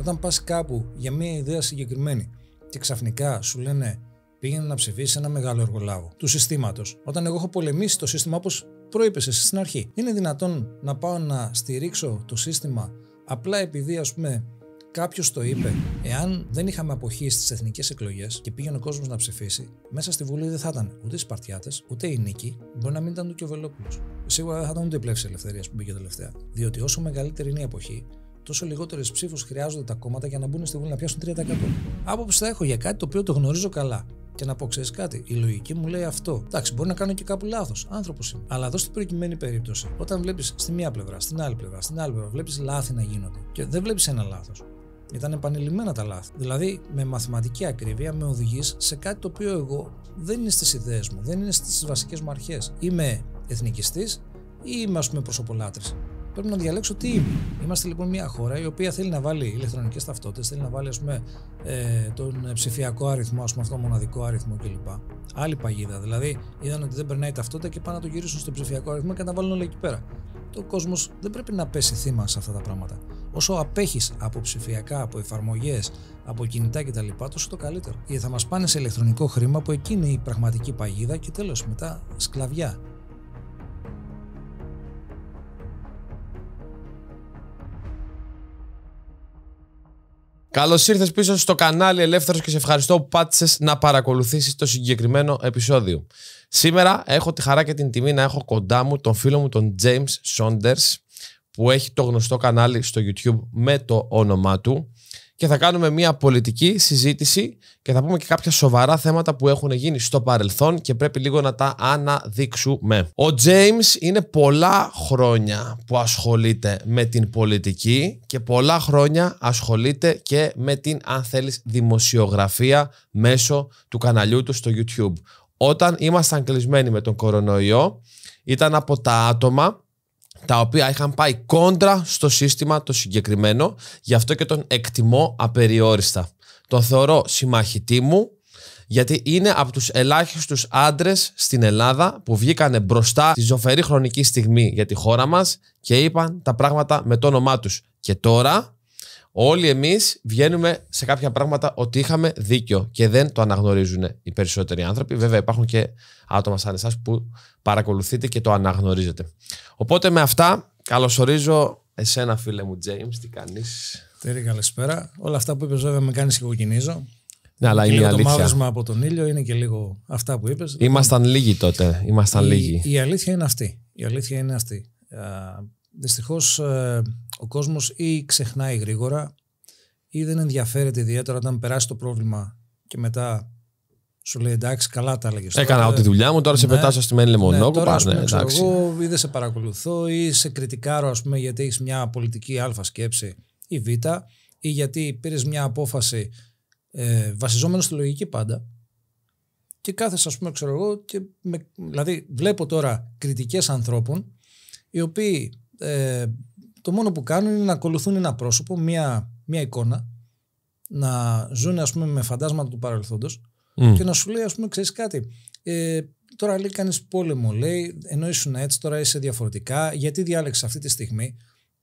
Όταν πας κάπου για μια ιδέα συγκεκριμένη και ξαφνικά σου λένε πήγαινε να ψηφίσεις ένα μεγάλο εργολάβο του συστήματος, όταν εγώ έχω πολεμήσει το σύστημα όπως προείπες εσύ στην αρχή, είναι δυνατόν να πάω να στηρίξω το σύστημα απλά επειδή ας πούμε κάποιος το είπε, εάν δεν είχαμε αποχή στις εθνικές εκλογές και πήγαινε ο κόσμος να ψηφίσει, μέσα στη Βουλή δεν θα ήταν ούτε οι Σπαρτιάτες, ούτε η Νίκη, μπορεί να μην ήταν ούτε ο Βελόπουλο. Σίγουρα δεν θα ήταν ούτε η Πλεύση Ελευθερίας που μπήκε τελευταία. Διότι όσο μεγαλύτερη είναι η αποχή, τόσο λιγότερες ψήφους χρειάζονται τα κόμματα για να μπουν στη Βουλή να πιάσουν 3%. Άποψη θα έχω για κάτι το οποίο το γνωρίζω καλά. Και να πω, ξέρεις κάτι, η λογική μου λέει αυτό. Εντάξει, μπορεί να κάνω και κάπου λάθος. Άνθρωπος είμαι. Αλλά εδώ στην προκειμένη περίπτωση, όταν βλέπεις στη μία πλευρά, στην άλλη πλευρά, στην άλλη πλευρά, βλέπεις λάθη να γίνονται. Και δεν βλέπεις ένα λάθος. Ήταν επανειλημμένα τα λάθη. Δηλαδή, με μαθηματική ακρίβεια με οδηγείς σε κάτι το οποίο εγώ δεν είναι στις ιδέες μου, δεν είναι στις βασικές μου αρχές. Είμαι εθνικιστής ή είμαι, ας πούμε, προσωπολάτρηση πρέπει να διαλέξω τι είμαι. Είμαστε λοιπόν μια χώρα η οποία θέλει να βάλει ηλεκτρονικές ταυτότητες, θέλει να βάλει ας πούμε, ε, τον ψηφιακό αριθμό, ας πούμε, αυτό μοναδικό αριθμό κλπ. Άλλη παγίδα. Δηλαδή είδαν ότι δεν περνάει ταυτότητα και πάνε να το γυρίσουν στον ψηφιακό αριθμό και να τα βάλουν όλα εκεί πέρα. Το κόσμος δεν πρέπει να πέσει θύμα σε αυτά τα πράγματα. Όσο απέχεις από ψηφιακά, από εφαρμογές, από κινητά κτλ., τόσο το καλύτερο. θα μας πάνε σε ηλεκτρονικό χρήμα που εκεί είναι η πραγματική παγίδα και τέλος μετά σκλαβιά. Καλώς ήρθες πίσω στο κανάλι Ελεύθερος και σε ευχαριστώ που πάτησες να παρακολουθήσεις το συγκεκριμένο επεισόδιο. Σήμερα έχω τη χαρά και την τιμή να έχω κοντά μου τον φίλο μου τον James Saunders που έχει το γνωστό κανάλι στο YouTube με το όνομά του και θα κάνουμε μια πολιτική συζήτηση και θα πούμε και κάποια σοβαρά θέματα που έχουν γίνει στο παρελθόν και πρέπει λίγο να τα αναδείξουμε. Ο James είναι πολλά χρόνια που ασχολείται με την πολιτική και πολλά χρόνια ασχολείται και με την, αν θέλεις, δημοσιογραφία μέσω του καναλιού του στο YouTube. Όταν ήμασταν κλεισμένοι με τον κορονοϊό, ήταν από τα άτομα τα οποία είχαν πάει κόντρα στο σύστημα το συγκεκριμένο, γι' αυτό και τον εκτιμώ απεριόριστα. Τον θεωρώ συμμαχητή μου, γιατί είναι από τους ελάχιστους άντρες στην Ελλάδα που βγήκανε μπροστά στη ζωφερή χρονική στιγμή για τη χώρα μας και είπαν τα πράγματα με το όνομά τους. Και τώρα Όλοι εμείς βγαίνουμε σε κάποια πράγματα ότι είχαμε δίκιο και δεν το αναγνωρίζουν οι περισσότεροι άνθρωποι. Βέβαια, υπάρχουν και άτομα σαν εσάς που παρακολουθείτε και το αναγνωρίζετε. Οπότε με αυτά, καλωσορίζω εσένα, φίλε μου, Τζέιμ. Τι κάνεις. Τέρι, καλησπέρα. Όλα αυτά που είπες, βέβαια, με κάνεις και εγώ κινίζω. Ναι, αλλά είναι η αλήθεια. Το μαύρισμα από τον ήλιο είναι και λίγο αυτά που είπες. Ήμασταν λίγοι τότε. Ήμασταν λίγοι. Η αλήθεια είναι αυτή. Η αλήθεια είναι αυτή. Δυστυχώς ε, ο κόσμος ή ξεχνάει γρήγορα ή δεν ενδιαφέρεται ιδιαίτερα όταν περάσει το πρόβλημα και μετά σου λέει εντάξει, καλά τα έλεγες. Έκανα ό,τι δουλειά μου, τώρα ναι, σε πετάσω στη μελη Λεμονόκοπα. Ναι, ναι, ναι, εγώ ή δεν σε παρακολουθώ ή σε κριτικάρω, ας πούμε, γιατί έχεις μια πολιτική Α σκέψη ή Β ή γιατί πήρες μια απόφαση ε, βασιζόμενος στη λογική πάντα. Και κάθεσαι, ας πούμε, ξέρω εγώ, και με, δηλαδή βλέπω τώρα κριτικές ανθρώπων οι οποίοι ε, το μόνο που κάνουν είναι να ακολουθούν ένα πρόσωπο, μία, μία εικόνα, να ζουν ας με φαντάσματα του παρελθόντος και να σου λέει, ας κάτι, ε, τώρα λέει κάνεις πόλεμο, λέει, ενώ ήσουν έτσι, τώρα είσαι διαφορετικά, γιατί διάλεξες αυτή τη στιγμή.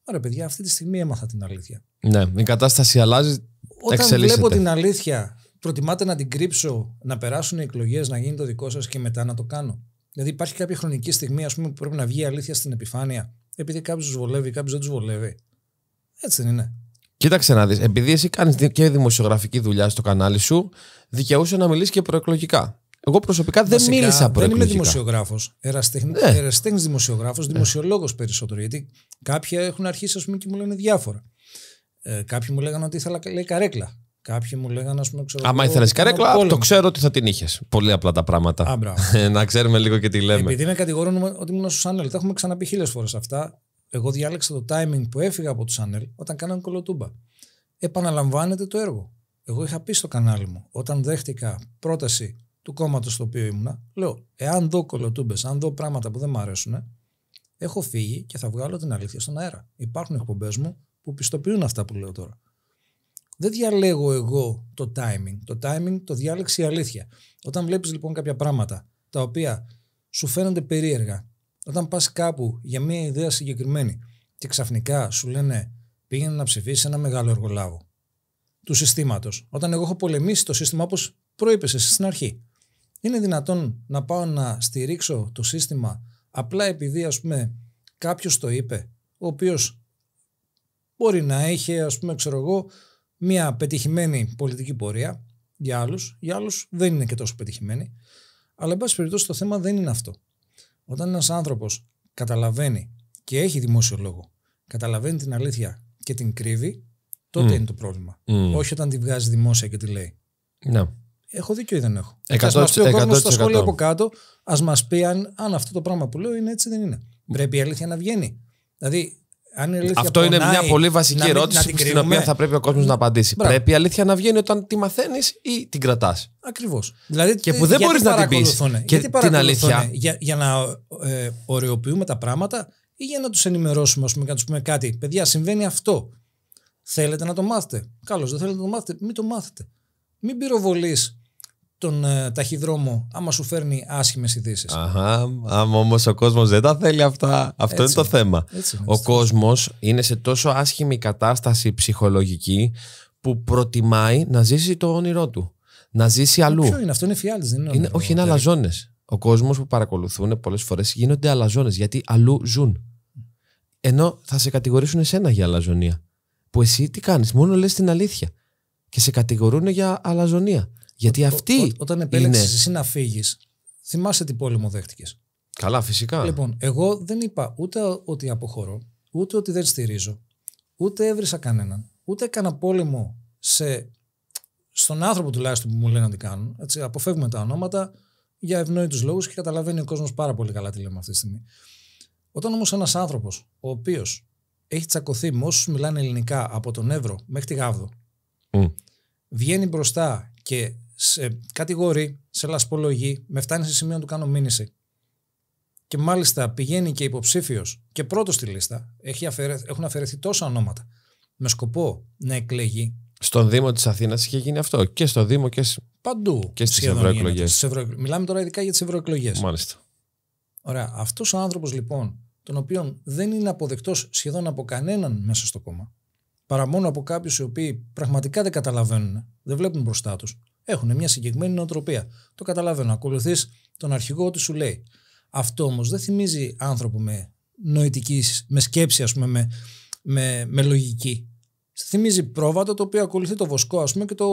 Ωραία παιδιά, αυτή τη στιγμή έμαθα την αλήθεια. Ναι, η κατάσταση αλλάζει, Όταν βλέπω την αλήθεια, προτιμάτε να την κρύψω, να περάσουν οι εκλογές, να γίνει το δικό σας και μετά να το κάνω. Δηλαδή υπάρχει κάποια χρονική στιγμή ας πούμε, που πρέπει να βγει η αλήθεια στην επιφάνεια επειδή κάποιος τους βολεύει, κάποιος δεν τους βολεύει. Έτσι δεν είναι. Κοίταξε να δεις, επειδή εσύ κάνεις και δημοσιογραφική δουλειά στο κανάλι σου, δικαιούσε να μιλήσεις και προεκλογικά. Εγώ προσωπικά δεν μίλησα προεκλογικά. Δεν είμαι δημοσιογράφο. Εραστέχνη ναι. δημοσιογράφος, ναι. δημοσιολόγος περισσότερο. Γιατί κάποιοι έχουν αρχίσει ας πούμε, και μου λένε διάφορα. Ε, κάποιοι μου λέγανε ότι ήθελα λέει καρέκλα. Κάποιοι μου λέγανε, ας πούμε, ξέρω. Άμα ήθελες καρέκλα, το ξέρω ότι θα την είχες. Πολύ απλά τα πράγματα. Α, να ξέρουμε λίγο και τι λέμε. Επειδή με κατηγορούν ότι ήμουν στο Σάνελ, τα έχουμε ξαναπεί χίλιες φορές αυτά. Εγώ διάλεξα το timing που έφυγα από το Σάνελ όταν κάναμε κολοτούμπα. Επαναλαμβάνεται το έργο. Εγώ είχα πει στο κανάλι μου, όταν δέχτηκα πρόταση του κόμματος στο οποίο ήμουνα, λέω: Εάν δω κολοτούμπες, αν δω πράγματα που δεν μου αρέσουν, έχω φύγει και θα βγάλω την αλήθεια στον αέρα. Υπάρχουν εκπομπές μου που πιστοποιούν αυτά που λέω τώρα δεν διαλέγω εγώ το timing. Το timing το διάλεξε η αλήθεια. Όταν βλέπεις λοιπόν κάποια πράγματα τα οποία σου φαίνονται περίεργα, όταν πας κάπου για μια ιδέα συγκεκριμένη και ξαφνικά σου λένε πήγαινε να ψηφίσεις ένα μεγάλο εργολάβο του συστήματος. Όταν εγώ έχω πολεμήσει το σύστημα όπως προείπες εσύ στην αρχή. Είναι δυνατόν να πάω να στηρίξω το σύστημα απλά επειδή ας πούμε κάποιος το είπε, ο οποίος μπορεί να έχει, ας πούμε ξέρω εγώ μια πετυχημένη πολιτική πορεία για άλλους, για άλλους δεν είναι και τόσο πετυχημένη. Αλλά, εν πάση περιπτώσει, το θέμα δεν είναι αυτό. Όταν ένας άνθρωπος καταλαβαίνει και έχει δημόσιο λόγο, καταλαβαίνει την αλήθεια και την κρύβει, τότε mm. είναι το πρόβλημα. Mm. Όχι όταν τη βγάζει δημόσια και τη λέει. Ναι. Έχω δίκιο ή δεν έχω. Ε, ας μας πει ο κόσμος στα σχόλια από κάτω, ας μας πει αν, αν αυτό το πράγμα που λέω είναι έτσι δεν είναι. Mm. Πρέπει η αλήθεια να βγαίνει. Δηλαδή, αν Αυτό είναι μια πολύ βασική να ερώτηση να στην οποία θα πρέπει ο κόσμος να απαντήσει. Μπράβο. Πρέπει η αλήθεια να βγαίνει όταν τη μαθαίνεις ή την κρατάς. Ακριβώς. Δηλαδή, και που δεν μπορείς να την πεις. Και την αλήθεια. Για, να ε, οριοποιούμε τα πράγματα ή για να τους ενημερώσουμε, ας πούμε, να τους πούμε κάτι. Παιδιά, συμβαίνει αυτό. Θέλετε να το μάθετε. Καλώς, δεν θέλετε να το μάθετε. Μην το μάθετε. Μην πυροβολείς τον ε, ταχυδρόμο άμα σου φέρνει άσχημες ειδήσεις. Αχα, άμα όμως ο κόσμος δεν τα θέλει αυτά, αυτό είναι το θέμα. ο κόσμος είναι σε τόσο άσχημη κατάσταση ψυχολογική που προτιμάει να ζήσει το όνειρό του. Να ζήσει ε, αλλού. Ποιο είναι αυτό, είναι φιάλτης, δεν είναι, είναι Όχι, είναι δηλαδή. αλαζόνες. Ο κόσμος που παρακολουθούν πολλές φορές γίνονται αλαζόνες γιατί αλλού ζουν. Ενώ θα σε κατηγορήσουν εσένα για αλαζονία. Που εσύ τι κάνεις μόνο λες την αλήθεια. Και σε κατηγορούν για αλαζονία. Γιατί αυτή. Όταν επέλεξες εσύ να φύγεις, θυμάσαι τι πόλεμο δέχτηκες. Καλά, φυσικά. Λοιπόν, εγώ δεν είπα ούτε ότι αποχωρώ, ούτε ότι δεν στηρίζω, ούτε έβρισα κανέναν, ούτε έκανα πόλεμο σε, στον άνθρωπο τουλάχιστον που μου λένε να την κάνουν. Έτσι, αποφεύγουμε τα ονόματα για ευνόητους λόγους και καταλαβαίνει ο κόσμος πάρα πολύ καλά τι λέμε αυτή τη στιγμή. Όταν όμως ένας άνθρωπος, ο οποίος έχει τσακωθεί με όσους μιλάνε ελληνικά από τον Εύρο μέχρι τη Γάβδο, mm. βγαίνει μπροστά και σε κατηγορεί, σε λασπολογεί, με φτάνει σε σημείο να του κάνω μήνυση. Και μάλιστα πηγαίνει και υποψήφιος και πρώτος στη λίστα. Έχει αφαιρεθ, έχουν αφαιρεθεί τόσα ονόματα με σκοπό να εκλεγεί. Στον Δήμο της Αθήνας είχε γίνει αυτό. Και στο Δήμο και παντού. Και στις ευρωεκλογέ. Ευρω... Μιλάμε τώρα ειδικά για τις ευρωεκλογές. Μάλιστα. Ωραία. Αυτός ο άνθρωπος λοιπόν, τον οποίο δεν είναι αποδεκτός σχεδόν από κανέναν μέσα στο κόμμα, παρά μόνο από κάποιους οι οποίοι πραγματικά δεν καταλαβαίνουν, δεν βλέπουν μπροστά τους, έχουν μια συγκεκριμένη νοοτροπία. Το καταλαβαίνω. Ακολουθείς τον αρχηγό ότι σου λέει. Αυτό όμως δεν θυμίζει άνθρωπο με νοητική, με σκέψη, ας πούμε, με, με, λογική. Θυμίζει πρόβατο το οποίο ακολουθεί το βοσκό, ας πούμε, και το,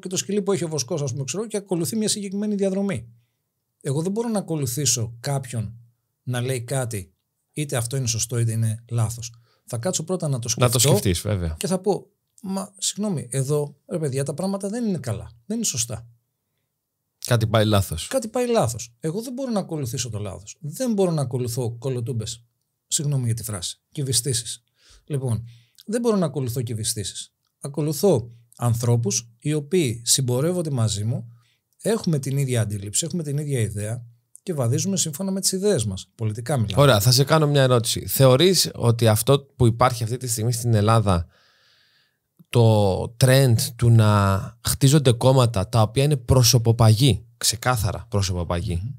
και το σκυλί που έχει ο βοσκός, ας πούμε, ξέρω, και ακολουθεί μια συγκεκριμένη διαδρομή. Εγώ δεν μπορώ να ακολουθήσω κάποιον να λέει κάτι, είτε αυτό είναι σωστό είτε είναι λάθος. Θα κάτσω πρώτα να το σκεφτώ. Να το σκεφτείς, βέβαια. Και θα πω, Μα συγγνώμη, εδώ ρε παιδιά τα πράγματα δεν είναι καλά. Δεν είναι σωστά. Κάτι πάει λάθος. Κάτι πάει λάθος. Εγώ δεν μπορώ να ακολουθήσω το λάθος. Δεν μπορώ να ακολουθώ κολοτούμπες. Συγγνώμη για τη φράση. Κυβιστήσει. Λοιπόν, δεν μπορώ να ακολουθώ κυβιστήσει. Ακολουθώ ανθρώπους οι οποίοι συμπορεύονται μαζί μου, έχουμε την ίδια αντίληψη, έχουμε την ίδια ιδέα και βαδίζουμε σύμφωνα με τις ιδέες μας. Πολιτικά μιλάμε. Ωραία, θα σε κάνω μια ερώτηση. Θεωρείς ότι αυτό που υπάρχει αυτή τη στιγμή στην Ελλάδα το trend του να χτίζονται κόμματα τα οποία είναι προσωποπαγή, ξεκάθαρα προσωποπαγή. Mm.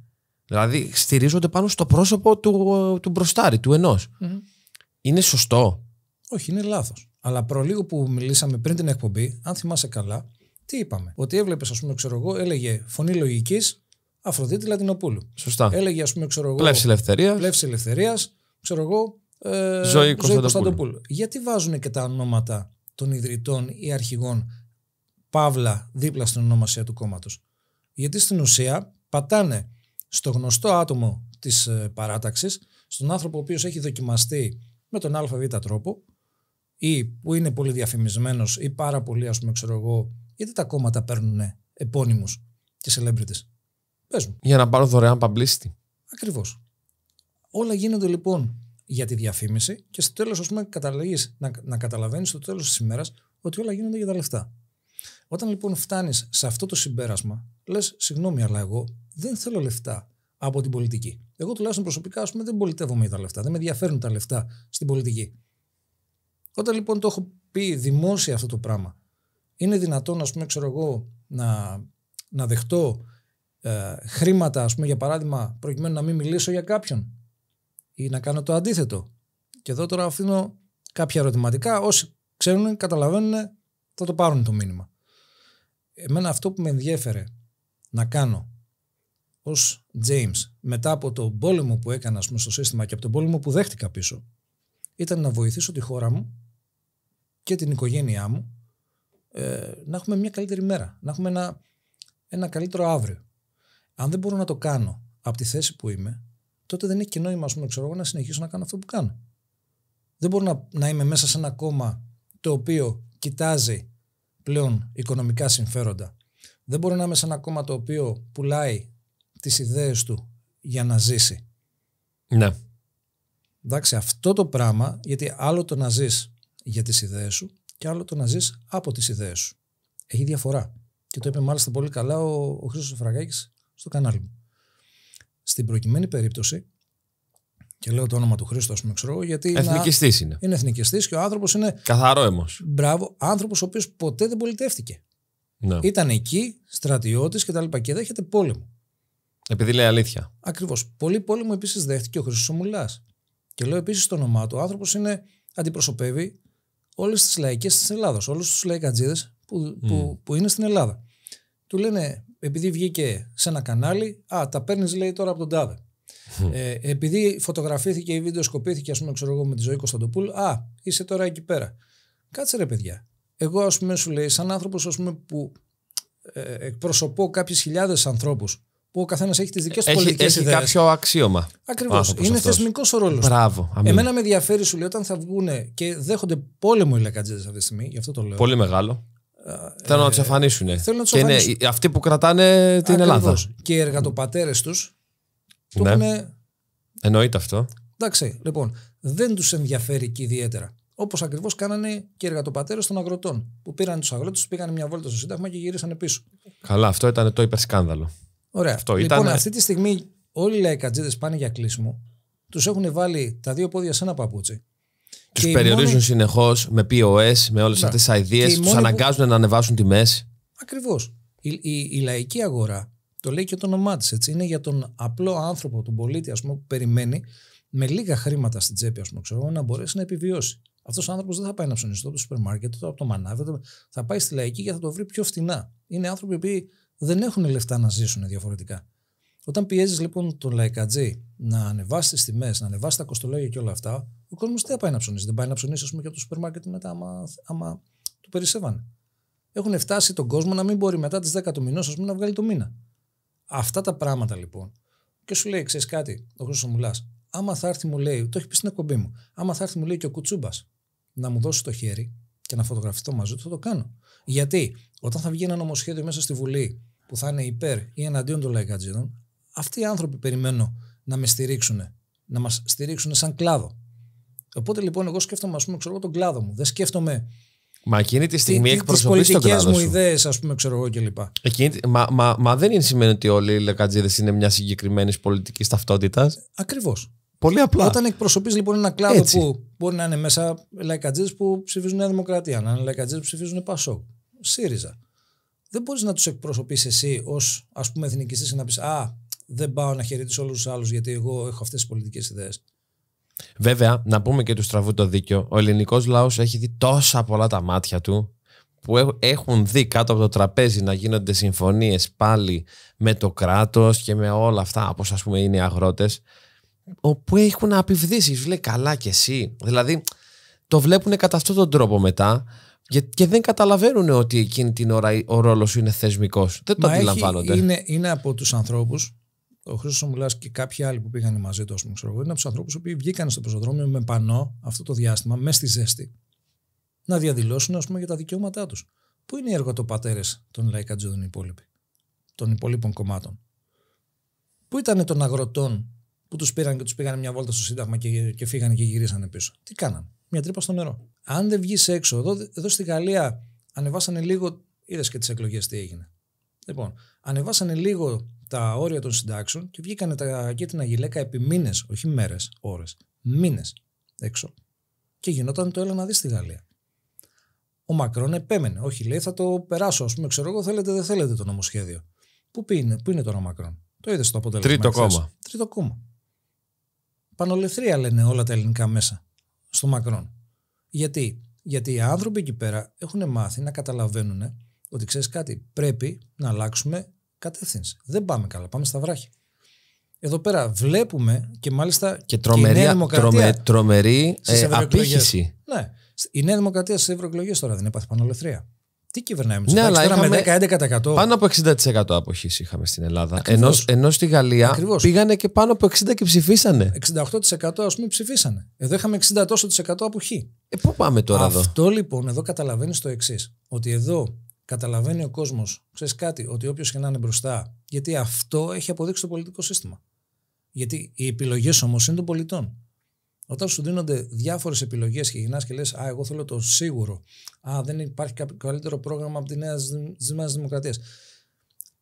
Δηλαδή στηρίζονται πάνω στο πρόσωπο του, του μπροστάρι, του ενός. Είναι σωστό. Όχι, είναι λάθος. Αλλά προλίγο που μιλήσαμε πριν την εκπομπή, αν θυμάσαι καλά, τι είπαμε. Ότι έβλεπες, ας πούμε, ξέρω εγώ, έλεγε φωνή λογικής Αφροδίτη Λατινοπούλου. Σωστά. Έλεγε, ας πούμε, ξέρω εγώ. Πλεύση ελευθερίας. Πλεύση ελευθερίας, ξέρω εγώ. Ε, ζωή Κωνσταντοπούλου. Γιατί βάζουν και τα ονόματα των ιδρυτών ή αρχηγών παύλα δίπλα στην ονομασία του κόμματος. Γιατί στην ουσία πατάνε στο γνωστό άτομο της ε, παράταξης, στον άνθρωπο ο οποίος έχει δοκιμαστεί με τον ΑΒ τρόπο ή που είναι πολύ διαφημισμένος ή πάρα πολύ ας πούμε ξέρω εγώ, γιατί τα κόμματα παίρνουν επώνυμους και celebrities. Πες Για να πάρω δωρεάν παμπλίστη. Ακριβώς. Όλα γίνονται λοιπόν για τη διαφήμιση και στο τέλος, ας πούμε, να, να καταλαβαίνεις στο τέλος της ημέρας ότι όλα γίνονται για τα λεφτά. Όταν λοιπόν φτάνεις σε αυτό το συμπέρασμα, λες: Συγγνώμη, αλλά εγώ δεν θέλω λεφτά από την πολιτική. Εγώ τουλάχιστον προσωπικά, ας πούμε, δεν πολιτεύομαι για τα λεφτά. Δεν με ενδιαφέρουν τα λεφτά στην πολιτική. Όταν λοιπόν το έχω πει δημόσια αυτό το πράγμα, είναι δυνατόν, ας ξέρω εγώ, να, να δεχτώ ε, χρήματα, ας πούμε, για παράδειγμα, προκειμένου να μην μιλήσω για κάποιον ή να κάνω το αντίθετο. Και εδώ τώρα αφήνω κάποια ερωτηματικά. Όσοι ξέρουν, καταλαβαίνουν, θα το πάρουν το μήνυμα. Εμένα αυτό που με ενδιέφερε να κάνω ως James μετά από τον πόλεμο που έκανα στο σύστημα και από τον πόλεμο που δέχτηκα πίσω ήταν να βοηθήσω τη χώρα μου και την οικογένειά μου ε, να έχουμε μια καλύτερη μέρα, να έχουμε ένα, ένα καλύτερο αύριο. Αν δεν μπορώ να το κάνω από τη θέση που είμαι, τότε δεν έχει και νόημα πούμε, ξέρω, να συνεχίσω να κάνω αυτό που κάνω. Δεν μπορώ να, να είμαι μέσα σε ένα κόμμα το οποίο κοιτάζει πλέον οικονομικά συμφέροντα. Δεν μπορώ να είμαι σε ένα κόμμα το οποίο πουλάει τις ιδέες του για να ζήσει. Ναι. Εντάξει, αυτό το πράγμα, γιατί άλλο το να ζεις για τις ιδέες σου και άλλο το να ζεις από τις ιδέες σου. Έχει διαφορά. Και το είπε μάλιστα πολύ καλά ο, ο Χρήστος Φραγκάκης στο κανάλι μου. Στην προκειμένη περίπτωση, και λέω το όνομα του Χρήστο, ας πούμε, ξέρω γιατί. Εθνικιστή είναι. Είναι, είναι εθνικιστής και ο άνθρωπος είναι. Καθαρό έμος. Μπράβο, άνθρωπος ο οποίος ποτέ δεν πολιτεύτηκε. Ναι. Ήταν εκεί, στρατιώτης κτλ. Και, και δέχεται πόλεμο. Επειδή λέει αλήθεια. Ακριβώς. Πολύ πόλεμο επίσης δέχτηκε ο Χρήστος Ομουλά. Και λέω επίσης το όνομά του. Ο άνθρωπος είναι. Αντιπροσωπεύει όλες τις λαϊκές της Ελλάδα. Όλους τους λαϊκατζίδες που, που, που είναι στην Ελλάδα. Του λένε επειδή βγήκε σε ένα κανάλι, α, τα παίρνεις λέει τώρα από τον τάδε hm. Ε, επειδή φωτογραφήθηκε ή βιντεοσκοπήθηκε, ας πούμε, ξέρω εγώ, με τη ζωή Κωνσταντοπούλου, α, είσαι τώρα εκεί πέρα. Κάτσε ρε, παιδιά. Εγώ, ας πούμε, σου λέει, σαν άνθρωπος που ε, εκπροσωπώ κάποιες χιλιάδες ανθρώπους, που ο καθένας έχει τις δικές του πολιτικέ ιδέε. Έχει κάποιο αξίωμα. Ακριβώ. Είναι θεσμικός ο ρόλος. Μπράβο. Εμένα με ενδιαφέρει, σου λέει, όταν θα βγουν και δέχονται πόλεμο οι λακατζέδε αυτή τη στιγμή, γι' αυτό το λέω. Πολύ μεγάλο. Θέλουν να του ε, εμφανίσουν. είναι αυτοί που κρατάνε την Ακριβώς. Ελλάδα. Και οι εργατοπατέρες τους. ναι. Εννοείται αυτό. Εντάξει, λοιπόν, δεν τους ενδιαφέρει και ιδιαίτερα. Όπως ακριβώς κάνανε και οι εργατοπατέρες των αγροτών. Που πήραν τους αγρότες, πήγαν μια βόλτα στο Σύνταγμα και γύρισαν πίσω. Καλά, αυτό ήταν το υπερσκάνδαλο. Ωραία. Αυτό λοιπόν, ήταν... αυτή τη στιγμή όλοι οι λαϊκατζίδες πάνε για κλείσιμο. Τους έχουν βάλει τα δύο πόδια σε ένα παπούτσι. Τους περιορίζουν μόνη... συνεχώς με POS, με όλες ναι. αυτές τις ideas, του αναγκάζουν να ανεβάσουν τιμές. Ακριβώς. Η, η, η λαϊκή αγορά, το λέει και το όνομά της, έτσι. Είναι για τον απλό άνθρωπο, τον πολίτη, ας πούμε, που περιμένει με λίγα χρήματα στην τσέπη, ας πούμε, ξέρω, να μπορέσει να επιβιώσει. Αυτός ο άνθρωπος δεν θα πάει να ψωνιστεί από το σούπερ μάρκετ, από το μανάβι, θα πάει στη λαϊκή και θα το βρει πιο φθηνά. Είναι άνθρωποι που δεν έχουν λεφτά να ζήσουν διαφορετικά. Όταν πιέζεις λοιπόν τον λαϊκατζή να ανεβάσει τιμές, να ανεβάσει τα κοστολόγια και όλα αυτά, ο κόσμος τι θα πάει να ψωνίσει. Δεν πάει να ψωνίσει, ας πούμε, και από το σούπερ μάρκετ μετά, άμα, άμα του περισσεύανε. Έχουν φτάσει τον κόσμο να μην μπορεί μετά τις 10 του μηνός, ας πούμε, να βγάλει το μήνα. Αυτά τα πράγματα λοιπόν. Και σου λέει, ξέρεις κάτι, ο Χρήστος άμα θα έρθει, μου λέει, το έχει πει στην εκπομπή μου, άμα θα έρθει, μου λέει και ο Κουτσούμπας να μου δώσει το χέρι και να φωτογραφηθώ μαζί του, θα το κάνω. Γιατί όταν θα βγει ένα νομοσχέδιο μέσα στη Βουλή που θα είναι υπέρ ή εναντίον των λαϊκατζίδων, αυτοί οι άνθρωποι περιμένω να με στηρίξουν, να μας στηρίξουν σαν κλάδο. Οπότε λοιπόν, εγώ σκέφτομαι, ας πούμε, ξέρω, τον κλάδο μου. Δεν σκέφτομαι. Μα εκείνη τη στιγμή εκπροσωπείς τον κλάδο. Τι μου ιδέες, ας πούμε, ξέρω εγώ κλπ. Εκείνη, μα, μα, μα δεν είναι σημαίνει ότι όλοι οι λεκατζίδες είναι μια συγκεκριμένη πολιτική ταυτότητας. Ακριβώς. Πολύ απλά. Όταν εκπροσωπείς λοιπόν ένα κλάδο Έτσι. που μπορεί να είναι μέσα λαϊκατζίδε που ψηφίζουν Νέα Δημοκρατία, να είναι λαϊκατζίδε που ψηφίζουν Πασό, ΣΥΡΙΖΑ. Δεν μπορείς να τους εκπροσωπείς εσύ ως ας πούμε εθνικιστής και να πεις Α, δεν πάω να χαιρετήσω όλους τους άλλους γιατί εγώ έχω αυτές τις πολιτικές ιδέες. Βέβαια, να πούμε και του στραβού το δίκιο. Ο ελληνικός λαός έχει δει τόσα πολλά τα μάτια του που έχουν δει κάτω από το τραπέζι να γίνονται συμφωνίες πάλι με το κράτος και με όλα αυτά, όπως ας πούμε είναι οι αγρότες, όπου έχουν απειβδίσει. λέει καλά κι εσύ. Δηλαδή το βλέπουν κατά αυτόν τον τρόπο μετά και δεν καταλαβαίνουν ότι εκείνη την ώρα ο ρόλος σου είναι θεσμικός. Δεν το αντιλαμβάνονται. είναι, είναι από τους ανθρώπους ο Χρήστος Μουλά και κάποιοι άλλοι που πήγαν μαζί του, ας πούμε, ξέρω είναι από τους ανθρώπους που βγήκαν στο πεζοδρόμιο με πανό αυτό το διάστημα, μες στη ζέστη, να διαδηλώσουν πούμε, για τα δικαιώματά τους. Πού είναι οι εργοτοπατέρε των λαϊκατζών υπόλοιποι, των υπολείπων κομμάτων. Πού ήταν των αγροτών που τους πήραν και τους πήγαν μια βόλτα στο Σύνταγμα και, και φύγανε και γυρίσανε πίσω. Τι κάναν. Μια τρύπα στο νερό. Αν δεν βγεις έξω, εδώ, εδώ στη Γαλλία ανεβάσανε λίγο. Είδες και τις εκλογές τι έγινε. Λοιπόν, ανεβάσανε λίγο τα όρια των συντάξεων και βγήκανε τα κίτρινα γυλαίκα επί μήνες, όχι μέρες, ώρες, μήνες έξω. Και γινόταν το έλα να δει στη Γαλλία. Ο Μακρόν επέμενε. Όχι, λέει, θα το περάσω. Ας πούμε, ξέρω εγώ, θέλετε, δεν θέλετε το νομοσχέδιο. Πού είναι, πού είναι τώρα ο Μακρόν. Το είδες στο αποτέλεσμα. Τρίτο κόμμα. Τρίτο κόμμα. Πανολευθρία, λένε όλα τα ελληνικά μέσα στο Μακρόν. Γιατί, Γιατί οι άνθρωποι εκεί πέρα έχουν μάθει να καταλαβαίνουν ότι ξέρεις κάτι, πρέπει να αλλάξουμε κατεύθυνση. Δεν πάμε καλά, πάμε στα βράχια. Εδώ πέρα βλέπουμε και μάλιστα. και τρομερή, και η νέα τρομε, τρομερή ε, απήχηση. Ναι. Η Νέα Δημοκρατία στις ευρωεκλογές τώρα δεν έπαθε ελευθερία. Τι κυβερνάει με ναι, αλλά τώρα με 10-11%. Πάνω από 60% αποχής είχαμε στην Ελλάδα. Ενώ, ενώ, στη Γαλλία πήγανε και πάνω από 60% και ψηφίσανε. 68% ας πούμε ψηφίσανε. Εδώ είχαμε 60% τόσο αποχή. Ε, πού πάμε τώρα Αυτό, εδώ. Αυτό λοιπόν εδώ καταλαβαίνεις το εξής. Ότι εδώ καταλαβαίνει ο κόσμος, ξέρεις κάτι, ότι όποιος και να είναι μπροστά, γιατί αυτό έχει αποδείξει το πολιτικό σύστημα. Γιατί οι επιλογές όμως είναι των πολιτών. Όταν σου δίνονται διάφορες επιλογές και γυρνάς και λες: Α, εγώ θέλω το σίγουρο. Α, δεν υπάρχει καλύτερο πρόγραμμα από τη Νέα Δημοκρατία.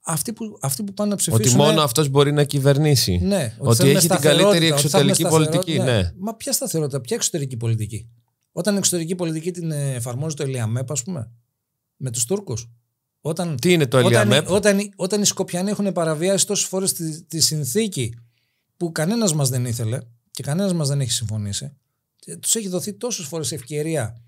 Αυτοί που, αυτοί που πάνε να ψηφίσουν. Ότι μόνο αυτός μπορεί να κυβερνήσει. Ναι, ότι, έχει την καλύτερη εξωτερική πολιτική. Ναι. ναι. Μα ποια σταθερότητα, ποια εξωτερική πολιτική. Όταν η εξωτερική πολιτική την ε, εφαρμόζει το ΕΛΙΑΜΕΠ, ας πούμε, με τους Τούρκους. Όταν, Τι είναι το όταν, όταν, όταν, όταν οι Σκοπιανοί έχουν παραβιάσει τόσες φορές τη, συνθήκη που κανένας μας δεν ήθελε και κανένας μας δεν έχει συμφωνήσει, ε, τους έχει δοθεί τόσες φορές ευκαιρία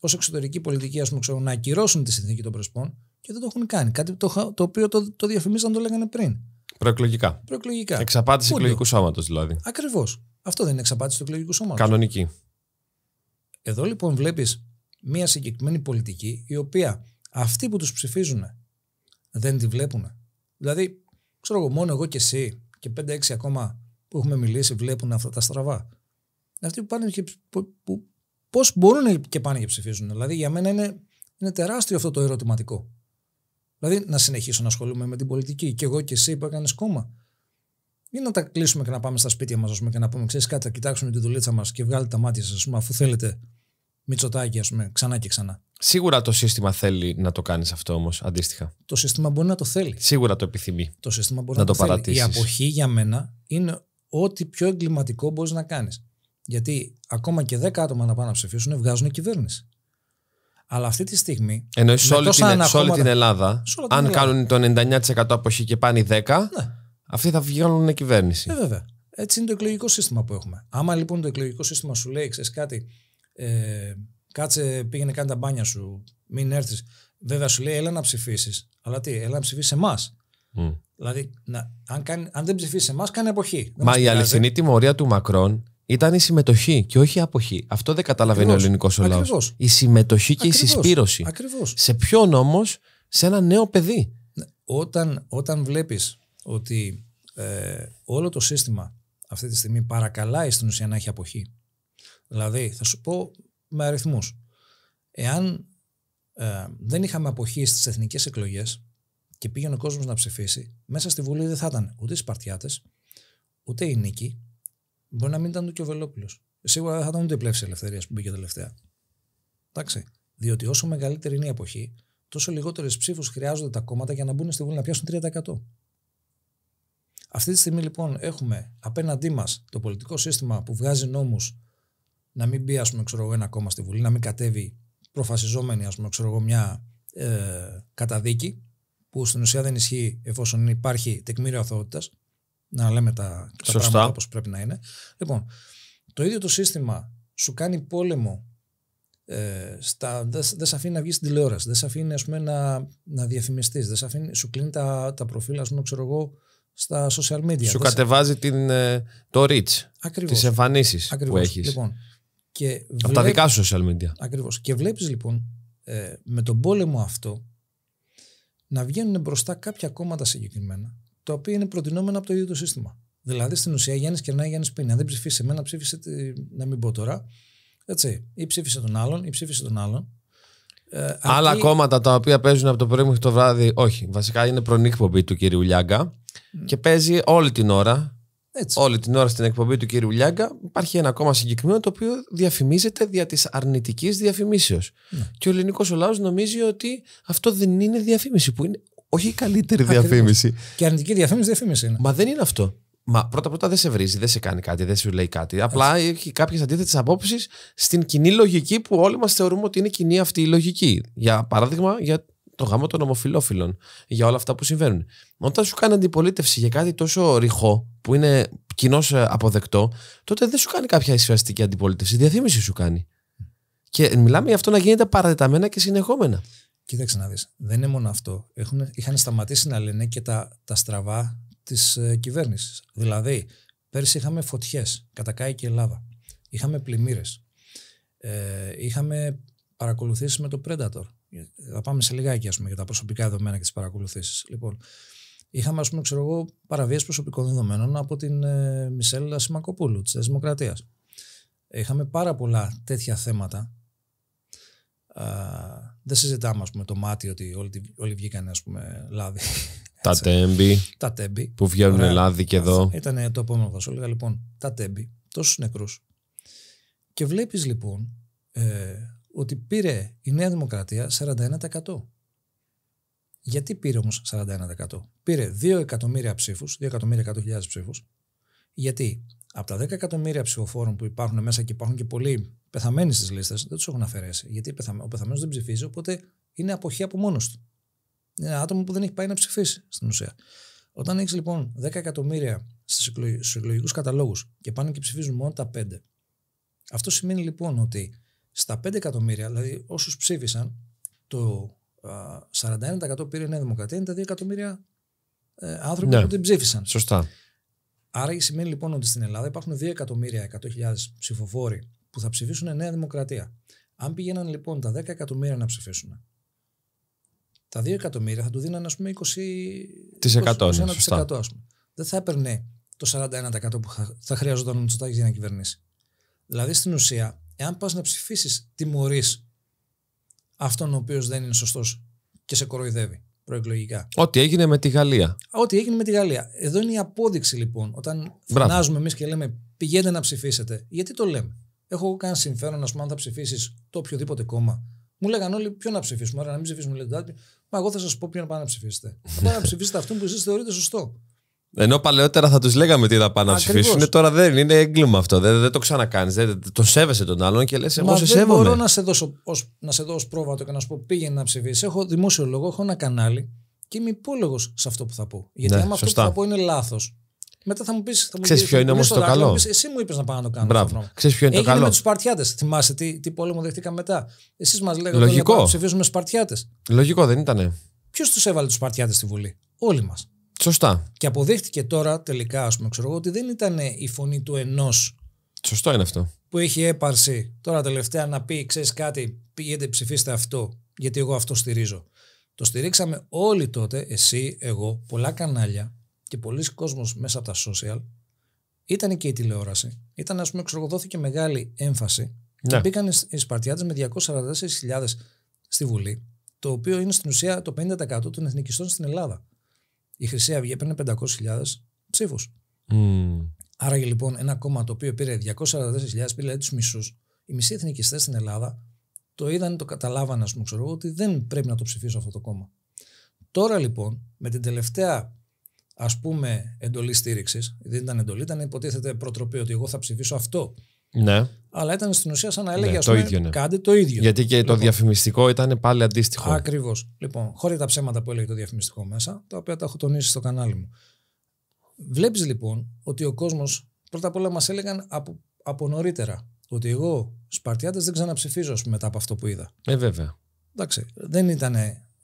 ως εξωτερική πολιτική ας να ακυρώσουν τη συνθήκη των Πρεσπών και δεν το έχουν κάνει. Κάτι το, το οποίο το, το διαφημίζαν, το λέγανε πριν. Προεκλογικά. Προεκλογικά. Εξαπάτηση του εκλογικού σώματος δηλαδή. Ακριβώς. Αυτό δεν είναι εξαπάτηση του εκλογικού σώματος. Κανονική. Εδώ λοιπόν βλέπεις μία συγκεκριμένη πολιτική η οποία αυτοί που τους ψηφίζουν δεν τη βλέπουν. Δηλαδή, ξέρω εγώ, μόνο εγώ και εσύ και 5-6 ακόμα που έχουμε μιλήσει βλέπουν αυτά τα στραβά. Αυτοί που πάνε και που, πώς μπορούν και πάνε και ψηφίζουν. Δηλαδή, για μένα είναι, είναι τεράστιο αυτό το ερωτηματικό. Δηλαδή, να συνεχίσω να ασχολούμαι με την πολιτική. Και εγώ και εσύ που έκανες κόμμα. Ή να τα κλείσουμε και να πάμε στα σπίτια μας και να πούμε: Ξέρεις κάτι, θα κοιτάξουμε τη δουλειά μας και βγάλετε τα μάτια σας, αφού θέλετε Μητσοτάκι, ας πούμε, ξανά και ξανά. Σίγουρα το σύστημα θέλει να το κάνεις αυτό όμως, αντίστοιχα. Το σύστημα μπορεί να το θέλει. Σίγουρα το επιθυμεί. Το σύστημα μπορεί να, το, το παρατήσει. Η αποχή για μένα είναι ό,τι πιο εγκληματικό μπορείς να κάνεις. Γιατί ακόμα και 10 άτομα να πάνε να ψηφίσουν βγάζουν κυβέρνηση. Αλλά αυτή τη στιγμή. Ενώ σε όλη, την, Ελλάδα, αν κάνουν το 99% αποχή και πάνε 10, ναι. αυτοί θα βγάλουν κυβέρνηση. Ε, βέβαια. Έτσι είναι το εκλογικό σύστημα που έχουμε. Άμα λοιπόν το εκλογικό σύστημα σου λέει, ξέρεις κάτι, ε, κάτσε, πήγαινε κάνει τα μπάνια σου, μην έρθεις. Βέβαια σου λέει, έλα να ψηφίσεις. Αλλά τι, έλα να ψηφίσεις εμά. Mm. Δηλαδή, να, αν, κάνει, αν δεν ψηφίσεις εμά, κάνει αποχή. Μα η αληθινή τιμωρία του Μακρόν ήταν η συμμετοχή και όχι η αποχή. Αυτό δεν καταλαβαίνει Ακριβώς. ο ελληνικός λαός. Η συμμετοχή και η συσπήρωση. Σε ποιον όμως, σε ένα νέο παιδί. Ναι, όταν, όταν βλέπεις ότι ε, όλο το σύστημα αυτή τη στιγμή παρακαλάει στην ουσία να έχει αποχή. Δηλαδή, θα σου πω με αριθμούς. Εάν ε, δεν είχαμε αποχή στις εθνικές εκλογές και πήγαινε ο κόσμος να ψηφίσει, μέσα στη Βουλή δεν θα ήταν ούτε οι Σπαρτιάτες, ούτε η Νίκη. Μπορεί να μην ήταν ούτε ο Βελόπουλο. Σίγουρα δεν θα ήταν ούτε η Πλεύση Ελευθερίας που μπήκε τελευταία. Εντάξει. Διότι όσο μεγαλύτερη είναι η αποχή, τόσο λιγότερες ψήφους χρειάζονται τα κόμματα για να μπουν στη Βουλή να πιάσουν 3%. Αυτή τη στιγμή λοιπόν έχουμε απέναντί μας το πολιτικό σύστημα που βγάζει νόμους να μην μπει ένα κόμμα στη Βουλή, να μην κατέβει προφασιζόμενη ας πούμε, μια ε, καταδίκη που στην ουσία δεν ισχύει εφόσον υπάρχει τεκμήριο αθωότητα. Να λέμε τα, τα πράγματα όπως πρέπει να είναι. Λοιπόν, το ίδιο το σύστημα σου κάνει πόλεμο ε, στα, δεν δε σε αφήνει να βγεις στην τηλεόραση, δεν σε αφήνει να, να διαφημιστείς, σου κλείνει τα, τα προφίλ, πούμε, ξέρω στα social media. Σου κατεβάζει την, ε, το reach, τις εμφανίσεις που έχεις. Λοιπόν, και βλέπ... Από τα δικά σου social media. Ακριβώς. Και βλέπεις λοιπόν ε, με τον πόλεμο αυτό να βγαίνουν μπροστά κάποια κόμματα συγκεκριμένα, τα οποία είναι προτινόμενα από το ίδιο το σύστημα. Δηλαδή στην ουσία Γιάννης να Γιάννης Πίνη. Αν δεν ψήφισε εμένα, ψήφισε. Τη... Να μην πω τώρα. Έτσι. Ή ψήφισε τον άλλον, ή ψήφισε τον άλλον. Ε, Άλλα κόμματα τα οποία παίζουν από το πρωί μέχρι το βράδυ, όχι. Βασικά είναι προνύκποπη του κυρίου Λιάγκα mm. και παίζει όλη την ώρα έτσι. Όλη την ώρα στην εκπομπή του κύριου Λιάγκα υπάρχει ένα ακόμα συγκεκριμένο το οποίο διαφημίζεται δια της αρνητικής διαφημίσεως. Ναι. Και ο ελληνικός λαός νομίζει ότι αυτό δεν είναι διαφήμιση, που είναι όχι η καλύτερη διαφήμιση. Και αρνητική διαφήμιση διαφήμιση είναι. Μα δεν είναι αυτό. Μα πρώτα-πρώτα δεν σε βρίζει, δεν σε κάνει κάτι, δεν σου λέει κάτι. Απλά έχει κάποιες αντίθετες απόψεις στην κοινή λογική που όλοι μας θεωρούμε ότι είναι κοινή αυτή η λογική. Για παράδειγμα, για το γάμο των ομοφυλόφιλων, για όλα αυτά που συμβαίνουν. Όταν σου κάνει αντιπολίτευση για κάτι τόσο ρηχό, που είναι κοινώς ε, αποδεκτό, τότε δεν σου κάνει κάποια ισχυραστική αντιπολίτευση. Διαθύμηση σου κάνει. Και μιλάμε για αυτό να γίνεται παρατεταμένα και συνεχόμενα. Κοίταξε να δεις. Δεν είναι μόνο αυτό. Έχουν, είχαν σταματήσει να λένε και τα, τα στραβά της ε, κυβέρνησης. Δηλαδή, πέρσι είχαμε φωτιές, κατακάει και η Ελλάδα. Είχαμε πλημμύρες. Ε, είχαμε παρακολουθήσεις με το Predator. Ε, θα πάμε σε λιγάκι ας πούμε, για τα προσωπικά δεδομένα και τις παρακολουθήσεις. Λοιπόν, είχαμε ας πούμε, παραβίαση προσωπικών δεδομένων από την ε, Μισελ Σιμακοπούλου τη Δημοκρατίας. Είχαμε πάρα πολλά τέτοια θέματα. δεν συζητάμε το μάτι ότι όλοι, όλοι βγήκαν ας πούμε, λάδι. τα τέμπη. τα Που βγαίνουν λάδι και εδώ. Ήταν το επόμενο Λοιπόν, τα τέμπη. Τόσους νεκρούς. Και βλέπεις λοιπόν ε, ότι πήρε η Νέα Δημοκρατία 41%. Γιατί πήρε όμως 41%. Πήρε 2 εκατομμύρια ψήφους, 2 εκατομμύρια 100.000 ψήφους. Γιατί από τα 10 εκατομμύρια ψηφοφόρων που υπάρχουν μέσα και υπάρχουν και πολλοί πεθαμένοι στις λίστες, δεν τους έχουν αφαιρέσει. Γιατί ο πεθαμένος δεν ψηφίζει, οπότε είναι αποχή από μόνος του. Είναι άτομο που δεν έχει πάει να ψηφίσει στην ουσία. Όταν έχεις λοιπόν 10 εκατομμύρια στους εκλογικού καταλόγους και πάνε και ψηφίζουν μόνο τα 5, αυτό σημαίνει λοιπόν ότι στα 5 εκατομμύρια, δηλαδή όσους ψήφισαν, το 41% πήρε η Νέα Δημοκρατία, είναι τα 2 εκατομμύρια ε, άνθρωποι ναι. που την ψήφισαν. Σωστά. Άρα σημαίνει λοιπόν ότι στην Ελλάδα υπάρχουν 2 εκατομμύρια 100.000 ψηφοφόροι που θα ψηφίσουν Νέα Δημοκρατία. Αν πήγαιναν λοιπόν τα 10 εκατομμύρια να ψηφίσουν, τα 2 εκατομμύρια θα του δίναν ας πούμε 20%. Ναι, Δεν θα έπαιρνε το 41% που θα χρειαζόταν ο για να κυβερνήσει. Δηλαδή στην ουσία εάν πας να ψηφίσεις, τιμωρείς αυτόν ο οποίος δεν είναι σωστός και σε κοροϊδεύει προεκλογικά. Ό,τι έγινε με τη Γαλλία. Ό,τι έγινε με τη Γαλλία. Εδώ είναι η απόδειξη λοιπόν. Όταν φωνάζουμε εμείς και λέμε πηγαίνετε να ψηφίσετε, γιατί το λέμε. Έχω κάνει κανένα συμφέρον, να πούμε, αν θα ψηφίσεις το οποιοδήποτε κόμμα. Μου λέγανε όλοι ποιο να ψηφίσουμε. Άρα να μην ψηφίσουμε, λέει Μα εγώ θα σας πω ποιο να πάνε να ψηφίσετε. να πάνε να ψηφίσετε αυτόν που εσείς θεωρείτε σωστό. Ενώ παλαιότερα θα τους λέγαμε τι θα πάνε να ψηφίσουν, τώρα δεν είναι έγκλημα αυτό. Δεν, δεν το ξανακάνεις. Δεν, σέβεσαι τον άλλον και λες: Εγώ Μα σε δεν μπορώ να σε δώσω πρόβατο και να σου πω πήγαινε να ψηφίσεις. Έχω δημόσιο λόγο, έχω ένα κανάλι και είμαι υπόλογος σε αυτό που θα πω. Γιατί ναι, άμα αυτό που θα πω είναι λάθος, μετά θα μου πεις. Ξέρει ποιο είναι όμως το καλό. Πεις, εσύ μου είπες να πάω να το κάνω. Μπράβο. Ξέρεις ποιο είναι Έγινε το καλό. με τους Σπαρτιάτες. Θυμάσαι τι, τι πόλεμο δεχτήκαμε μετά. Εσείς μας λέγατε ότι ψηφίζουμε Σπαρτιάτες. Λογικό δεν ήταν. Ποιος τους έβαλε τους Σπαρτιάτες στη Βουλή. Όλοι μας. Σωστά. Και αποδείχτηκε τώρα τελικά, ας πούμε, ξέρω ότι δεν ήταν η φωνή του ενός. Σωστό είναι αυτό. Που έχει έπαρση τώρα τελευταία να πει, ξέρεις κάτι, πήγαινε ψηφίστε αυτό, γιατί εγώ αυτό στηρίζω. Το στηρίξαμε όλοι τότε, εσύ, εγώ, πολλά κανάλια και πολλοί κόσμος μέσα από τα social. Ήταν και η τηλεόραση. Ήταν, ας πούμε, εξοργοδόθηκε μεγάλη έμφαση. Ναι. Και μπήκαν οι Σπαρτιάτες με 244.000 στη Βουλή, το οποίο είναι στην ουσία το 50% των εθνικιστών στην Ελλάδα η Χρυσή Αυγή έπαιρνε 500.000 ψήφου. Mm. Άρα λοιπόν ένα κόμμα το οποίο πήρε 244.000, πήρε τους μισούς, οι μισοί εθνικιστές στην Ελλάδα το είδαν, το καταλάβαν, ας πούμε, ξέρω ότι δεν πρέπει να το ψηφίσω αυτό το κόμμα. Τώρα λοιπόν, με την τελευταία ας πούμε εντολή στήριξης, δεν ήταν εντολή, ήταν υποτίθεται προτροπή ότι εγώ θα ψηφίσω αυτό. Ναι αλλά ήταν στην ουσία σαν να ναι, έλεγε ναι, ας το ίδιο, κάντε το ίδιο. Γιατί και το λοιπόν. διαφημιστικό ήταν πάλι αντίστοιχο. Ακριβώς. Λοιπόν, χωρί τα ψέματα που έλεγε το διαφημιστικό μέσα, τα οποία τα έχω τονίσει στο κανάλι μου. Βλέπεις λοιπόν ότι ο κόσμος πρώτα απ' όλα μας έλεγαν από, νωρίτερα ότι εγώ Σπαρτιάτες δεν ξαναψηφίζω μετά από αυτό που είδα. Ε, βέβαια. Εντάξει, δεν ήταν.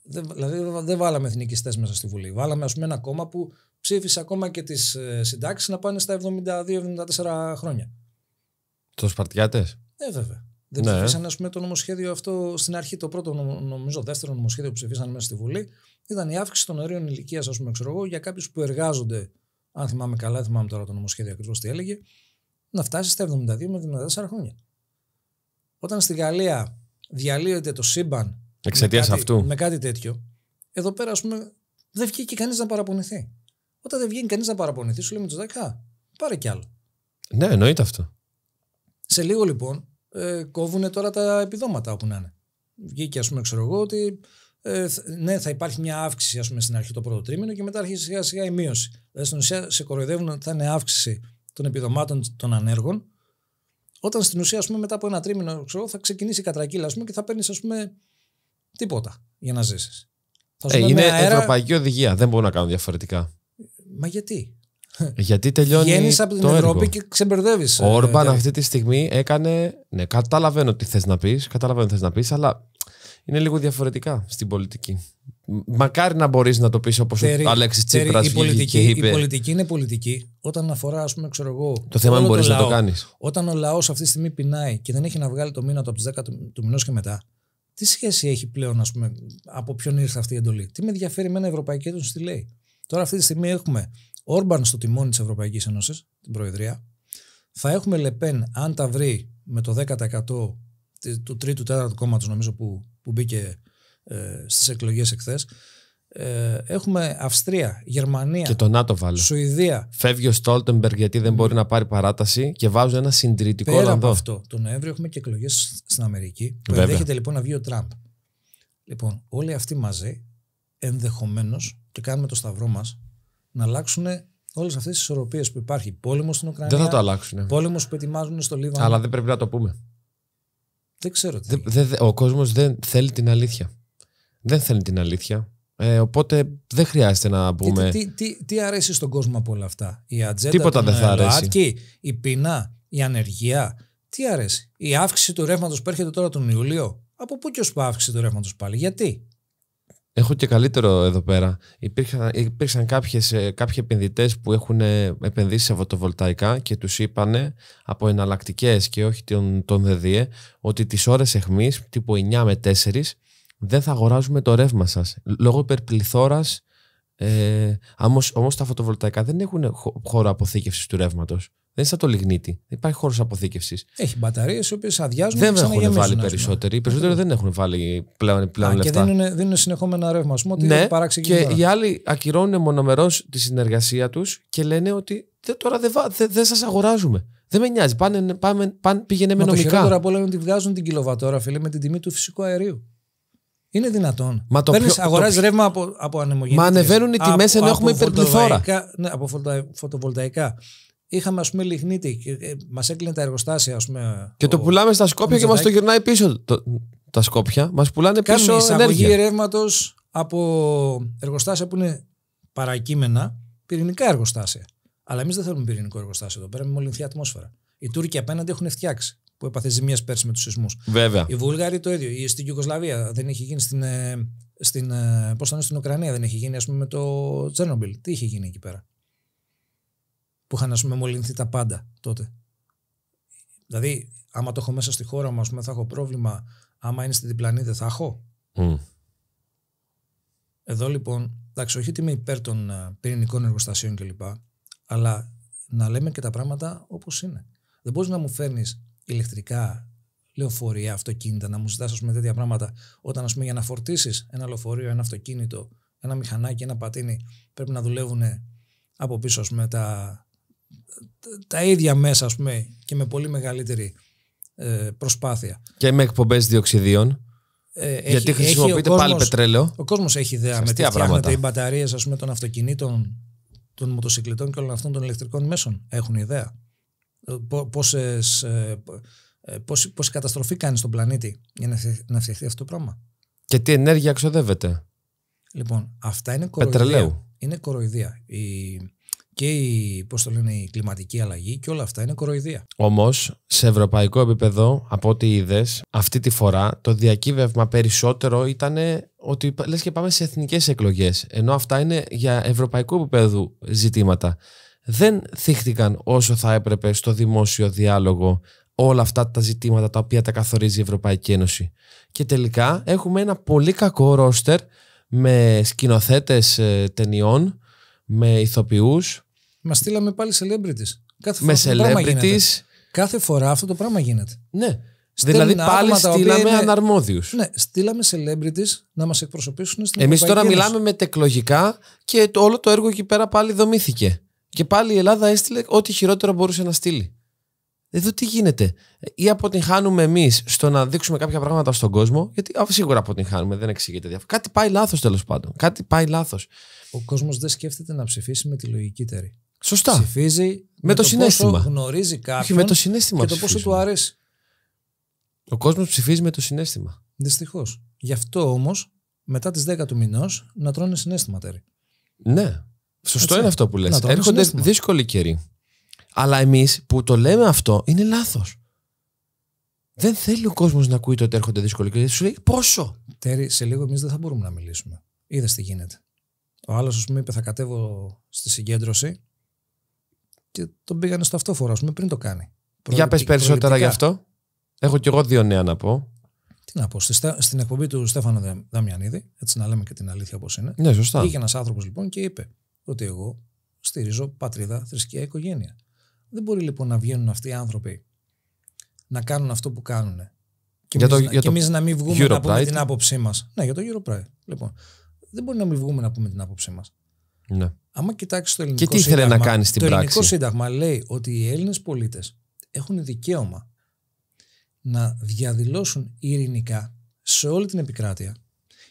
Δηλαδή, δεν βάλαμε εθνικιστές μέσα στη Βουλή. Βάλαμε, πούμε, ένα κόμμα που ψήφισε ακόμα και τις ε, συντάξεις να πάνε στα 72-74 χρόνια. Των Σπαρτιάτες. Ε, βέβαια. Δεν ναι. ψηφίσαν ας πούμε, το νομοσχέδιο αυτό στην αρχή. Το πρώτο, νομίζω, δεύτερο νομοσχέδιο που ψηφίσαν μέσα στη Βουλή ήταν η αύξηση των ορίων ηλικίας, ας πούμε, ξέρω εγώ, για κάποιους που εργάζονται. Αν θυμάμαι καλά, θυμάμαι τώρα το νομοσχέδιο ακριβώς τι έλεγε, να φτάσει στα 72 με 74 χρόνια. Όταν στη Γαλλία διαλύεται το σύμπαν αυτού. Με κάτι τέτοιο. Εδώ πέρα, ας πούμε, δεν βγήκε κανείς να παραπονηθεί. Όταν δεν βγαίνει κανείς να παραπονηθεί, σου λέμε του 10, πάρε κι άλλο. Ναι, εννοείται αυτό. Σε λίγο λοιπόν ε, κόβουν τώρα τα επιδόματα όπου να είναι. Βγήκε ας πούμε, ξέρω εγώ, ότι ε, ναι, θα υπάρχει μια αύξηση ας πούμε, στην αρχή το πρώτο τρίμηνο και μετά αρχίζει σιγά σιγά η μείωση. Δηλαδή στην ουσία σε κοροϊδεύουν ότι θα είναι αύξηση των επιδομάτων των ανέργων, όταν στην ουσία ας πούμε, μετά από ένα τρίμηνο ξέρω, θα ξεκινήσει η κατρακύλα ας πούμε, και θα παίρνεις τίποτα για να ζήσεις. Ε, είναι αέρα... ευρωπαϊκή οδηγία, δεν μπορούν να κάνουν διαφορετικά. Μα γιατί. Γιατί τελειώνει. Βγαίνεις από την Ευρώπη και ξεμπερδεύεις. Ο Όρμπαν ε, αυτή τη στιγμή έκανε. Ναι, καταλαβαίνω τι θες να πεις, καταλαβαίνω τι θες να πεις, αλλά είναι λίγο διαφορετικά στην πολιτική. Μακάρι να μπορείς να το πεις όπως ο Αλέξη Τσίπρα βγήκε και είπε. Η πολιτική είναι πολιτική όταν αφορά, ας πούμε, ξέρω εγώ. Το θέμα είναι μπορείς να το κάνεις. Όταν ο λαός αυτή τη στιγμή πεινάει και δεν έχει να βγάλει το μήνα του από τις 10 του, μηνός και μετά, τι σχέση έχει πλέον, ας πούμε, από ποιον ήρθε αυτή η εντολή. Τι με ενδιαφέρει με ένα ευρωπαϊκό του τι λέει. Τώρα αυτή τη στιγμή έχουμε Όρμπαν στο τιμόνι της Ευρωπαϊκής Ένωσης, την Προεδρία. Θα έχουμε Λεπέν, αν τα βρει με το 10% του τρίτου τέταρτου κόμματος, νομίζω που, που μπήκε ε, στις εκλογές εχθές. Ε, έχουμε Αυστρία, Γερμανία, και Σουηδία. Φεύγει ο Στόλτεμπεργκ γιατί δεν μπορεί να πάρει παράταση και βάζουν ένα συντηρητικό Πέρα Ολλανδό. από αυτό, τον Νοέμβριο έχουμε και εκλογές στην Αμερική. Που ενδέχεται λοιπόν να βγει ο Τραμπ. Λοιπόν, όλοι αυτοί μαζί ενδεχομένως και κάνουμε το σταυρό μας να αλλάξουν όλες αυτές τις ισορροπίες που υπάρχει. Πόλεμος στην Ουκρανία. Δεν θα το αλλάξουν. Πόλεμος που ετοιμάζουν στο Λίβανο. Αλλά δεν πρέπει να το πούμε. Δεν ξέρω τι. ο κόσμος δεν θέλει την αλήθεια. Δεν θέλει την αλήθεια. Ε, οπότε δεν χρειάζεται να πούμε. Τι, τι, τι, αρέσει στον κόσμο από όλα αυτά. Η ατζέντα Τίποτα δεν θα αρέσει. η πείνα, η ανεργία. Τι αρέσει. Η αύξηση του ρεύματος που έρχεται τώρα τον Ιούλιο. Από πού και ως που αύξηση του ρεύματος πάλι. Γιατί. Έχω και καλύτερο εδώ πέρα. Υπήρχαν, υπήρξαν κάποιες, ε, κάποιοι επενδυτές που έχουν ε, επενδύσει σε φωτοβολταϊκά και τους είπανε από εναλλακτικές και όχι τον, τον ΔΔΕ ότι τις ώρες εχμής τύπου 9 με 4, δεν θα αγοράζουμε το ρεύμα σας λόγω υπερπληθώρας ε, Όμως τα φωτοβολταϊκά δεν έχουν χώρο αποθήκευσης του ρεύματος. Δεν είναι σαν το λιγνίτι Δεν υπάρχει χώρος αποθήκευσης. Έχει μπαταρίες οι οποίες αδειάζουν Δεν έχουν βάλει περισσότεροι. Οι ναι. περισσότεροι δεν έχουν βάλει πλέον, πλέον Α, λεφτά. Και δεν είναι συνεχόμενα ρεύμα. Ας πούμε, ναι, και οι άλλοι ακυρώνουν μονομερός τη συνεργασία τους και λένε ότι τώρα δεν δε, δε σας αγοράζουμε. Δεν με νοιάζει. Πάνε, πάνε, πήγαινε με νομικά. Το χειρότερο από όλα είναι ότι βγάζουν την κιλοβατόρα, φίλε, με την τιμή του φυσικού αερίου. Είναι δυνατόν. Μα το αγοράζεις ρεύμα από, από ανεμογεννήτες. Μα ανεβαίνουν οι τιμές ενώ έχουμε υπερπληθώρα. Ναι, από φωτοβολταϊκά. Είχαμε, ας πούμε, λιγνίτη. Ε, μας έκλεινε τα εργοστάσια, ας Και το πουλάμε στα σκόπια και μας το γυρνάει πίσω τα σκόπια. Μας πουλάνε πίσω. Κάνουμε εισαγωγή ρεύματος από εργοστάσια που είναι παρακείμενα, πυρηνικά εργοστάσια. Αλλά εμείς δεν θέλουμε πυρηνικό εργοστάσιο εδώ πέρα, με μολυνθεί ατμόσφαιρα. Οι Τούρκοι απέναντι έχουν φτιάξει που έπαθε ζημίες πέρσι με τους σεισμούς. Βέβαια. Η Βουλγάρια το ίδιο. Στην Ιουγκοσλαβία δεν έχει γίνει στην. Ε, στην ε, Πώς ήταν στην Ουκρανία, δεν έχει γίνει, ας πούμε, με το Τσέρνομπιλ. Τι είχε γίνει εκεί πέρα. Που είχαν, ας πούμε, μολυνθεί τα πάντα τότε. Δηλαδή, άμα το έχω μέσα στη χώρα μου, ας πούμε, θα έχω πρόβλημα. Άμα είναι στην διπλανή, δεν θα έχω. Mm. Εδώ λοιπόν, εντάξει, όχι ότι είμαι υπέρ των ε, πυρηνικών εργοστασίων κλπ. Αλλά να λέμε και τα πράγματα όπως είναι. Δεν μπορείς να μου φέρνεις ηλεκτρικά λεωφορεία, αυτοκίνητα, να μου ζητάς τέτοια πράγματα. Όταν ας πούμε, για να φορτίσεις ένα λεωφορείο, ένα αυτοκίνητο, ένα μηχανάκι, ένα πατίνι, πρέπει να δουλεύουν από πίσω τα, ίδια μέσα ας πούμε, και με πολύ μεγαλύτερη ε, προσπάθεια. Και με εκπομπές διοξιδίων. Ε, γιατί χρησιμοποιείται πάλι πετρέλαιο. Ο κόσμος έχει ιδέα με τι φτιάχνεται οι μπαταρίες των αυτοκινήτων, των μοτοσυκλετών και όλων αυτών των ηλεκτρικών μέσων. Έχουν ιδέα. Ε, πόσες, ε, ε, πόση, καταστροφή κάνει στον πλανήτη για να, φτιαχτεί αυτό το πράγμα. Και τι ενέργεια ξοδεύεται. Λοιπόν, αυτά είναι κοροϊδία. Πετρελαίου. Είναι κοροϊδία. και η, πώς το λένε, η κλιματική αλλαγή και όλα αυτά είναι κοροϊδία. Όμως, σε ευρωπαϊκό επίπεδο, από ό,τι είδες, αυτή τη φορά το διακύβευμα περισσότερο ήταν ότι λες και πάμε σε εθνικές εκλογές. Ενώ αυτά είναι για ευρωπαϊκού επίπεδο ζητήματα δεν θύχτηκαν όσο θα έπρεπε στο δημόσιο διάλογο όλα αυτά τα ζητήματα τα οποία τα καθορίζει η Ευρωπαϊκή Ένωση. Και τελικά έχουμε ένα πολύ κακό ρόστερ με σκηνοθέτες ε, ταινιών, με ηθοποιούς. Μα στείλαμε πάλι celebrities. Κάθε φορά Κάθε φορά αυτό το πράγμα γίνεται. Ναι. δηλαδή πάλι στείλαμε είναι... αναρμόδιους. Ναι, στείλαμε celebrities να μας εκπροσωπήσουν στην Εμείς τώρα μιλάμε με τεκλογικά και το, όλο το έργο εκεί πέρα πάλι δομήθηκε. Και πάλι η Ελλάδα έστειλε ό,τι χειρότερο μπορούσε να στείλει. Εδώ τι γίνεται. Ή αποτυγχάνουμε εμείς στο να δείξουμε κάποια πράγματα στον κόσμο, γιατί α, σίγουρα αποτυγχάνουμε, δεν εξηγείται διάφορα. Κάτι πάει λάθος τέλος πάντων. Κάτι πάει λάθος. Ο κόσμος δεν σκέφτεται να ψηφίσει με τη λογική τέρη. Σωστά. Ψηφίζει με, το, το συνέστημα. Πόσο γνωρίζει κάποιον. Όχι, με το συνέστημα. Και το πόσο του αρέσει. Ο κόσμος ψηφίζει με το συνέστημα. Δυστυχώς. Γι' αυτό όμως μετά τις 10 του μηνός να τρώνε συνέστημα, τέρι. Ναι. Σωστό είναι αυτό που λες. Έρχονται δύσκολοι καιροί. Αλλά εμείς που το λέμε αυτό είναι λάθος. Δεν θέλει ο κόσμος να ακούει το ότι έρχονται δύσκολοι καιροί. Σου λέει πόσο. Τέρι, σε λίγο εμείς δεν θα μπορούμε να μιλήσουμε. Είδες τι γίνεται. Ο άλλος, ας πούμε, είπε θα κατέβω στη συγκέντρωση και τον πήγανε στο αυτόφορο, ας πούμε, πριν το κάνει. Για πες περισσότερα γι' αυτό. Έχω κι εγώ δύο νέα να πω. Τι να πω. Στην εκπομπή του Στέφανο Δαμιανίδη, έτσι να λέμε και την αλήθεια όπως είναι. Ναι, σωστά. Πήγε ένας άνθρωπος λοιπόν και είπε: ότι εγώ στηρίζω πατρίδα, θρησκεία, οικογένεια. Δεν μπορεί λοιπόν να βγαίνουν αυτοί οι άνθρωποι να κάνουν αυτό που κάνουν. Και για να μην βγούμε να πούμε την άποψή μας. Ναι, για το Europride. Λοιπόν, δεν μπορεί να μην βγούμε να πούμε την άποψή μας. Ναι. κοιτάξεις το ελληνικό και τι ήθελε να κάνει στην πράξη. το πράξη. ελληνικό σύνταγμα λέει ότι οι Έλληνες πολίτες έχουν δικαίωμα να διαδηλώσουν ειρηνικά σε όλη την επικράτεια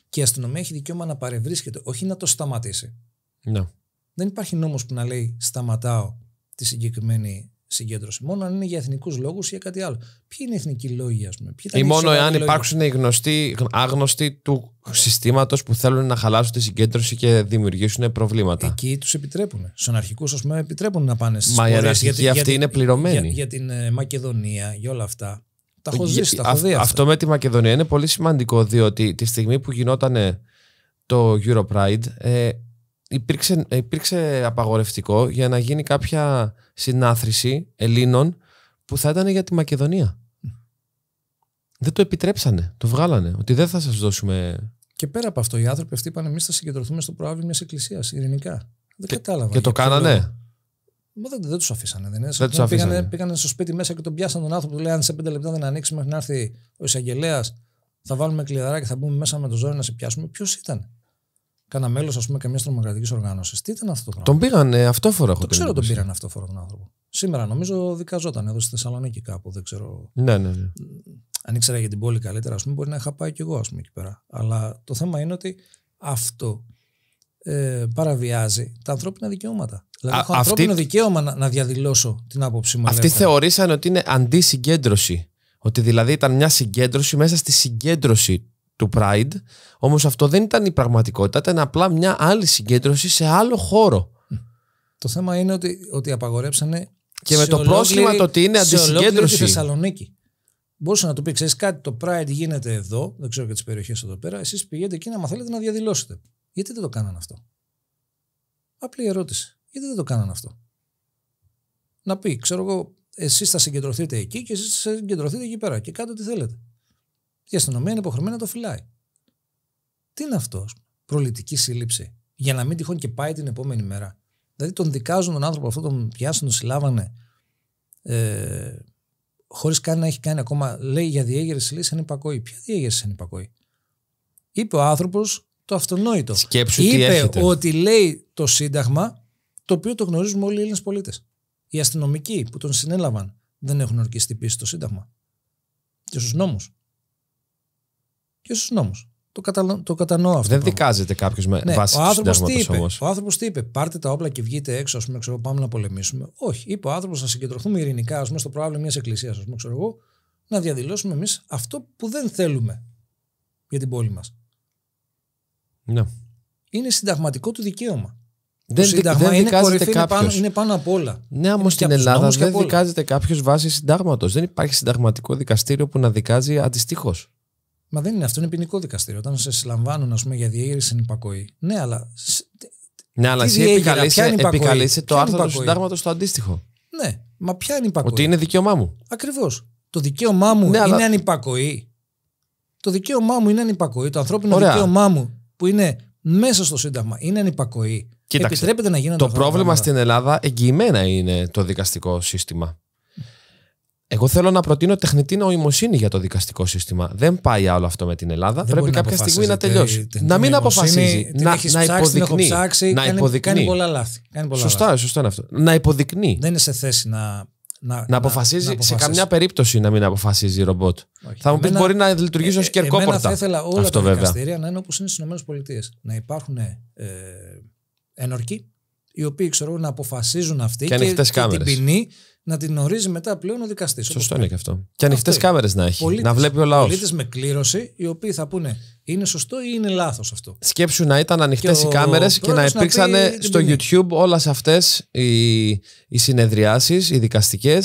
και η αστυνομία έχει δικαίωμα να παρευρίσκεται, όχι να το σταματήσει. Ναι. Δεν υπάρχει νόμος που να λέει σταματάω τη συγκεκριμένη συγκέντρωση. Μόνο αν είναι για εθνικούς λόγους ή για κάτι άλλο. Ποιοι είναι οι εθνικοί λόγοι, ας πούμε. Ή μόνο εάν υπάρξουν οι γνωστοί, άγνωστοι του συστήματος που θέλουν να χαλάσουν τη συγκέντρωση και δημιουργήσουν προβλήματα. Εκεί τους επιτρέπουν. Στου αναρχικού, ας πούμε, επιτρέπουν να πάνε στις Μα οι αναρχικοί αυτοί είναι πληρωμένοι. Για, την ε, Μακεδονία, για όλα αυτά. Τα έχω ε, ζήσει, τα έχω Αυτό με τη Μακεδονία είναι πολύ σημαντικό, διότι τη στιγμή που γινόταν το Europride. Ε, υπήρξε, υπήρξε απαγορευτικό για να γίνει κάποια συνάθρηση Ελλήνων που θα ήταν για τη Μακεδονία. Δεν το επιτρέψανε, το βγάλανε. Ότι δεν θα σας δώσουμε. Και πέρα από αυτό, οι άνθρωποι αυτοί είπαν: Εμείς θα συγκεντρωθούμε στο προάβλημα μιας εκκλησίας ειρηνικά. Δεν και, κατάλαβα. Και το κάνανε. Μα δεν, δεν τους αφήσανε. Δεν, δεν αφήσανε. Πήγανε, πήγανε στο σπίτι μέσα και τον πιάσανε τον άνθρωπο. Του λέει: Αν σε πέντε λεπτά δεν ανοίξεις μέχρι να έρθει ο εισαγγελέας, θα βάλουμε κλειδαρά και θα μπούμε μέσα με το ζόρι να σε πιάσουμε. Ποιος ήταν κάνα μέλος, ας πούμε, καμία τρομοκρατικής οργάνωσης. Τι ήταν αυτό το πράγμα. Τον πήγαν αυτόφορο Το ξέρω τον πήραν αυτόφορο τον άνθρωπο. Σήμερα νομίζω δικαζόταν εδώ στη Θεσσαλονίκη κάπου, δεν ξέρω. Ναι, ναι, ναι. Αν ήξερα για την πόλη καλύτερα, ας πούμε, μπορεί να είχα πάει κι εγώ, ας πούμε, εκεί πέρα. Αλλά το θέμα είναι ότι αυτό ε, παραβιάζει τα ανθρώπινα δικαιώματα. Δηλαδή, έχω αυτή... ανθρώπινο δικαίωμα να, να διαδηλώσω την άποψή μου. Αυτοί θεωρήσαν ότι είναι αντισυγκέντρωση. Ότι δηλαδή ήταν μια συγκέντρωση μέσα στη συγκέντρωση του Pride. Όμως αυτό δεν ήταν η πραγματικότητα, ήταν απλά μια άλλη συγκέντρωση σε άλλο χώρο. Το θέμα είναι ότι, ότι απαγορέψανε. Και με το πρόσχημα το ότι είναι αντισυγκέντρωση. Στη Θεσσαλονίκη. Μπορούσε να του πει: Ξέρεις κάτι, το Pride γίνεται εδώ, δεν ξέρω για τις περιοχές εδώ πέρα. Εσείς πηγαίνετε εκεί, να μα θέλετε να διαδηλώσετε. Γιατί δεν το κάνανε αυτό. Απλή ερώτηση. Γιατί δεν το κάνανε αυτό. Να πει, ξέρω εγώ, εσείς θα συγκεντρωθείτε εκεί και εσείς θα συγκεντρωθείτε εκεί πέρα και κάντε ό,τι θέλετε η αστυνομία είναι υποχρεωμένη να το φυλάει. Τι είναι αυτός, προλητική σύλληψη, για να μην τυχόν και πάει την επόμενη μέρα. Δηλαδή τον δικάζουν τον άνθρωπο αυτό, τον πιάσουν, τον συλλάβανε. Ε, Χωρίς καν να έχει κάνει ακόμα, λέει για διέγερση λύση ανυπακόη. Ποια διέγερση ανυπακόη. Είπε ο άνθρωπος το αυτονόητο. Σκέψου Είπε τι ότι λέει το Σύνταγμα, το οποίο το γνωρίζουμε όλοι οι Έλληνες πολίτες. Οι αστυνομικοί που τον συνέλαβαν δεν έχουν ορκιστεί πίσω στο Σύνταγμα και στους νόμους και στους νόμους. Το, κατα... το κατανοώ αυτό. Δεν δικάζεται κάποιος με ναι, συντάγματο όμω. Ο άνθρωπος τι είπε, πάρτε τα όπλα και βγείτε έξω, ας πούμε, πάμε να πολεμήσουμε. Όχι, είπε ο άνθρωπος να συγκεντρωθούμε ειρηνικά, πούμε, στο πρόβλημα μιας εκκλησίας, ας πούμε, ξέρω να διαδηλώσουμε εμείς αυτό που δεν θέλουμε για την πόλη μας. Ναι. Είναι συνταγματικό του δικαίωμα. Δεν, το είναι είναι πάνω, είναι πάνω απ' όλα. Ναι, όμω στην Ελλάδα δεν δικάζεται κάποιος βάσει συντάγματος. Δεν υπάρχει συνταγματικό δικαστήριο που να δικάζει αντιστοίχως. Μα δεν είναι αυτό, είναι ποινικό δικαστήριο. Όταν σε συλλαμβάνουν ας πούμε, για διέγερση στην Ναι, αλλά. Ναι, αλλά εσύ επικαλείσαι το άρθρο του συντάγματο το αντίστοιχο. Ναι, μα ποια είναι υπακοή. Ότι είναι δικαίωμά μου. Ακριβώς. Το δικαίωμά μου ναι, είναι ανυπακοή. Το δικαίωμά μου είναι ανυπακοή. Το ανθρώπινο Ωραία. δικαίωμά μου που είναι μέσα στο Σύνταγμα είναι ανυπακοή. Κοίταξε, Επιτρέπεται να γίνονται Το πρόβλημα στην Ελλάδα εγγυημένα είναι το δικαστικό σύστημα. Εγώ θέλω να προτείνω τεχνητή νοημοσύνη για το δικαστικό σύστημα. Δεν πάει άλλο αυτό με την Ελλάδα. Δεν Πρέπει κάποια στιγμή να τελειώσει. να μην αποφασίζει. Να, έχεις να υποδεικνύει. να κάνει, υποδεικνύει. Κάνει πολλά λάθη. Κάνει πολλά σωστά, λάθη. σωστά είναι αυτό. Να υποδεικνύει. Δεν είναι σε θέση να. Να, να, αποφασίζει, να, σε καμιά περίπτωση να μην αποφασίζει ρομπότ. Όχι. Θα μου πεις μπορεί να λειτουργήσει ως κερκόπορτα. Εμένα θα ήθελα όλα αυτό, τα δικαστήρια να είναι όπως είναι στις ΗΠΑ. Να υπάρχουν ε, ενορκοί οι οποίοι ξέρω να αποφασίζουν αυτοί και, και, και την ποινή να την ορίζει μετά πλέον ο δικαστής. Σωστό είναι και αυτό. Και ανοιχτές κάμερες να έχει. να βλέπει ο λαός. Πολίτες με κλήρωση, οι οποίοι θα πούνε είναι σωστό ή είναι λάθος αυτό. Σκέψου να ήταν ανοιχτές οι κάμερες και να υπήρξαν στο YouTube όλες αυτές οι, οι συνεδριάσεις, οι δικαστικές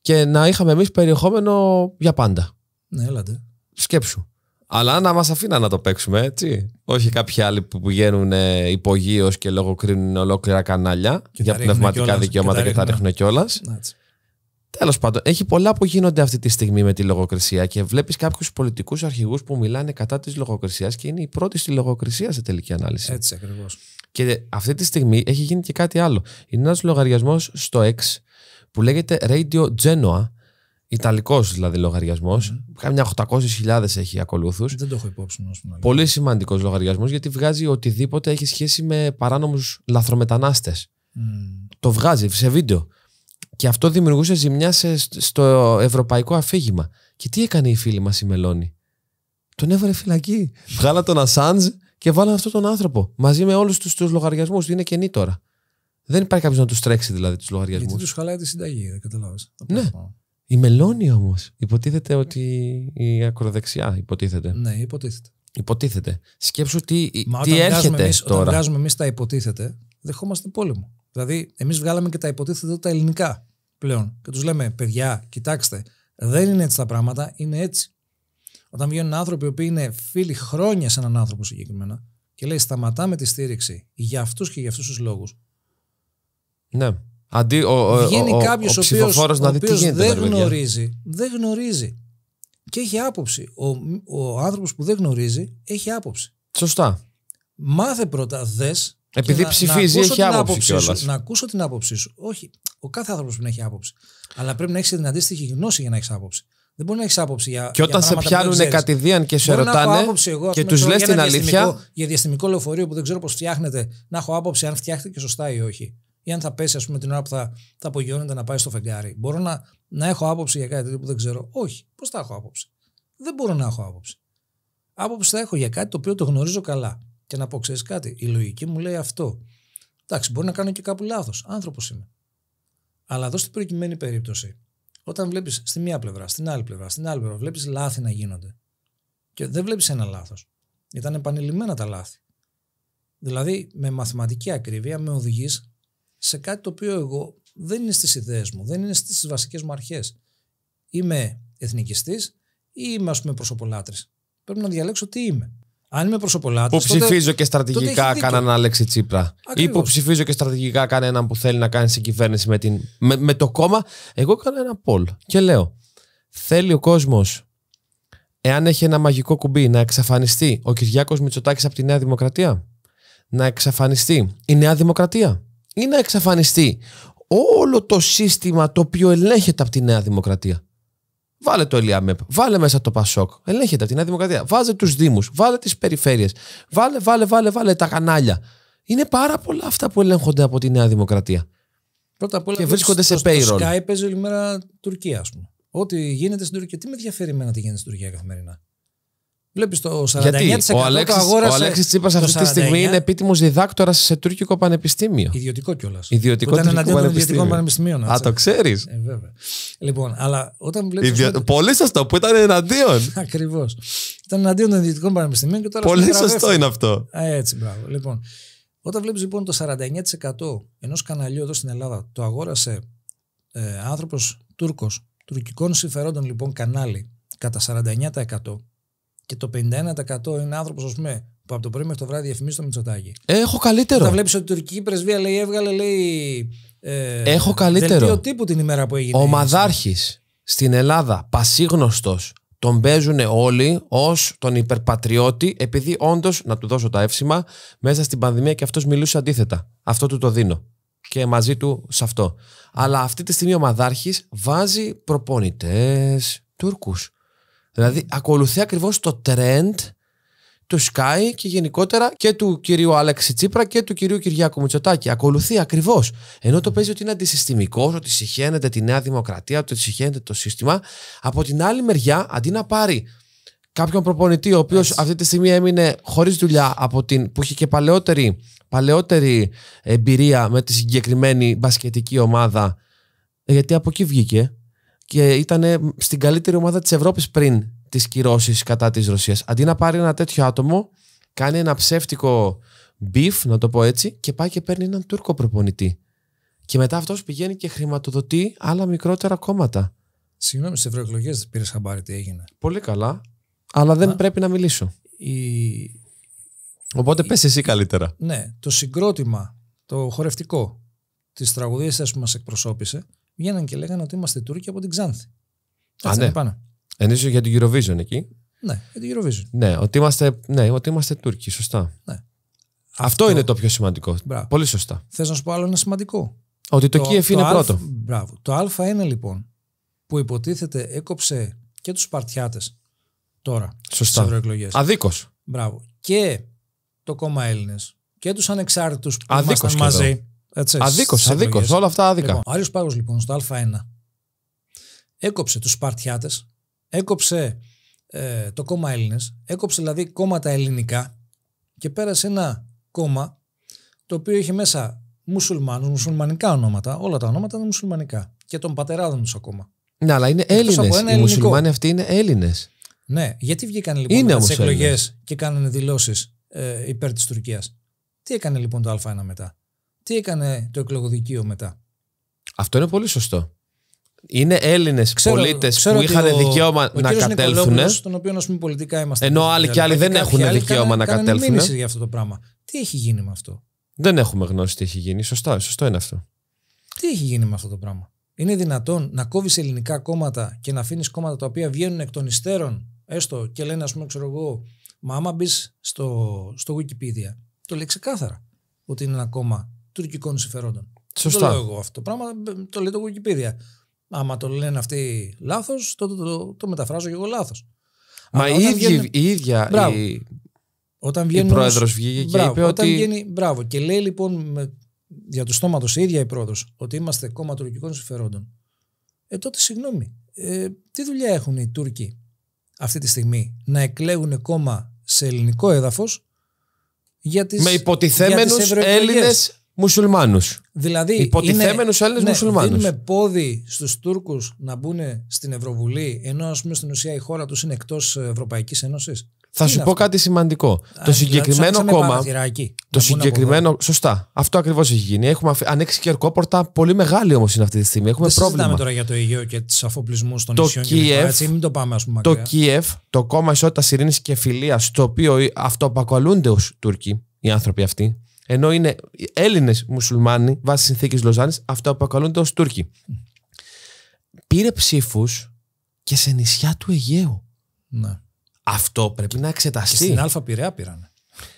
και να είχαμε εμείς περιεχόμενο για πάντα. Ναι, έλατε. Σκέψου. Αλλά να μας αφήναν να το παίξουμε, έτσι. Όχι κάποιοι άλλοι που πηγαίνουν ε, υπογείως και κρίνουν ολόκληρα κανάλια για πνευματικά δικαιώματα και τα ρίχνουν ναι. κιόλας. Τέλος πάντων, έχει πολλά που γίνονται αυτή τη στιγμή με τη λογοκρισία και βλέπεις κάποιους πολιτικούς αρχηγούς που μιλάνε κατά της λογοκρισίας και είναι η πρώτη στη λογοκρισία σε τελική ανάλυση. Έτσι ακριβώς. Και αυτή τη στιγμή έχει γίνει και κάτι άλλο. Είναι ένας λογαριασμός στο X που λέγεται Radio Genoa, Ιταλικός δηλαδή λογαριασμός. Mm. Κάμια 800.000 έχει ακολούθους. Δεν το έχω υπόψη μου, Πολύ σημαντικός λογαριασμός γιατί βγάζει οτιδήποτε έχει σχέση με παράνομους λαθρομετανάστες. Mm. Το βγάζει σε βίντεο. Και αυτό δημιουργούσε ζημιά σε, στο ευρωπαϊκό αφήγημα. Και τι έκανε η φίλη μας η Μελώνη. Τον έβαλε φυλακή. Βγάλα τον Ασάντζ και βάλαν αυτόν τον άνθρωπο. Μαζί με όλους τους λογαριασμού. Είναι κενή τώρα. Δεν υπάρχει κάποιος να τους τρέξει δηλαδή τους λογαριασμούς. Γιατί τους χαλάει τη συνταγή, δεν καταλάβει. Ναι. Η Μελώνη όμως. Υποτίθεται ότι η ακροδεξιά. Υποτίθεται. Ναι, υποτίθεται. Υποτίθεται. Σκέψου τι, τι έρχεται εμείς, τώρα. Όταν βγάζουμε εμείς τα υποτίθεται, δεχόμαστε πόλεμο. Δηλαδή, εμείς βγάλαμε και τα υποτίθεται τα ελληνικά πλέον. Και τους λέμε, παιδιά, κοιτάξτε, δεν είναι έτσι τα πράγματα, είναι έτσι. Όταν βγαίνουν άνθρωποι οι οποίοι είναι φίλοι χρόνια σε έναν άνθρωπο συγκεκριμένα και λέει, σταματάμε τη στήριξη για αυτούς και για αυτούς τους λόγους. Ναι. Αντί ο, ο, Βγαίνει κάποιος ο, ο, ο, ο οποίο δεν γνωρίζει, δεν γνωρίζει και έχει άποψη. Ο, ο άνθρωπος που δεν γνωρίζει έχει άποψη. Σωστά. Μάθε πρώτα, δες επειδή να, ψηφίζει, να έχει άποψη κιόλα. Να ακούσω την άποψή σου. Όχι, ο κάθε άνθρωπος πρέπει να έχει άποψη. Αλλά πρέπει να έχεις την αντίστοιχη γνώση για να έχεις άποψη. Δεν μπορεί να έχεις άποψη για. Και όταν για σε πιάνουν κατηδίαν και σε ρωτάνε άποψη, εγώ, και του λε την αλήθεια. Για διαστημικό λεωφορείο που δεν ξέρω πώς φτιάχνεται, να έχω άποψη αν φτιάχτηκε και σωστά ή όχι. Ή αν θα πέσει, ας πούμε, την ώρα που θα, θα απογειώνεται να πάει στο φεγγάρι. Μπορώ να, να έχω άποψη για κάτι που δεν ξέρω. Όχι. Πώς θα έχω άποψη. Δεν μπορώ να έχω άποψη. Άποψη θα έχω για κάτι το οποίο το γνωρίζω καλά και να πω, ξέρεις κάτι, η λογική μου λέει αυτό. Εντάξει, μπορεί να κάνω και κάπου λάθος. Άνθρωπος είμαι. Αλλά εδώ στην προκειμένη περίπτωση, όταν βλέπεις στη μία πλευρά, στην άλλη πλευρά, στην άλλη πλευρά, βλέπεις λάθη να γίνονται. Και δεν βλέπεις ένα λάθος. Ήταν επανειλημμένα τα λάθη. Δηλαδή, με μαθηματική ακρίβεια με οδηγείς σε κάτι το οποίο εγώ δεν είναι στις ιδέες μου, δεν είναι στις βασικές μου αρχές. Είμαι εθνικιστής ή είμαι, ας πούμε, προσωπολάτρης. Πρέπει να διαλέξω τι είμαι. Αν είμαι προσωπολάτης. Που ψηφίζω και στρατηγικά κανέναν Αλέξη Τσίπρα. Ή που ψηφίζω και στρατηγικά κανέναν που θέλει να κάνει συγκυβέρνηση με, την, με, με το κόμμα. Εγώ κάνω ένα poll και λέω. Θέλει ο κόσμος, εάν έχει ένα μαγικό κουμπί, να εξαφανιστεί ο Κυριάκος Μητσοτάκης από τη Νέα Δημοκρατία. Να εξαφανιστεί η Νέα Δημοκρατία. Ή να εξαφανιστεί όλο το σύστημα το οποίο ελέγχεται από τη Νέα Δημοκρατία. Βάλε το ΕΛΙΑΜΕΠ, βάλε μέσα το ΠΑΣΟΚ, ελέγχεται από Νέα Δημοκρατία. Βάζε τους Δήμους, βάλε τις περιφέρειες. βάλε, βάλε, βάλε, βάλε τα κανάλια. Είναι πάρα πολλά αυτά που ελέγχονται από τη Νέα Δημοκρατία. Πρώτα απ' όλα και βρίσκονται σε payroll. Στο Sky παίζει όλη μέρα Τουρκία, ας πούμε. Ό,τι γίνεται στην Τουρκία. Τι με ενδιαφέρει εμένα τι γίνεται στην Τουρκία καθημερινά. Βλέπεις το 49% Γιατί ο Αλέξης αγόρασε. Ο Αλέξης αυτή τη στιγμή είναι επίτιμος διδάκτορας σε τουρκικό πανεπιστήμιο. Ιδιωτικό κιόλας. Ιδιωτικό ήταν εναντίον των ιδιωτικών πανεπιστημίων. Α, το ξέρεις. Ε, βέβαια. Λοιπόν, αλλά όταν βλέπεις. Ιδιω... Ότι... Πολύ σωστό που ήταν εναντίον. Ακριβώς. Ήταν εναντίον των ιδιωτικών πανεπιστημίων και τώρα. Πολύ σωστό είναι αυτό. Έτσι, μπράβο. Λοιπόν, όταν βλέπεις λοιπόν το 49% ενός καναλιού εδώ στην Ελλάδα το αγόρασε ε, άνθρωπος Τούρκος, τουρκικών συμφερόντων λοιπόν κανάλι κατά 49% και το 51% είναι άνθρωπος, ας πούμε, που από το πρωί μέχρι το βράδυ διαφημίζει το Μητσοτάκι. Ε, έχω καλύτερο. Θα βλέπεις ότι η τουρκική πρεσβεία λέει, έβγαλε, λέει. Ε, Έχω καλύτερο. Δελτίο τύπου την ημέρα που έγινε. Ο Μαδάρχη στην Ελλάδα, πασίγνωστος, τον παίζουν όλοι ως τον υπερπατριώτη, επειδή όντως, να του δώσω τα εύσημα, μέσα στην πανδημία και αυτός μιλούσε αντίθετα. Αυτό του το δίνω. Και μαζί του σε αυτό. Αλλά αυτή τη στιγμή ο Μαδάρχη βάζει προπονητές Τούρκους. Δηλαδή ακολουθεί ακριβώς το trend του Sky και γενικότερα και του κυρίου Άλεξη Τσίπρα και του κυρίου Κυριάκου Μητσοτάκη. Ακολουθεί ακριβώς. Ενώ το παίζει ότι είναι αντισυστημικός, ότι συχαίνεται τη Νέα Δημοκρατία, ότι συχαίνεται το σύστημα. Από την άλλη μεριά, αντί να πάρει κάποιον προπονητή, ο οποίος αυτή τη στιγμή έμεινε χωρίς δουλειά από την, που είχε και παλαιότερη, παλαιότερη εμπειρία με τη συγκεκριμένη μπασκετική ομάδα. Ε, γιατί από εκεί βγήκε και ήταν στην καλύτερη ομάδα της Ευρώπης πριν τις κυρώσεις κατά της Ρωσίας. Αντί να πάρει ένα τέτοιο άτομο, κάνει ένα ψεύτικο μπιφ, να το πω έτσι, και πάει και παίρνει έναν Τούρκο προπονητή. Και μετά αυτός πηγαίνει και χρηματοδοτεί άλλα μικρότερα κόμματα. Συγγνώμη, στις ευρωεκλογές δεν πήρες χαμπάρι τι έγινε. Πολύ καλά, αλλά δεν πρέπει να μιλήσω. Οπότε πες εσύ καλύτερα. Ναι, το συγκρότημα, το χορευτικό της τραγουδία που μας εκπροσώπησε βγαίναν και λέγανε ότι είμαστε Τούρκοι από την Ξάνθη. Α, ναι. Πάνω. Ενίσχυε για την Eurovision εκεί. Ναι, για την Eurovision. Ναι, ότι είμαστε, ναι, ότι είμαστε Τούρκοι, σωστά. Ναι. Αυτό, Αυτό είναι το πιο σημαντικό. Μπράβο. Πολύ σωστά. Θες να σου πω άλλο ένα σημαντικό. Ότι το, το Κίεφ είναι πρώτο. Μπράβο. Το Α1 λοιπόν που υποτίθεται έκοψε και τους Σπαρτιάτες τώρα στις ευρωεκλογές. Αδίκως. Μπράβο. Και το κόμμα Έλληνες και τους ανεξάρτητους που Αδίκως μαζί. Εδώ. Αδίκω, αδίκω. Όλα αυτά άδικα. Λοιπόν, ο Άριος Πάγος λοιπόν στο Α1 έκοψε τους Σπαρτιάτες, έκοψε ε, το κόμμα Έλληνες, έκοψε δηλαδή κόμματα ελληνικά και πέρασε ένα κόμμα το οποίο είχε μέσα μουσουλμάνους, μουσουλμανικά ονόματα, όλα τα ονόματα ήταν μουσουλμανικά και των πατεράδων του ακόμα. Ναι, αλλά είναι Έλληνε. Οι ελληνικό. μουσουλμάνοι αυτοί είναι Έλληνες. Ναι, γιατί βγήκαν λοιπόν στι εκλογέ και κάνανε δηλώσεις ε, υπέρ της Τουρκίας. Τι έκανε λοιπόν το Α1 μετά τι έκανε το εκλογοδικείο μετά. Αυτό είναι πολύ σωστό. Είναι Έλληνες πολίτε που είχαν ο, δικαίωμα να κατέλθουν. Ενώ άλλοι δηλαδή. και άλλοι δεν έχουν άλλοι δικαίωμα να κατέλθουν. Δεν για αυτό το πράγμα. Τι έχει γίνει με αυτό. Δεν έχουμε γνώση τι έχει γίνει. Σωστό, σωστό είναι αυτό. Τι έχει γίνει με αυτό το πράγμα. Είναι δυνατόν να κόβεις ελληνικά κόμματα και να αφήνεις κόμματα τα οποία βγαίνουν εκ των υστέρων, έστω και λένε, ας πούμε, ξέρω εγώ, μα άμα μπεις στο, στο Wikipedia, το λέει ξεκάθαρα ότι είναι ένα κόμμα τουρκικών συμφερόντων. Σωστά. το λέω εγώ αυτό πράγμα, το λέει το Wikipedia. Άμα το λένε αυτοί λάθος, τότε το, το, το, μεταφράζω και εγώ λάθος. Μα η ίδια, βγαίνουν... η ίδια η... Όταν η πρόεδρος βγήκε και μπράβο, είπε ότι. Βγαίνει... Μπράβο. Και λέει λοιπόν με... για του στόματο η ίδια η πρόεδρος ότι είμαστε κόμμα τουρκικών συμφερόντων. Ε, τότε συγγνώμη. Ε, τι δουλειά έχουν οι Τούρκοι αυτή τη στιγμή να εκλέγουν κόμμα σε ελληνικό έδαφος για τις, με υποτιθέμενους Έλληνες μουσουλμάνους. Δηλαδή, Υποτιθέμενους Έλληνες ναι, μουσουλμάνους. Δίνουμε πόδι στους Τούρκους να μπουν στην Ευρωβουλή, ενώ ας πούμε στην ουσία η χώρα τους είναι εκτός Ευρωπαϊκής Ένωσης. Θα σου πω αυτό? κάτι σημαντικό. Α, το δηλαδή συγκεκριμένο κόμμα. Το συγκεκριμένο. Σωστά. Αυτό ακριβώς έχει γίνει. Έχουμε ανοίξει κερκόπορτα. Πολύ μεγάλη όμως είναι αυτή τη στιγμή. Έχουμε Δεν πρόβλημα. Δεν τώρα για το Αιγαίο και του αφοπλισμούς των το νησιών Κιεφ, και έτσι, μην το πάμε, Το Κίεφ, το κόμμα Ισότητας Ειρήνης και Φιλίας, το οποίο αυτοπακολούνται ως Τούρκοι οι άνθρωποι αυτοί ενώ είναι Έλληνες μουσουλμάνοι βάσει συνθήκης Λοζάνης, αυτά που αποκαλούνται ως Τούρκοι. Πήρε ψήφους και σε νησιά του Αιγαίου. Ναι. Αυτό πρέπει να εξεταστεί. Και στην Αλφα Πειραιά πήρανε.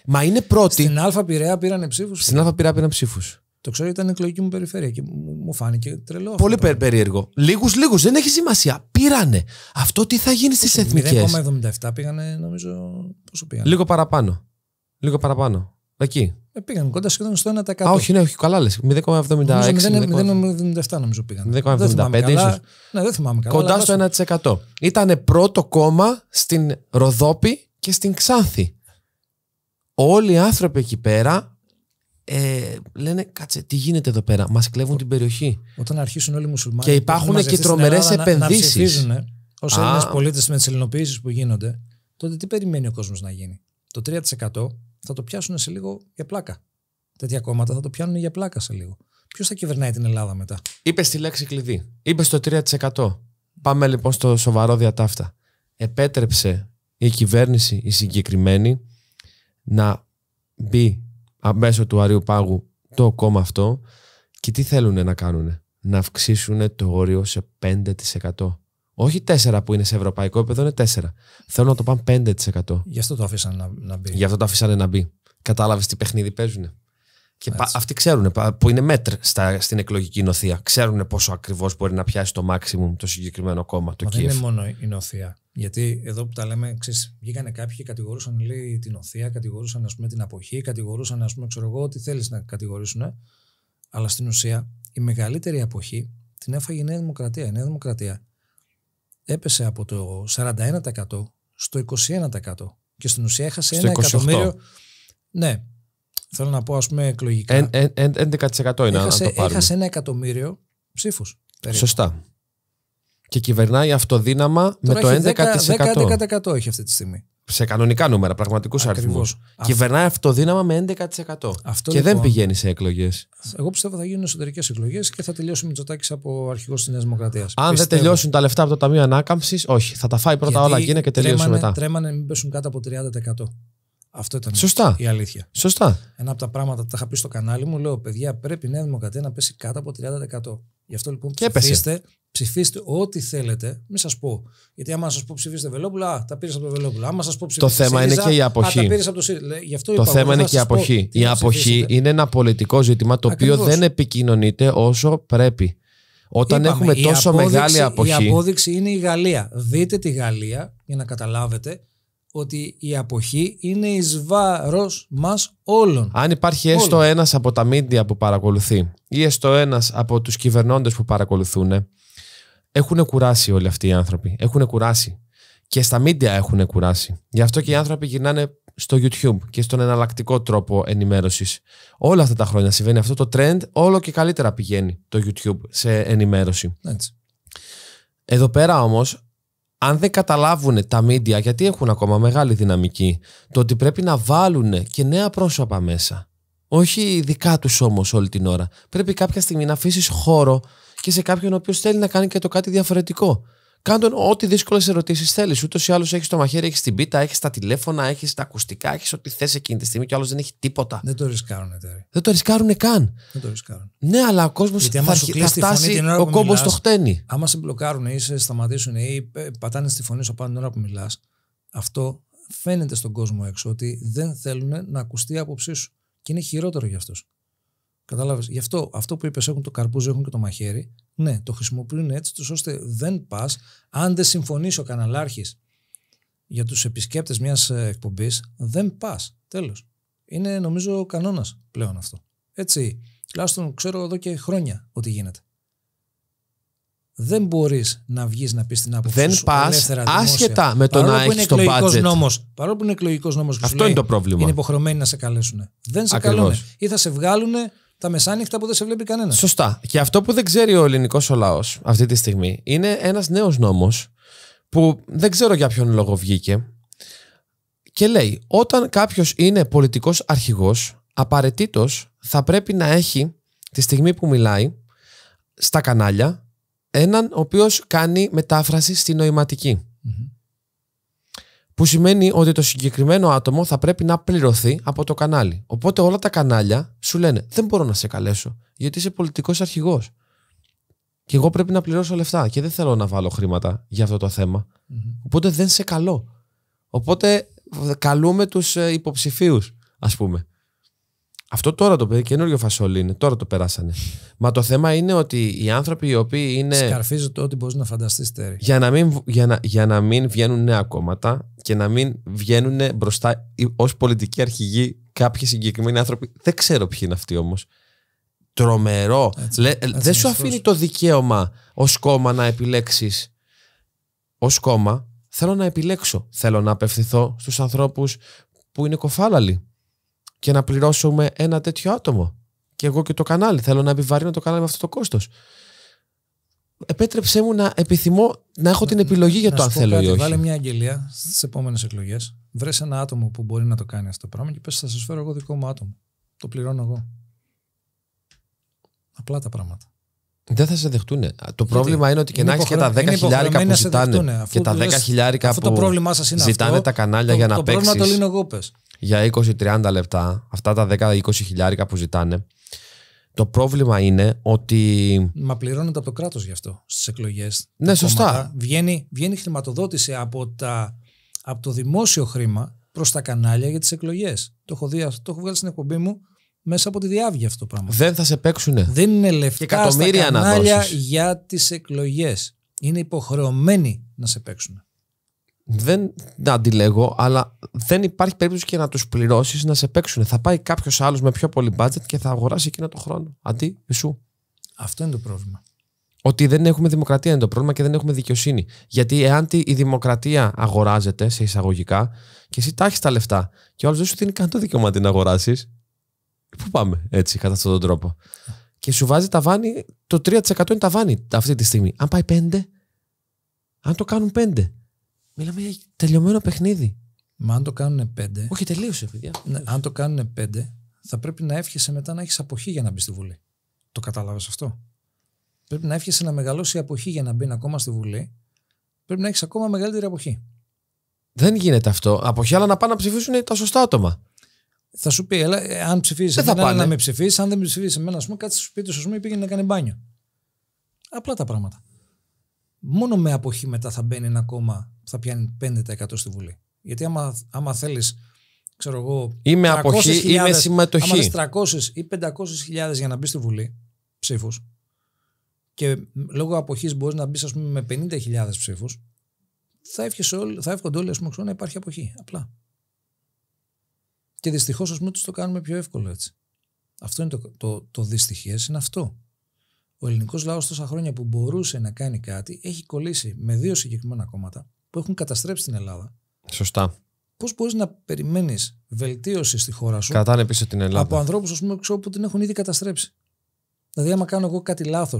Μα είναι πρώτη. Στην Αλφα Πειραιά πήρανε ψήφους. Στην Αλφα Πειραιά πήραν ψήφους. Το ξέρω, ήταν εκλογική μου περιφέρεια και μου φάνηκε τρελό. Πολύ περίεργο. Λίγους, λίγους. Δεν έχει σημασία. Πήρανε. Αυτό τι θα γίνει στις εθνικέ. 0,77 πήγανε, νομίζω. Πόσο πήγανε. Λίγο παραπάνω. Λίγο παραπάνω. Εκεί. Ε, πήγαν κοντά σχεδόν στο 1%. Α, όχι, ναι, όχι, καλά λες. 0,76. 0,77 νομίζω πήγαν. 0,75 ίσως. Ναι, δεν θυμάμαι καλά. Κοντά στο 1%. Ήταν πρώτο κόμμα στην Ροδόπη και στην Ξάνθη. Όλοι οι άνθρωποι εκεί πέρα ε, λένε κάτσε τι γίνεται εδώ πέρα, Μας κλέβουν την περιοχή. Όταν αρχίσουν όλοι οι μουσουλμάνοι και υπάρχουν και τρομερές επενδύσεις. Να, ως Έλληνες πολίτες με τις ελληνοποιήσει που γίνονται, τότε τι περιμένει ο κόσμος να γίνει. Το 3% θα το πιάσουν σε λίγο για πλάκα. Τέτοια κόμματα θα το πιάνουν για πλάκα σε λίγο. Ποιος θα κυβερνάει την Ελλάδα μετά. Είπες τη λέξη κλειδί. Είπες το 3%. Πάμε λοιπόν στο σοβαρό διατάφτα. Επέτρεψε η κυβέρνηση η συγκεκριμένη να μπει αμέσω του Αριού Πάγου το κόμμα αυτό και τι θέλουν να κάνουν. Να αυξήσουν το όριο σε 5%. Όχι 4 που είναι σε ευρωπαϊκό επίπεδο, είναι 4. Θέλω να το πάνε 5%. Γι' αυτό το αφήσανε να, να μπει. Γι' αυτό το αφήσανε να μπει. Κατάλαβες τι παιχνίδι παίζουν. Και πα, αυτοί ξέρουν, που είναι μέτρ στα, στην εκλογική νοθεία, ξέρουν πόσο ακριβώς μπορεί να πιάσει το maximum το συγκεκριμένο κόμμα, το Μα Δεν είναι μόνο η νοθεία. Γιατί εδώ που τα λέμε, ξέρεις, βγήκανε κάποιοι και κατηγορούσαν λέει, την νοθεία, κατηγορούσαν ας πούμε, την αποχή, κατηγορούσαν ας πούμε, ξέρω εγώ, ό,τι θέλεις να κατηγορήσουν. Αλλά στην ουσία η μεγαλύτερη αποχή την έφαγε η Νέα Δημοκρατία. Η Νέα Δημοκρατία έπεσε από το 41% στο 21% και στην ουσία έχασε ένα εκατομμύριο. Ναι, θέλω να πω ας πούμε εκλογικά. 11% είναι έχασε, το πάρουμε. Έχασε ένα εκατομμύριο ψήφους. Σωστά. Και κυβερνάει αυτοδύναμα με το 11%. 10, 11% έχει αυτή τη στιγμή σε κανονικά νούμερα, πραγματικούς αριθμού. Κυβερνάει αυτοδύναμα με 11%. Αυτό και δεν λοιπόν. πηγαίνει σε εκλογές. Εγώ πιστεύω θα γίνουν εσωτερικές εκλογές και θα τελειώσουν τι Μητσοτάκης από αρχηγός της Νέας Δημοκρατίας. Αν δεν τελειώσουν τα λεφτά από το Ταμείο Ανάκαμψης, όχι. Θα τα φάει πρώτα Γιατί όλα, γίνε και τελειώσει μετά. Τρέμανε, μην πέσουν κάτω από 30%. Αυτό ήταν Σωστά. η αλήθεια. Σωστά. Ένα από τα πράγματα που τα είχα πει στο κανάλι μου, λέω: Παιδιά, πρέπει η Νέα Δημοκρατία να πέσει κάτω από 30%. Γι' αυτό λοιπόν ψηφίστε, ψηφίστε ό,τι θέλετε. Μην σας πω. Γιατί άμα σας πω ψηφίστε Βελόπουλα, α, τα πήρες από το Βελόπουλα. Άμα σας πω ψηφίστε. Το θέμα είναι και η αποχή. Α, τα από το Γι αυτό το είπα, θέμα είναι και η αποχή. η αποχή είναι ένα πολιτικό ζήτημα το Ακριβώς. οποίο δεν επικοινωνείται όσο πρέπει. Όταν έχουμε τόσο μεγάλη αποχή. Η απόδειξη είναι η Γαλλία. Δείτε τη Γαλλία για να καταλάβετε ότι η αποχή είναι εις βάρος μας όλων. Αν υπάρχει έστω ένας από τα μίντια που παρακολουθεί ή έστω ένας από τους κυβερνώντες που παρακολουθούν έχουν κουράσει όλοι αυτοί οι άνθρωποι. Έχουν κουράσει. Και στα μίντια έχουν κουράσει. Γι' αυτό και οι άνθρωποι γυρνάνε στο YouTube και στον εναλλακτικό τρόπο ενημέρωσης. Όλα αυτά τα χρόνια συμβαίνει αυτό το trend, όλο και καλύτερα πηγαίνει το YouTube σε ενημέρωση. Έτσι. Εδώ πέρα όμως αν δεν καταλάβουν τα μίντια, γιατί έχουν ακόμα μεγάλη δυναμική, το ότι πρέπει να βάλουν και νέα πρόσωπα μέσα. Όχι δικά τους όμως όλη την ώρα. Πρέπει κάποια στιγμή να αφήσεις χώρο και σε κάποιον ο οποίος θέλει να κάνει και το κάτι διαφορετικό. Κάντε ό,τι δύσκολες ερωτήσεις θέλεις. Ούτως ή άλλως έχεις το μαχαίρι, έχεις την πίτα, έχεις τα τηλέφωνα, έχεις τα ακουστικά, έχεις ό,τι θες εκείνη τη στιγμή και ο άλλος δεν έχει τίποτα. Δεν το ρισκάρουν, εταιρεία. Δεν το ρισκάρουν καν. Δεν το ρισκάρουν. Ναι, αλλά ο κόσμος θα, σου θα φτάσει, την ώρα ο κόμπο το χταίνει. Άμα σε μπλοκάρουν ή σε σταματήσουν ή ε, πατάνε τη φωνή σου πάνω την ώρα που μιλά, αυτό φαίνεται στον κόσμο έξω ότι δεν θέλουν να ακουστεί η σε σταματησουν η πατανε στη φωνη σου πανω την ωρα που μιλα αυτο φαινεται στον κοσμο εξω οτι δεν θελουν να ακουστει η αποψη σου. Και είναι χειρότερο για αυτούς. Κατάλαβες. Γι' αυτό αυτό που είπες, έχουν το καρπούζι έχουν και το μαχαίρι. Ναι, το χρησιμοποιούν έτσι τους ώστε δεν πας, αν δεν συμφωνήσει ο καναλάρχης για τους επισκέπτες μιας ε, εκπομπής, δεν πας. Τέλος. Είναι νομίζω κανόνας πλέον αυτό. Έτσι. Τουλάχιστον ξέρω εδώ και χρόνια ότι γίνεται. Δεν μπορείς να βγεις να πεις την άποψη δεν σου πας, ελεύθερα άσχετα με το να έχει το budget. Νόμος, παρόλο που είναι εκλογικός νόμος Αυτό λέει, είναι το πρόβλημα. Είναι υποχρεωμένοι να σε καλέσουν. Δεν σε καλούν. Ή θα σε βγάλουν τα μεσάνυχτα που δεν σε βλέπει κανένας. Σωστά. Και αυτό που δεν ξέρει ο ελληνικός ο λαός αυτή τη στιγμή είναι ένας νέος νόμος που δεν ξέρω για ποιον λόγο βγήκε. Και λέει, όταν κάποιος είναι πολιτικός αρχηγός, απαραίτητος θα πρέπει να έχει τη στιγμή που μιλάει στα κανάλια έναν ο οποίος κάνει μετάφραση στη νοηματικη που σημαίνει ότι το συγκεκριμένο άτομο θα πρέπει να πληρωθεί από το κανάλι. Οπότε όλα τα κανάλια σου λένε: Δεν μπορώ να σε καλέσω, γιατί είσαι πολιτικός αρχηγός. Και εγώ πρέπει να πληρώσω λεφτά και δεν θέλω να βάλω χρήματα για αυτό το θεμα Οπότε δεν σε καλώ. Οπότε ε, καλούμε τους ε, υποψηφίους, ας πούμε. Αυτό τώρα το παιδί, καινούριο φασόλι είναι, τώρα το περάσανε. Μα το θέμα είναι ότι οι άνθρωποι οι οποίοι είναι. Σκαρφίζω το ό,τι μπορείς να φανταστείς, Τέρι. Για να, μην, για, για να μην βγαίνουν νέα κόμματα και να μην βγαίνουν μπροστά ως πολιτικοί αρχηγοί κάποιοι συγκεκριμένοι άνθρωποι. Δεν ξέρω ποιοι είναι αυτοί όμως. Τρομερό. δεν σου αφήνει το δικαίωμα ως κόμμα να επιλέξεις. Ως κόμμα θέλω να επιλέξω. Θέλω να απευθυνθώ στους ανθρώπους που είναι κοφάλαλοι και να πληρώσουμε ένα τέτοιο άτομο. Και εγώ και το κανάλι. Θέλω να επιβαρύνω το κανάλι με αυτό το κόστος. Επέτρεψέ μου να επιθυμώ να έχω την επιλογή για το αν θέλω ή όχι. Βάλε μια αγγελία στις επόμενες εκλογές. Βρες ένα άτομο που μπορεί να το κάνει αυτό το πράγμα και πες: Θα σας φέρω εγώ δικό μου άτομο. Το πληρώνω εγώ. Απλά τα πράγματα. Δεν θα σε δεχτούν. Το πρόβλημα είναι ότι και να έχεις και τα 10 χιλιάρικα που ζητάνε. Και τα 10 χιλιάρικα που ζητάνε τα κανάλια για να παίξει. Το πρόβλημα το λύνω εγώ για 20-30 λεπτά, αυτά τα 10-20 χιλιάρικα που ζητάνε, το πρόβλημα είναι ότι. Μα πληρώνεται από το κράτος γι' αυτό στις εκλογές. Ναι, σωστά. Βγαίνει, βγαίνει χρηματοδότηση από, τα, από το δημόσιο χρήμα προς τα κανάλια για τις εκλογές. Το, έχω δει, το έχω βγάλει στην εκπομπή μου μέσα από τη διάβγεια αυτό το πράγμα. Δεν θα σε παίξουνε. Δεν είναι λεφτά στα κανάλια για τις εκλογές. Είναι υποχρεωμένοι να σε παίξουν δεν αντιλέγω, αλλά δεν υπάρχει περίπτωση και να τους πληρώσεις να σε παίξουν. Θα πάει κάποιος άλλος με πιο πολύ budget και θα αγοράσει εκείνο το χρόνο αντί σου. Αυτό είναι το πρόβλημα. Ότι δεν έχουμε δημοκρατία είναι το πρόβλημα και δεν έχουμε δικαιοσύνη. Γιατί εάν η δημοκρατία αγοράζεται σε εισαγωγικά και εσύ τάχει τα λεφτά και ο άλλος δεν σου δίνει καν το δικαίωμα να την αγοράσεις. Πού πάμε έτσι, κατά αυτόν τον τρόπο. Και σου βάζει τα βάνη, το 3% είναι τα βάνη αυτή τη στιγμή. Αν πάει 5, αν το κάνουν 5. Μιλάμε για τελειωμένο παιχνίδι. Μα αν το κάνουν πέντε. Όχι, τελείωσε, παιδιά. Ναι, αν το κάνουν πέντε, θα πρέπει να εύχεσαι μετά να έχεις αποχή για να μπεις στη Βουλή. Το κατάλαβες αυτό. Πρέπει να εύχεσαι να μεγαλώσει η αποχή για να μπει ακόμα στη Βουλή. Πρέπει να έχεις ακόμα μεγαλύτερη αποχή. Δεν γίνεται αυτό. Αποχή, αλλά να πάνε να ψηφίσουν τα σωστά άτομα. Θα σου πει, έλα, ε, αν ψηφίζεις δεν θα πάνε. να με ψηφίσεις. Αν δεν ψηφίσεις εμένα, ας πούμε, κάτσε στο σπίτι σου, πήγαινε να κάνει μπάνιο. Απλά τα πράγματα. Μόνο με αποχή μετά θα μπαίνει ένα κόμμα θα πιάνει 5% στη Βουλή. Γιατί άμα, άμα θέλεις ξέρω εγώ, είμαι αποχή, είμαι συμμετοχή. Άμα 300 ή 500.000 για να μπεις στη Βουλή ψήφους και λόγω αποχής μπορείς να μπεις, ας πούμε, με 50.000 ψήφους, θα, θα εύχονται όλοι πούμε, να υπάρχει αποχή. Απλά. Και δυστυχώς, ας πούμε, το κάνουμε πιο εύκολο έτσι. Αυτό είναι το, το, το δυστυχές, είναι αυτό. Ο ελληνικός λαός τόσα χρόνια που μπορούσε να κάνει κάτι έχει κολλήσει με δύο συγκεκριμένα κόμματα που έχουν καταστρέψει την Ελλάδα. Σωστά. Πώς μπορείς να περιμένεις βελτίωση στη χώρα σου. την Ελλάδα. Από ανθρώπους, που την έχουν ήδη καταστρέψει. Δηλαδή, άμα κάνω εγώ κάτι λάθος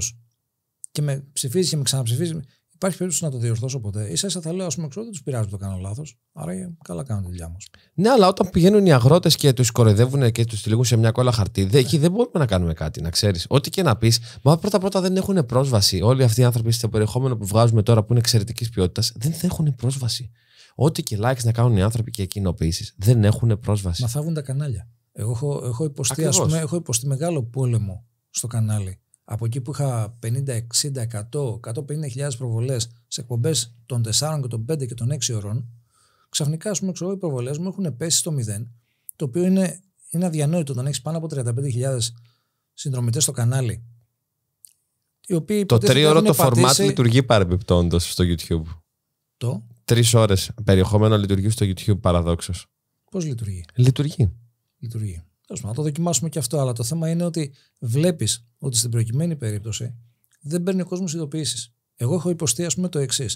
και με ψηφίζεις και με ξαναψηφίζεις, υπάρχει περίπτωση να το διορθώσω ποτέ. σα θα λέω, ας πούμε, ξέρω, δεν τους πειράζει που το κάνω λάθος. Άρα καλά κάνω τη δουλειά μας. Ναι, αλλά όταν πηγαίνουν οι αγρότες και τους κοροϊδεύουν και τους τυλίγουν σε μια κόλλα χαρτί, δε, εκεί ναι. δεν μπορούμε να κάνουμε κάτι, να ξέρεις. Ό,τι και να πεις, μα πρώτα-πρώτα δεν έχουν πρόσβαση. Όλοι αυτοί οι άνθρωποι στο περιεχόμενο που βγάζουμε τώρα που είναι εξαιρετικής ποιότητας δεν θα έχουν πρόσβαση. Ό,τι και likes να κάνουν οι άνθρωποι και κοινοποιήσεις δεν έχουν πρόσβαση. Μα θα τα κανάλια. Εγώ έχω, έχω, υποστεί, ας πούμε, έχω υποστεί μεγάλο πόλεμο στο κανάλι από εκεί που είχα 50, 60, 100, 150.000 προβολές σε εκπομπές των 4 και των 5 και των 6 ώρων, ξαφνικά ας πούμε, ξέρω, οι προβολές μου έχουν πέσει στο 0, το οποίο είναι, είναι αδιανόητο όταν έχεις πάνω από 35.000 συνδρομητές στο κανάλι. Οι οποίοι το τρίωρο το πατήσει... format λειτουργεί παρεμπιπτόντως στο YouTube. Το. Τρεις ώρες περιεχόμενο λειτουργεί στο YouTube παραδόξως. Πώς λειτουργεί. Λειτουργεί. Λειτουργεί. Να το δοκιμάσουμε και αυτό, αλλά το θέμα είναι ότι βλέπεις ότι στην προκειμένη περίπτωση δεν παίρνει ο κόσμος ειδοποιήσεις. Εγώ έχω υποστεί, ας πούμε, το εξής.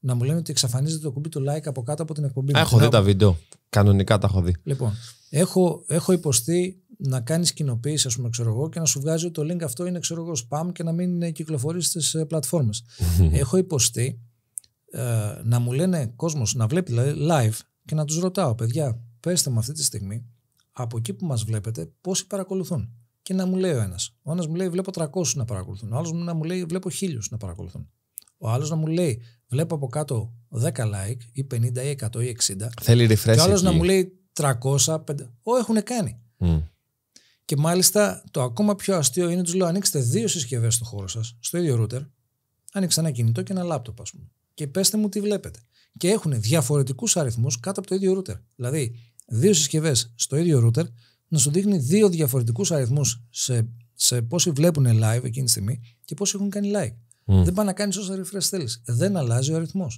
Να μου λένε ότι εξαφανίζεται το κουμπί του like από κάτω από την εκπομπή. Έχω δει τα βίντεο. Κανονικά τα έχω δει. Λοιπόν, έχω, έχω υποστεί να κάνεις κοινοποίηση, ας πούμε, ξέρω εγώ, και να σου βγάζει ότι το link αυτό είναι, ξέρω εγώ, spam και να μην κυκλοφορεί στις ε, πλατφόρμες. έχω υποστεί ε, να μου λένε κόσμος να βλέπει live και να τους ρωτάω, παιδιά, πέστε μου αυτή τη στιγμή από εκεί που μας βλέπετε πόσοι παρακολουθούν και να μου λέει ο ένας. Ο ένας μου λέει: Βλέπω 300 να παρακολουθούν. Ο άλλος να μου λέει: Βλέπω 1000 να παρακολουθούν. Ο άλλος να μου λέει: Βλέπω από κάτω 10 like ή 50 ή 100 ή 60. Θέλει refresh. Και ο άλλος να μου λέει 300, 5. Ω, έχουν κάνει. Mm. Και μάλιστα το ακόμα πιο αστείο είναι τους λέω: Ανοίξτε δύο συσκευές στο χώρο σας, στο ίδιο router. άνοιξε ένα κινητό και ένα λάπτοπ, ας πούμε. Και πέστε μου τι βλέπετε. Και έχουν διαφορετικούς αριθμούς κάτω από το ίδιο router. Δηλαδή, δύο συσκευές στο ίδιο router να σου δείχνει δύο διαφορετικούς αριθμούς σε, σε πόσοι βλέπουν live εκείνη τη στιγμή και πόσοι έχουν κάνει like. Mm. Δεν πάει να κάνεις όσα refresh θέλεις. Δεν αλλάζει ο αριθμός.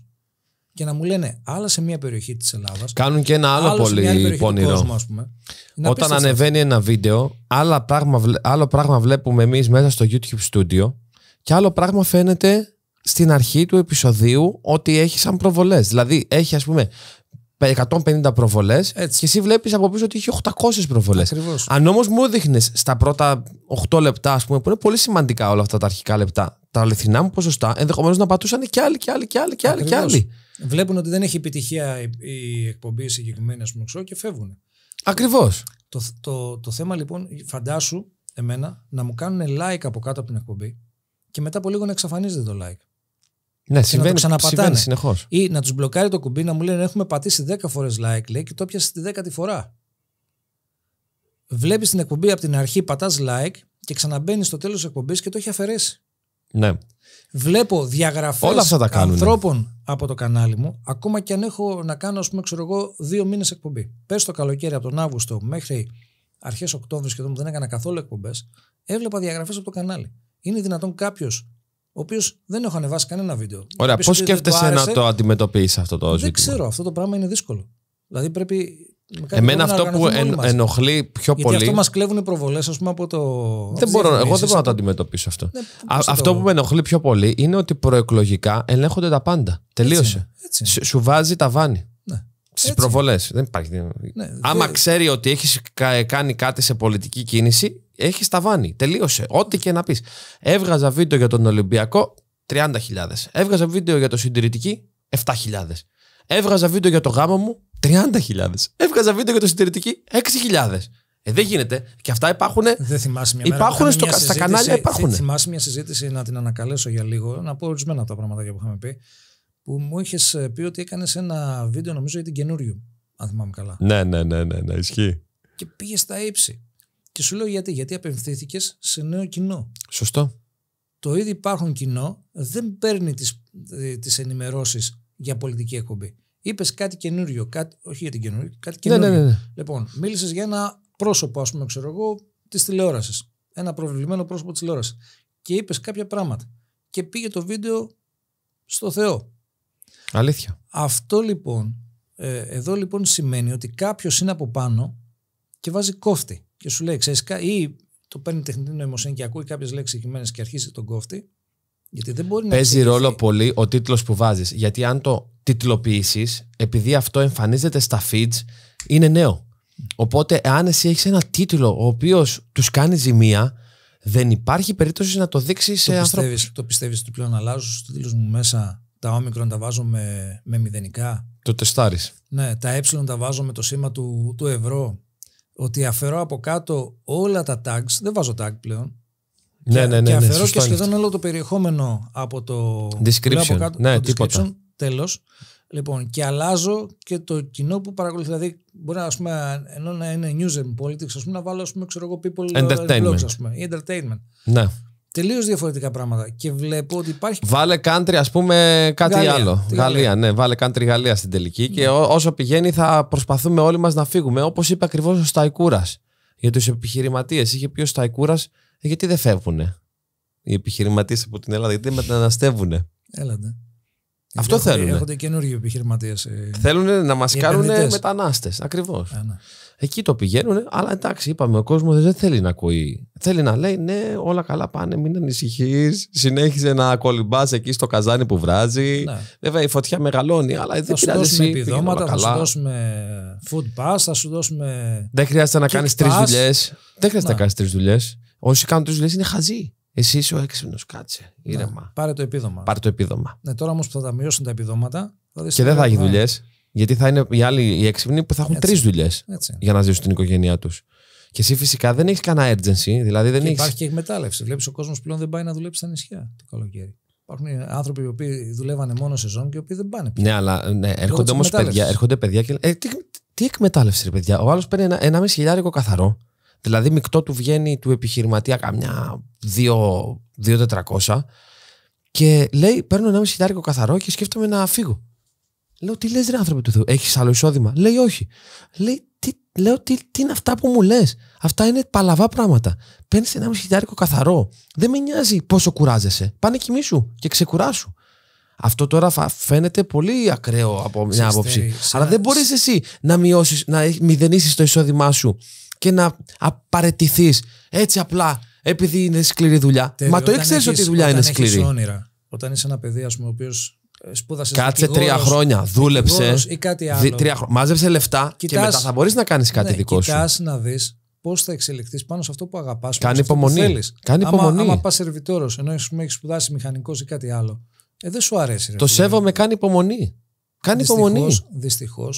Και να μου λένε άλλα σε μια περιοχή της Ελλάδας. Κάνουν και ένα άλλο, πολύ πονηρό. Όταν ανεβαίνει ένα βίντεο, άλλο πράγμα, άλλο πράγμα βλέπουμε εμείς μέσα στο YouTube Studio και άλλο πράγμα φαίνεται στην αρχή του επεισοδίου ότι έχει σαν προβολές. Δηλαδή, έχει ας πούμε 150 προβολέ και εσύ βλέπεις από πίσω ότι έχει 800 προβολέ. Αν όμως μου δείχνει στα πρώτα 8 λεπτά, ας πούμε, που είναι πολύ σημαντικά όλα αυτά τα αρχικά λεπτά, τα αληθινά μου ποσοστά, ενδεχομένως να πατούσαν και άλλοι και άλλοι και άλλοι και άλλοι. Και άλλοι. Βλέπουν ότι δεν έχει επιτυχία η εκπομπή συγκεκριμένη, ας πούμε, και φεύγουν. Ακριβώς. Το, το, το θέμα λοιπόν, φαντάσου εμένα να μου κάνουν like από κάτω από την εκπομπή και μετά από λίγο να εξαφανίζεται το like. Ναι, συμβαίνει, να το Ή να τους μπλοκάρει το κουμπί να μου λένε Έχουμε πατήσει 10 φορές like, λέει, και το πιάσει τη 10η φορά. Βλέπεις την εκπομπή από την αρχή, πατάς like και ξαναμπαίνεις στο τέλος της εκπομπής και το έχει αφαιρέσει. Ναι. Βλέπω διαγραφές ανθρώπων από το κανάλι μου, ακόμα και αν έχω να κάνω, ας πούμε, ξέρω εγώ, δύο μήνες εκπομπή. Πες το καλοκαίρι από τον Αύγουστο μέχρι αρχές Οκτώβρης σχεδόν δεν έκανα καθόλου εκπομπές, έβλεπα διαγραφές από το κανάλι. Είναι δυνατόν κάποιος ο οποίος δεν έχω ανεβάσει κανένα βίντεο. Ωραία, πώ σκέφτεσαι να το αντιμετωπίσεις αυτό το ζήτημα. Δεν ξέρω, αυτό το πράγμα είναι δύσκολο. Δηλαδή πρέπει. Εμένα αυτό που εν, ενοχλεί πιο πολύ. Γιατί αυτό μας κλέβουν οι προβολές, ας πούμε, από το. Δεν μπορώ, εγώ δεν μπορώ να το αντιμετωπίσω αυτό. Ναι, αυτό που με ενοχλεί πιο πολύ είναι ότι προεκλογικά ελέγχονται τα πάντα. Τελείωσε. Σου βάζει τα βάνη. Ναι. Στις προβολές. Δεν υπάρχει. Ναι, Άμα δε... ξέρει ότι έχεις κάνει κάτι σε πολιτική κίνηση, έχεις ταβάνι. Τελείωσε. Ό,τι και να πεις. Έβγαζα βίντεο για τον Ολυμπιακό 30.000. Έβγαζα βίντεο για το συντηρητική 7.000. Έβγαζα βίντεο για το γάμο μου 30.000. Έβγαζα βίντεο για το συντηρητική 6.000. Ε, δεν γίνεται. Και αυτά υπάρχουν. Δεν θυμάσαι μια μέρα Υπάρχουν στο, μια στα κανάλια υπάρχουν. Θυμάσαι μια συζήτηση να την ανακαλέσω για λίγο, να πω ορισμένα από τα πράγματα που είχαμε πει. Που μου είχες ε, πει ότι έκανες ένα βίντεο, νομίζω, για την καινούριο. Αν θυμάμαι καλά. Ναι, ναι, ναι, ναι, ναι ισχύει. Και πήγες στα ύψη. Και σου λέω γιατί. Γιατί απευθύνθηκες σε νέο κοινό. Σωστό. Το ήδη υπάρχον κοινό δεν παίρνει τις τις ε, ενημερώσεις για πολιτική εκπομπή. Είπες κάτι καινούριο, κάτι, όχι για την καινούριο, κάτι ναι, ναι, καινούριο. Ναι, ναι, ναι. Λοιπόν, μίλησες για ένα πρόσωπο, ας πούμε, ξέρω εγώ, της τηλεόρασης. Ένα προβλημένο πρόσωπο της τηλεόρασης. Και είπες κάποια πράγματα. Και πήγε το βίντεο στο Θεό. Αλήθεια. Αυτό λοιπόν, ε, εδώ λοιπόν σημαίνει ότι κάποιος είναι από πάνω και βάζει κόφτη και σου λέει, ξέρεις, ή το παίρνει τεχνητή νοημοσύνη και ακούει κάποιες λέξεις συγκεκριμένες και αρχίζει τον κόφτη. Γιατί δεν μπορεί Παίζει να ρόλο πολύ ο τίτλος που βάζεις. Γιατί αν το τιτλοποιήσεις, επειδή αυτό εμφανίζεται στα feeds, είναι νέο. Οπότε, αν εσύ έχεις ένα τίτλο ο οποίος τους κάνει ζημία, δεν υπάρχει περίπτωση να το δείξεις σε άνθρωποι Το πιστεύεις ότι πλέον αλλάζω στους τίτλους μου μέσα τα όμικρον τα βάζω με, με μηδενικά. Το τεστάρεις. Ναι, τα ε τα βάζω με το σήμα του, του ευρώ ότι αφαιρώ από κάτω όλα τα tags, δεν βάζω tag πλέον. Ναι, και, ναι, ναι, και ναι, αφαιρώ και σχεδόν όλο το περιεχόμενο από το description. Από κάτω, ναι, το description, τέλος. Λοιπόν, και αλλάζω και το κοινό που παρακολουθεί. Δηλαδή, μπορεί να, ας πούμε, ενώ να είναι news and politics, ας πούμε, να βάλω, ας πούμε, ξέρω people ε, entertainment. blogs, ας πούμε, entertainment. Ναι. Τελείως διαφορετικά πράγματα. Και βλέπω ότι υπάρχει. Βάλε country, ας πούμε, κάτι άλλο. Γαλλία, ναι. Βάλε country Γαλλία στην τελική. Και ναι. όσο πηγαίνει, θα προσπαθούμε όλοι μας να φύγουμε. Όπως είπε ακριβώς ο Σταϊκούρας για τους επιχειρηματίες. Είχε πει ο Σταϊκούρας, «Ε, γιατί δεν φεύγουν οι επιχειρηματίες από την Ελλάδα, γιατί μεταναστεύουν. Έλατε. Ναι. Αυτό θέλουν. Έρχονται καινούργιοι επιχειρηματίες. Ε, θέλουν να μας κάνουν μετανάστες. Ακριβώς. Ναι. Εκεί το πηγαίνουν, αλλά εντάξει, είπαμε, ο κόσμος δεν θέλει να ακούει. Θέλει να λέει, ναι, όλα καλά πάνε, μην ανησυχείς. Συνέχιζε να κολυμπάς εκεί στο καζάνι που βράζει. Ναι. Βέβαια, η φωτιά μεγαλώνει, αλλά δεν θα σου δώσουμε επιδόματα, θα σου δώσουμε food pass, θα σου δώσουμε. Δεν χρειάζεται να κάνεις τρεις δουλειές. Δεν χρειάζεται να κάνεις τρεις δουλειές. Όσοι κάνουν τρεις δουλειές είναι χαζοί. Εσύ είσαι ο έξυπνος, κάτσε. Ήρεμα. Ναι, πάρε το επίδομα. Πάρε το επίδομα. Ναι, τώρα όμως που θα τα μειώσουν τα επιδόματα. και δεν θα έχει δουλειές. Γιατί θα είναι οι άλλοι οι έξυπνοι που θα έχουν τρεις δουλειές για να ζήσουν την οικογένειά τους. Και εσύ φυσικά δεν έχεις κανένα urgency. Δηλαδή δεν και έχεις... Υπάρχει και εκμετάλλευση. Βλέπεις ο κόσμος πλέον δεν πάει να δουλέψει στα νησιά το καλοκαίρι. Υπάρχουν άνθρωποι οι οποίοι δουλεύανε μόνο σε ζώνη και οι οποίοι δεν πάνε πια. Ναι, αλλά ναι, έρχονται όμως παιδιά, έρχονται παιδιά και. λένε. τι, τι εκμετάλλευση, ρε παιδιά. Ο άλλος παίρνει ένα, ένα μισή χιλιάρικο καθαρό. Δηλαδή, μεικτό του βγαίνει του επιχειρηματία καμιά 2-400 και λέει: Παίρνω ένα μισή χιλιάρικο καθαρό και σκέφτομαι να φύγω. Λέω, τι λες, ρε άνθρωπε του Θεού, έχεις άλλο εισόδημα. Λέει, όχι. Λέει, τι, λέω, τι, τι είναι αυτά που μου λες. Αυτά είναι παλαβά πράγματα. Παίρνεις ένα μισθιτάρικο καθαρό. Δεν με νοιάζει πόσο κουράζεσαι. Πάνε κοιμή σου και ξεκουράσου. Αυτό τώρα φαίνεται πολύ ακραίο από μια άποψη. Αλλά δεν μπορείς εσύ να μειώσεις, να μηδενίσεις το εισόδημά σου και να απαρετηθείς έτσι απλά επειδή είναι σκληρή δουλειά. Μα το ήξερες ότι η δουλειά είναι σκληρή. Όνειρα. Όταν είσαι ένα παιδί, ας πούμε, ο οποίος Κάτσε τρία χρόνια, δούλεψε. Ή κάτι άλλο. Δι, τρία, μάζεψε λεφτά και μετά θα μπορείς να κάνεις κάτι ναι, δικό σου. Κοιτάς να δεις πώς θα εξελιχθείς πάνω σε αυτό που αγαπάς. Κάνει υπομονή. Αν Κάνει υπομονή. πας σερβιτόρος, ενώ έχεις σπουδάσει μηχανικός ή κάτι άλλο. Ε, δεν σου αρέσει. Ρε, το σέβομαι, κάνει υπομονή. Κάνεις υπομονή. Δυστυχώ.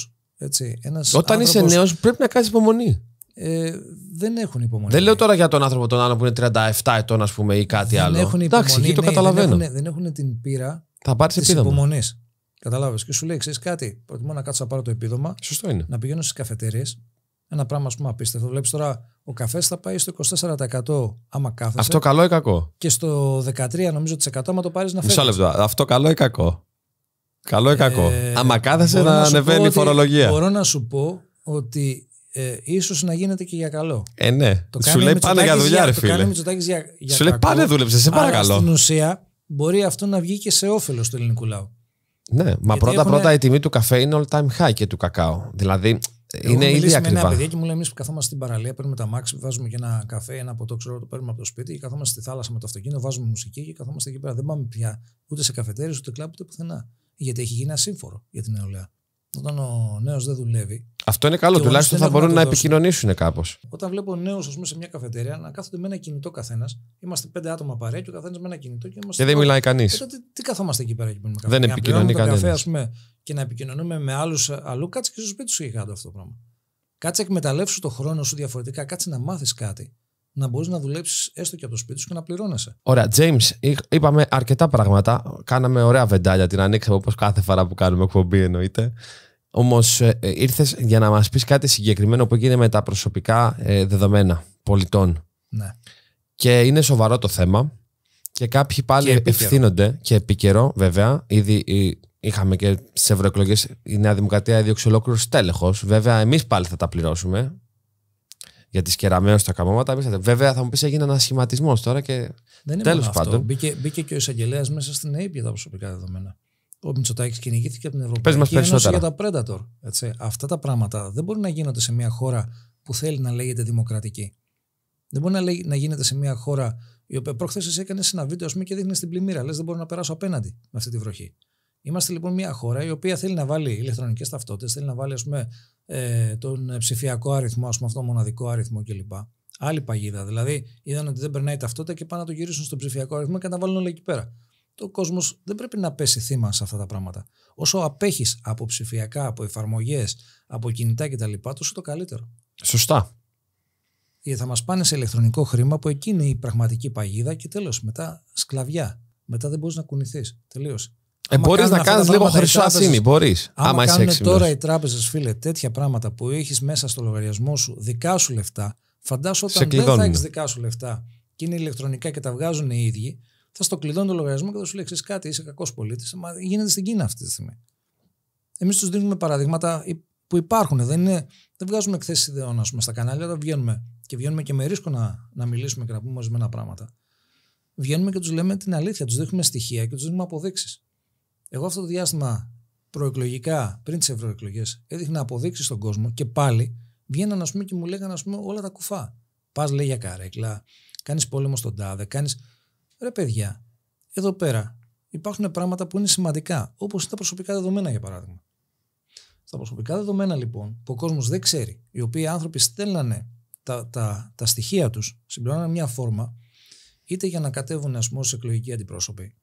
Όταν είσαι νέος, πρέπει να κάνεις υπομονή. Ε, δεν έχουν υπομονή. Δεν λέω ναι. τώρα για τον άνθρωπο τον άλλο που είναι 37 ετών, ας πούμε, ή κάτι άλλο. Έχουν Εντάξει, το ναι, Δεν έχουν, δεν έχουν την πείρα θα πάρεις επίδομα. υπομονής. Κατάλαβε. Και σου λέει, ξέρεις κάτι, προτιμώ να κάτσω να πάρω το επίδομα. Σωστό είναι. Να πηγαίνω στις καφετέρειες. Ένα πράγμα, ας πούμε, απίστευτο. Βλέπεις τώρα, ο καφές θα πάει στο 24% άμα κάθεσαι. Αυτό καλό ή κακό. Και στο 13% νομίζω της 100% άμα το πάρεις να φέρει. Μισό λεπτό. Αυτό καλό ή κακό. Καλό ή ε, κακό. Ε, άμα κάθεσαι να, ανεβαίνει η φορολογία. Μπορώ να σου πω ότι ε, ίσως να γίνεται και για καλό. Ε, ναι. Το σου λέει πάνε για δουλειά, ρε φίλε. Το κάνει σου λέει πάνε δούλεψε, σε παρακαλώ. Στην ουσία, μπορεί αυτό να βγει και σε όφελος του ελληνικού λαού. Ναι, μα πρώτα πρώτα η τιμή του καφέ είναι all time high και του κακάο. Δηλαδή είναι είναι ήδη ακριβά. Με ένα παιδί και μου λέει: Εμείς που καθόμαστε στην παραλία, παίρνουμε τα μάξι, βάζουμε και ένα καφέ, ένα ποτό, ξέρω το παίρνουμε από το σπίτι, και καθόμαστε στη θάλασσα με το αυτοκίνητο, βάζουμε μουσική και καθόμαστε εκεί πέρα. Δεν πάμε πια ούτε σε καφετέρε, ούτε κλαμπ, ούτε πουθενά. Γιατί έχει γίνει ασύμφορο για την νεολαία. Όταν ο νέος δεν δουλεύει. Αυτό είναι καλό, τουλάχιστον θα μπορούν να, επικοινωνήσουν κάπως. Όταν βλέπω νέους σε μια καφετέρια να κάθονται με ένα κινητό καθένας, είμαστε πέντε άτομα παρέα και ο καθένας με ένα κινητό και, και δεν μιλάει κανείς. Ε, τι, τι καθόμαστε εκεί πέρα και πούμε καφέ. Δεν καφέ, ας πούμε Και να επικοινωνούμε με άλλους ε, αλλού, κάτσε και στο σπίτι σου είχε κάτω αυτό το πράγμα. Κάτσε εκμεταλλεύσου το χρόνο σου διαφορετικά, κάτσε να μάθεις κάτι να μπορείς να δουλέψεις έστω και από το σπίτι σου και να πληρώνεσαι. Ωραία, James, είπαμε αρκετά πράγματα. Κάναμε ωραία βεντάλια, την ανοίξαμε όπως κάθε φορά που κάνουμε εκπομπή εννοείται. Όμως ε, ε ήρθες για να μας πεις κάτι συγκεκριμένο που έγινε με τα προσωπικά ε, δεδομένα πολιτών. Ναι. Και είναι σοβαρό το θέμα. Και κάποιοι πάλι και ευθύνονται και επίκαιρο, βέβαια. Ήδη ε, είχαμε και στι ευρωεκλογές η Νέα Δημοκρατία έδιωξε ολόκληρο τέλεχο. Βέβαια, εμείς πάλι θα τα πληρώσουμε για τις κεραμέως τα καμώματα. Βέβαια, θα μου πεις έγινε ένας σχηματισμός τώρα και. Δεν είναι πάντων. Μπήκε, μπήκε και ο εισαγγελέας μέσα στην ΑΕΠ για τα προσωπικά δεδομένα. Ο Μητσοτάκης κυνηγήθηκε από την Ευρωπαϊκή Ένωση για τα Predator. Έτσι. Αυτά τα πράγματα δεν μπορεί να γίνονται σε μια χώρα που θέλει να λέγεται δημοκρατική. Δεν μπορεί να, γίνεται σε μια χώρα η οποία προχθές έκανε ένα βίντεο πούμε, και δείχνεις την πλημμύρα. Λες δεν μπορώ να περάσω απέναντι με αυτή τη βροχή. Είμαστε λοιπόν μια χώρα η οποία θέλει να βάλει ηλεκτρονικές ταυτότητες, θέλει να βάλει ας πούμε, ε, τον ψηφιακό αριθμό, ας πούμε, αυτό μοναδικό αριθμό κλπ. Άλλη παγίδα. Δηλαδή, είδαν ότι δεν περνάει ταυτότητα και πάνε να το γυρίσουν στον ψηφιακό αριθμό και να τα βάλουν όλα εκεί πέρα. Το κόσμος δεν πρέπει να πέσει θύμα σε αυτά τα πράγματα. Όσο απέχεις από ψηφιακά, από εφαρμογές, από κινητά κτλ., τόσο το καλύτερο. Σωστά. Γιατί θα μας πάνε σε ηλεκτρονικό χρήμα που εκεί είναι η πραγματική παγίδα και τέλος μετά σκλαβιά. Μετά δεν μπορείς να κουνηθείς. Τελείωσε. Ε, μπορείς να κάνεις λίγο χρυσό ασύνη, Μπορεί. Αν κάνουν τώρα οι τράπεζες, φίλε, τέτοια πράγματα που έχεις μέσα στο λογαριασμό σου, δικά σου λεφτά, φαντάσου όταν δεν θα έχεις δικά σου λεφτά και είναι ηλεκτρονικά και τα βγάζουν οι ίδιοι, θα στο κλειδώνει το λογαριασμό και θα σου λέξει κάτι, είσαι κακός πολίτης. Μα γίνεται στην Κίνα αυτή τη στιγμή. Εμείς τους δίνουμε παραδείγματα που υπάρχουν. Δεν, είναι, δεν βγάζουμε εκθέσεις ιδεών πούμε, στα κανάλια, αλλά βγαίνουμε και βγαίνουμε και με ρίσκο να, να μιλήσουμε και να πούμε ορισμένα πράγματα. Βγαίνουμε και τους λέμε την αλήθεια, τους δείχνουμε στοιχεία και τους δίνουμε αποδείξεις. Εγώ αυτό το διάστημα προεκλογικά, πριν τις ευρωεκλογές, έδειχνα αποδείξεις στον κόσμο και πάλι βγαίναν ας πούμε, και μου λέγανε όλα τα κουφά. Πας λέει για καρέκλα, κάνεις πόλεμο στον τάδε, κάνεις. Ρε παιδιά, εδώ πέρα υπάρχουν πράγματα που είναι σημαντικά, όπως είναι τα προσωπικά δεδομένα για παράδειγμα. Στα προσωπικά δεδομένα λοιπόν, που ο κόσμος δεν ξέρει, οι οποίοι άνθρωποι στέλνανε τα, τα, τα στοιχεία τους, συμπληρώνανε μια φόρμα, είτε για να κατέβουν ας πούμε, ως εκλογικοί αντιπρόσωποι,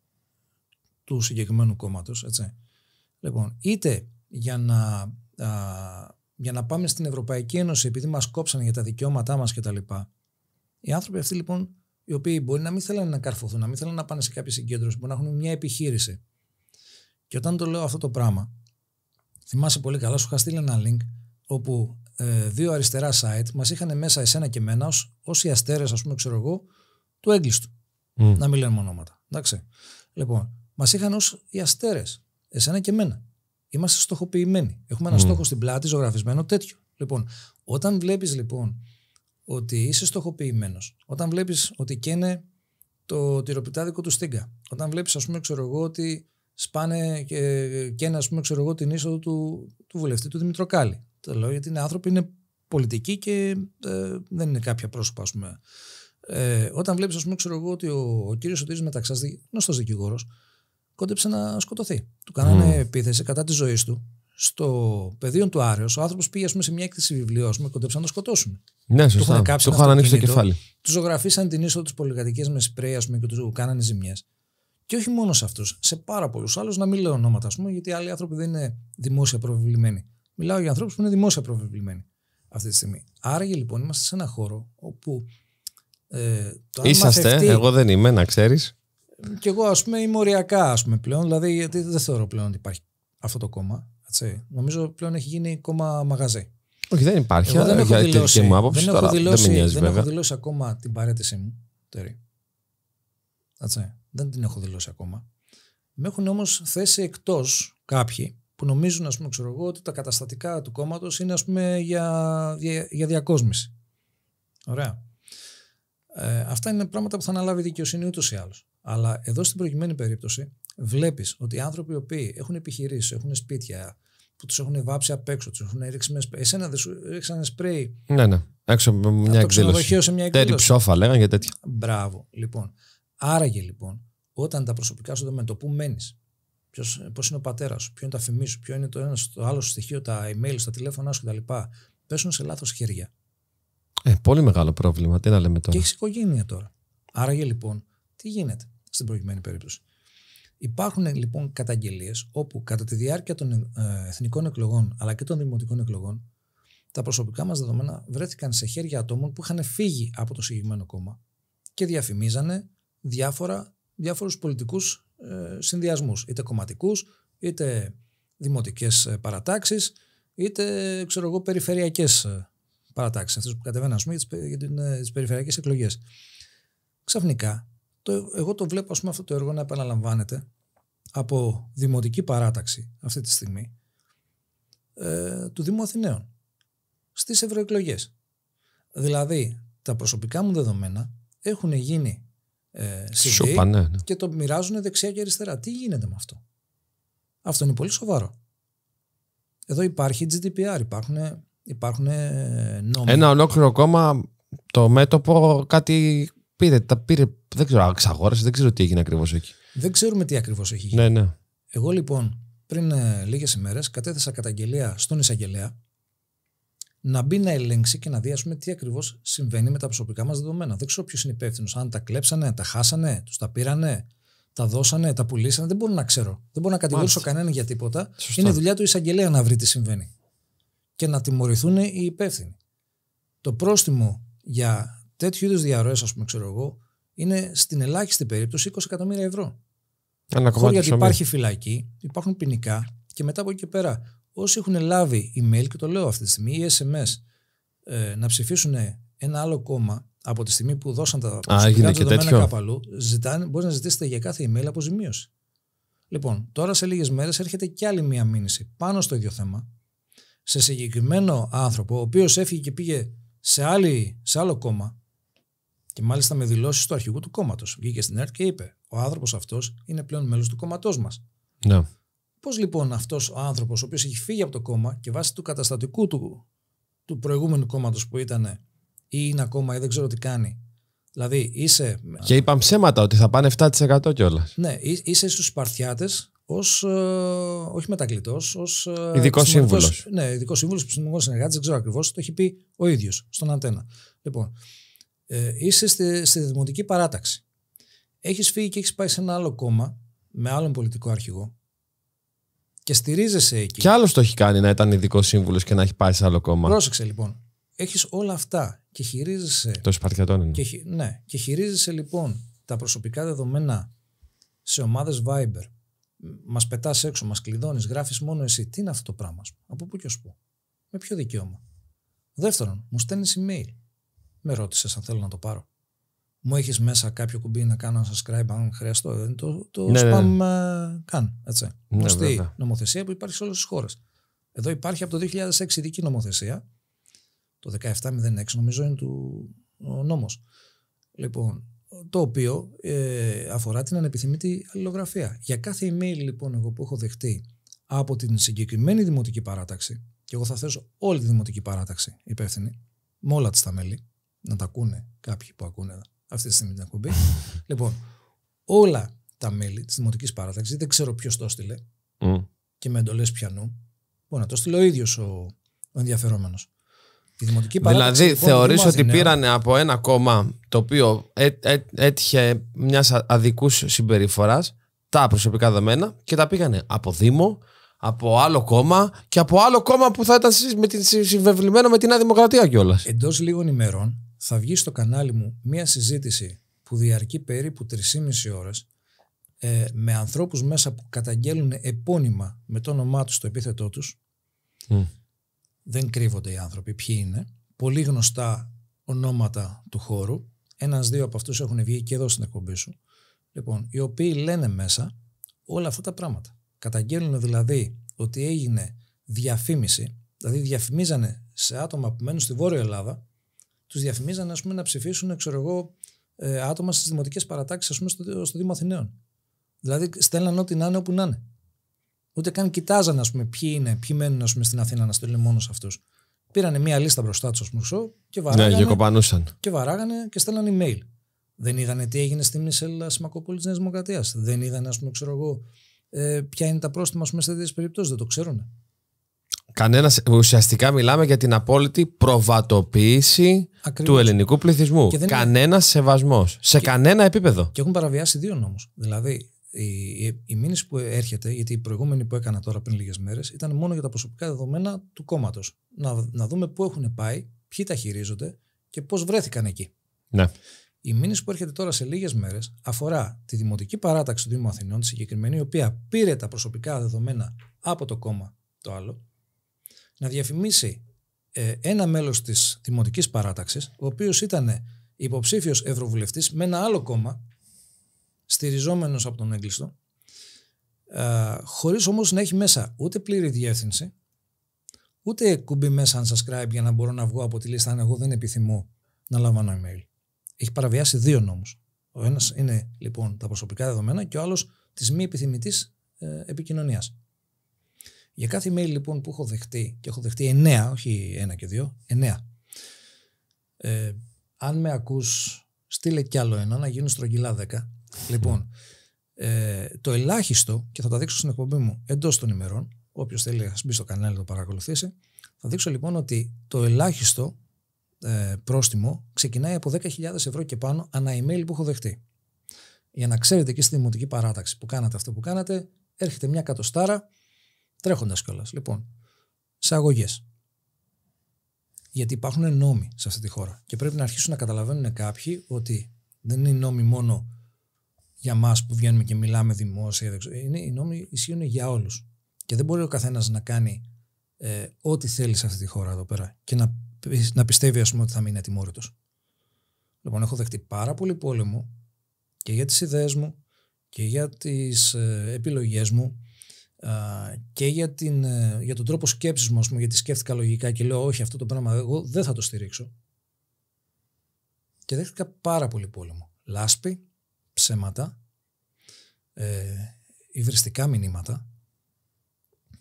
του συγκεκριμένου κόμματος, Λοιπόν, είτε για να, α, για να πάμε στην Ευρωπαϊκή Ένωση επειδή μας κόψανε για τα δικαιώματά μας κτλ. Οι άνθρωποι αυτοί λοιπόν, οι οποίοι μπορεί να μην θέλανε να καρφωθούν, να μην θέλανε να πάνε σε κάποια συγκέντρωση, μπορεί να έχουν μια επιχείρηση. Και όταν το λέω αυτό το πράγμα, θυμάσαι πολύ καλά, σου είχα στείλει ένα link όπου ε, δύο αριστερά site μας είχαν μέσα εσένα και εμένα ως οι αστέρες, ας πούμε, ξέρω εγώ, του έγκλειστου. Mm. Να μην λέμε ονόματα. Εντάξει. Λοιπόν, μας είχαν ως οι αστέρες. Εσένα και εμένα. Είμαστε στοχοποιημένοι. Έχουμε ένα mm. στόχο στην πλάτη, ζωγραφισμένο τέτοιο. Λοιπόν, όταν βλέπεις λοιπόν ότι είσαι στοχοποιημένος, όταν βλέπεις ότι καίνε το τυροπιτάδικο του Στίγκα, όταν βλέπεις, ας πούμε, ξέρω εγώ, ότι σπάνε και ε, καίνε, ας πούμε, ξέρω εγώ, την είσοδο του, του βουλευτή του Δημητροκάλη. Το λέω γιατί είναι άνθρωποι, είναι πολιτικοί και ε, δεν είναι κάποια πρόσωπα, ας πούμε. Ε, όταν βλέπεις, ας πούμε, ξέρω εγώ, ότι ο, ο κύριος Σωτήρης Μεταξάς, γνωστός δικηγόρος, κόντεψε να σκοτωθεί. Του κάνανε mm. επίθεση κατά της ζωής του. Στο πεδίο του Άρεος. ο άνθρωπος πήγε πούμε, σε μια έκθεση βιβλίο με κόντεψαν να το σκοτώσουν. Ναι, σωστά. Του το είχαν ανοίξει το κεφάλι. Του ζωγραφίσαν την είσοδο της πολυκατοικίας με σπρέι, πούμε, και του κάνανε ζημιές. Και όχι μόνο σε αυτούς, σε πάρα πολλούς άλλους, να μην λέω ονόματα, πούμε, γιατί άλλοι άνθρωποι δεν είναι δημόσια προβεβλημένοι. Μιλάω για ανθρώπους που είναι δημόσια προβεβλημένοι αυτή τη στιγμή. Άραγε λοιπόν είμαστε σε ένα χώρο όπου. Ε, το Είσαστε, εγώ δεν είμαι, να ξέρεις κι εγώ ας πούμε είμαι οριακά ας πούμε, πλέον, δηλαδή γιατί δεν θεωρώ πλέον ότι υπάρχει αυτό το κόμμα. Έτσι. Νομίζω πλέον έχει γίνει κόμμα μαγαζί. Όχι, δεν υπάρχει. Εγώ δεν έχω δηλώσει, μου δεν, ακόμα την παρέτησή μου. Τερί. Έτσι. Δεν την έχω δηλώσει ακόμα. Με έχουν όμως θέσει εκτός κάποιοι που νομίζουν, ας πούμε, ξέρω εγώ, ότι τα καταστατικά του κόμματος είναι ας πούμε, για, για, για διακόσμηση. Ωραία. Ε, αυτά είναι πράγματα που θα αναλάβει η δικαιοσύνη ούτως ή άλλως. Αλλά εδώ στην προηγουμένη περίπτωση βλέπεις ότι οι άνθρωποι οι οποίοι έχουν επιχειρήσει, έχουν σπίτια, που τους έχουν βάψει απ' έξω, τους έχουν ρίξει με σπρέι. Εσένα δεν σου ρίξανε σπρέι. Ναι, ναι. Έξω με μια εκδήλωση. Σε μια εκδήλωση. Τέρι ψόφα λέγανε για τέτοια. Μπράβο. Λοιπόν. Άραγε λοιπόν, όταν τα προσωπικά σου δεδομένα, το πού μένεις, πώς είναι ο πατέρας σου, ποιο είναι τα φημί σου, ποιο είναι το ένα άλλο σου στοιχείο, τα email, τα τηλέφωνά σου κτλ. Πέσουν σε λάθος χέρια. Ε, πολύ μεγάλο πρόβλημα. Τι να λέμε τώρα. Και έχεις οικογένεια τώρα. Άραγε λοιπόν, τι γίνεται στην προηγουμένη περίπτωση. Υπάρχουν λοιπόν καταγγελίες όπου κατά τη διάρκεια των ε, εθνικών εκλογών αλλά και των δημοτικών εκλογών τα προσωπικά μας δεδομένα βρέθηκαν σε χέρια ατόμων που είχαν φύγει από το συγκεκριμένο κόμμα και διαφημίζανε διάφορα, διάφορους πολιτικούς ε, είτε κομματικούς, είτε δημοτικές ε, παρατάξεις, είτε ξέρω εγώ, περιφερειακές ε, που κατεβαίνουν για τις περιφερειακές εκλογές. Ξαφνικά το, εγώ το βλέπω ας πούμε, αυτό το έργο να επαναλαμβάνεται από δημοτική παράταξη αυτή τη στιγμή ε, του Δήμου Αθηναίων στις ευρωεκλογές. Δηλαδή τα προσωπικά μου δεδομένα έχουν γίνει ε, ναι, ναι. και το μοιράζουν δεξιά και αριστερά. Τι γίνεται με αυτό. Αυτό είναι πολύ σοβαρό. Εδώ υπάρχει GDPR, υπάρχουν, υπάρχουν ε, νόμοι. Ένα ολόκληρο κόμμα το μέτωπο κάτι πήρε, τα πήρε, δεν ξέρω, ξαγόρασε, δεν ξέρω τι έγινε ακριβώς εκεί. Δεν ξέρουμε τι ακριβώς έχει γίνει. Ναι, ναι. Εγώ λοιπόν πριν ε, λίγες ημέρες κατέθεσα καταγγελία στον εισαγγελέα να μπει να ελέγξει και να δει πούμε, τι ακριβώς συμβαίνει με τα προσωπικά μας δεδομένα. Δεν ξέρω ποιος είναι υπεύθυνος. Αν τα κλέψανε, τα χάσανε, τους τα πήρανε, τα δώσανε, τα πουλήσανε. Δεν μπορώ να ξέρω. Δεν μπορώ να κατηγορήσω κανέναν για τίποτα. Είναι δουλειά του εισαγγελέα να βρει τι συμβαίνει και να τιμωρηθούν οι υπεύθυνοι. Το πρόστιμο για τέτοιου είδους διαρροές, ας πούμε, ξέρω εγώ, είναι στην ελάχιστη περίπτωση 20 εκατομμύρια ευρώ. κομμάτι γιατί υπάρχει φυλακή, υπάρχουν ποινικά και μετά από εκεί και πέρα. Όσοι έχουν λάβει email, και το λέω αυτή τη στιγμή, ή SMS, ε, να ψηφίσουν ένα άλλο κόμμα από τη στιγμή που δώσαν τα προσωπικά δεδομένα κάπου αλλού, μπορείς να ζητήσετε για κάθε email αποζημίωση. Λοιπόν, τώρα σε λίγες μέρες έρχεται και άλλη μία μήνυση πάνω στο ίδιο θέμα, σε συγκεκριμένο άνθρωπο, ο οποίος έφυγε και πήγε σε, άλλη, σε άλλο κόμμα, και μάλιστα με δηλώσεις του αρχηγού του κόμματος. Βγήκε στην ΕΡΤ και είπε: Ο άνθρωπος αυτός είναι πλέον μέλος του κόμματός μας. Ναι. Πώς λοιπόν αυτός ο άνθρωπος, ο οποίος έχει φύγει από το κόμμα και βάσει του καταστατικού του, του προηγούμενου κόμματος που ήταν ή είναι ακόμα ή δεν ξέρω τι κάνει. Δηλαδή είσαι. Και είπαν ψέματα ότι θα πάνε 7% κιόλας. Ναι, είσαι στους Σπαρτιάτες ως. Ε, όχι μετακλητός, ως. Ε, ειδικός σύμβουλος. Ναι, ειδικός σύμβουλος, επιστημονικός συνεργάτης, δεν ξέρω ακριβώς, το έχει πει ο ίδιος στον αντένα. Λοιπόν, ε, είσαι στη, δημοτική παράταξη. Έχεις φύγει και έχεις πάει σε ένα άλλο κόμμα με άλλον πολιτικό αρχηγό και στηρίζεσαι εκεί. Και άλλος το έχει κάνει να ήταν ειδικός σύμβουλος και να έχει πάει σε άλλο κόμμα. Πρόσεξε λοιπόν. Έχεις όλα αυτά και χειρίζεσαι. Το είναι. Και, ναι, και χειρίζεσαι λοιπόν τα προσωπικά δεδομένα σε ομάδες Viber. Μας πετάς έξω, μας κλειδώνεις, γράφεις μόνο εσύ. Τι είναι αυτό το πράγμα σου. Από πού και ως πού. Με ποιο δικαίωμα. Δεύτερον, μου στέλνεις email με ρώτησες αν θέλω να το πάρω. Μου έχεις μέσα κάποιο κουμπί να κάνω ένα subscribe αν χρειαστώ. Ε, το, το ναι, ναι, ναι. spam ναι. καν. Έτσι. Γνωστή νομοθεσία που υπάρχει σε όλες τις χώρες. Εδώ υπάρχει από το 2006 ειδική νομοθεσία. Το 1706 νομίζω είναι του, ο Λοιπόν, το οποίο ε, αφορά την ανεπιθυμητή αλληλογραφία. Για κάθε email λοιπόν εγώ που έχω δεχτεί από την συγκεκριμένη δημοτική παράταξη και εγώ θα θέσω όλη τη δημοτική παράταξη υπεύθυνη με όλα τις τα μέλη να τα ακούνε κάποιοι που ακούνε αυτή τη στιγμή την εκπομπή. λοιπόν, όλα τα μέλη της Δημοτικής Παράταξης, δεν ξέρω ποιος το έστειλε και με εντολές πιανού. Μπορεί να το στείλει ο ίδιος ο, ο ενδιαφερόμενος. Δηλαδή, λοιπόν, θεωρεί ότι νέα... πήρανε από ένα κόμμα το οποίο έτυχε μιας αδικούς συμπεριφοράς τα προσωπικά δεδομένα και τα πήγανε από Δήμο, από άλλο κόμμα και από άλλο κόμμα που θα ήταν συμβεβλημένο με την Αδημοκρατία κιόλας. Εντός λίγων ημερών θα βγει στο κανάλι μου μία συζήτηση που διαρκεί περίπου 3,5 ώρες ε, με ανθρώπους μέσα που καταγγέλουν επώνυμα με το όνομά τους το επίθετό τους. Δεν κρύβονται οι άνθρωποι ποιοι είναι. Πολύ γνωστά ονόματα του χώρου. Ένας-δύο από αυτούς έχουν βγει και εδώ στην εκπομπή σου. Λοιπόν, οι οποίοι λένε μέσα όλα αυτά τα πράγματα. Καταγγέλνουν δηλαδή ότι έγινε διαφήμιση, δηλαδή διαφημίζανε σε άτομα που μένουν στη Βόρεια Ελλάδα τους διαφημίζαν ας πούμε, να ψηφίσουν ξέρω εγώ, ε, άτομα στις δημοτικές παρατάξεις στο, στο Δήμο Αθηναίων. Δηλαδή στέλναν ό,τι να είναι όπου να είναι. Ούτε καν κοιτάζαν ας πούμε, ποιοι είναι, ποιοι μένουν ας πούμε, στην Αθήνα να στέλνουν μόνος σε αυτούς. Πήρανε μία λίστα μπροστά τους, και ναι, βαράγανε. Ναι, και, και βαράγανε και στέλναν email. Δεν είδανε τι έγινε στη Μισελ Σιμακόπολη τη Νέας Δημοκρατίας. Δεν είδανε, ας πούμε, ξέρω εγώ, ε, ποια είναι τα πρόστιμα πούμε, σε τέτοιες περιπτώσεις. Δεν το ξέρουν. Κανένας, ουσιαστικά μιλάμε για την απόλυτη προβατοποίηση του ελληνικού πληθυσμού. δεν κανένας σεβασμός. Σε κανένα επίπεδο. Και έχουν παραβιάσει δύο νόμους. Δηλαδή, η, η, η μήνυση που έρχεται, γιατί η προηγούμενη που έκανα τώρα πριν λίγες μέρες, ήταν μόνο για τα προσωπικά δεδομένα του κόμματος. Να, να δούμε πού έχουν πάει, ποιοι τα χειρίζονται και πώς βρέθηκαν εκεί. Ναι. Η μήνυση που έρχεται τώρα σε λίγες μέρες αφορά τη δημοτική παράταξη του Δήμου Αθηνών, τη συγκεκριμένη, η οποία πήρε τα προσωπικά δεδομένα από το κόμμα το άλλο να διαφημίσει ε, ένα μέλος της δημοτικής παράταξης, ο οποίος ήταν υποψήφιος ευρωβουλευτής με ένα άλλο κόμμα, στηριζόμενος από τον έγκλειστο, ε, χωρίς όμως να έχει μέσα ούτε πλήρη διεύθυνση, ούτε κουμπί μέσα unsubscribe για να μπορώ να βγω από τη λίστα αν εγώ δεν επιθυμώ να λαμβάνω email. Έχει παραβιάσει δύο νόμους. Ο ένας είναι λοιπόν τα προσωπικά δεδομένα και ο άλλος της μη επιθυμητής ε, επικοινωνίας. Για κάθε email λοιπόν που έχω δεχτεί, και έχω δεχτεί 9, όχι ένα και δυο, 9. Ε, αν με ακούς, στείλε κι άλλο ένα, να γίνουν στρογγυλά 10. Λοιπόν, ε, το ελάχιστο, και θα τα δείξω στην εκπομπή μου εντός των ημερών, όποιος θέλει να μπει στο κανάλι να το παρακολουθήσει, θα δείξω λοιπόν ότι το ελάχιστο ε, πρόστιμο ξεκινάει από 10.000 ευρώ και πάνω ανά email που έχω δεχτεί. Για να ξέρετε και στη δημοτική παράταξη που κάνατε αυτό που κάνατε, έρχεται μια κατοστάρα Τρέχοντας κιόλας. Λοιπόν, σε αγωγές. Γιατί υπάρχουν νόμοι σε αυτή τη χώρα. Και πρέπει να αρχίσουν να καταλαβαίνουν κάποιοι ότι δεν είναι νόμοι μόνο για εμά που βγαίνουμε και μιλάμε δημόσια. Είναι, οι νόμοι ισχύουν για όλους. Και δεν μπορεί ο καθένας να κάνει ε, ό,τι θέλει σε αυτή τη χώρα εδώ πέρα και να, να πιστεύει, ας πούμε, ότι θα μείνει ατιμόρυτος. Λοιπόν, έχω δεχτεί πάρα πολύ πόλεμο και για τις ιδέες μου και για τις ε, επιλογές μου και για, την, ε, για τον τρόπο σκέψης μου, πούμε, γιατί σκέφτηκα λογικά και λέω όχι αυτό το πράγμα εγώ δεν θα το στηρίξω και δέχτηκα πάρα πολύ πόλεμο. Λάσπη, ψέματα, ε, υβριστικά μηνύματα,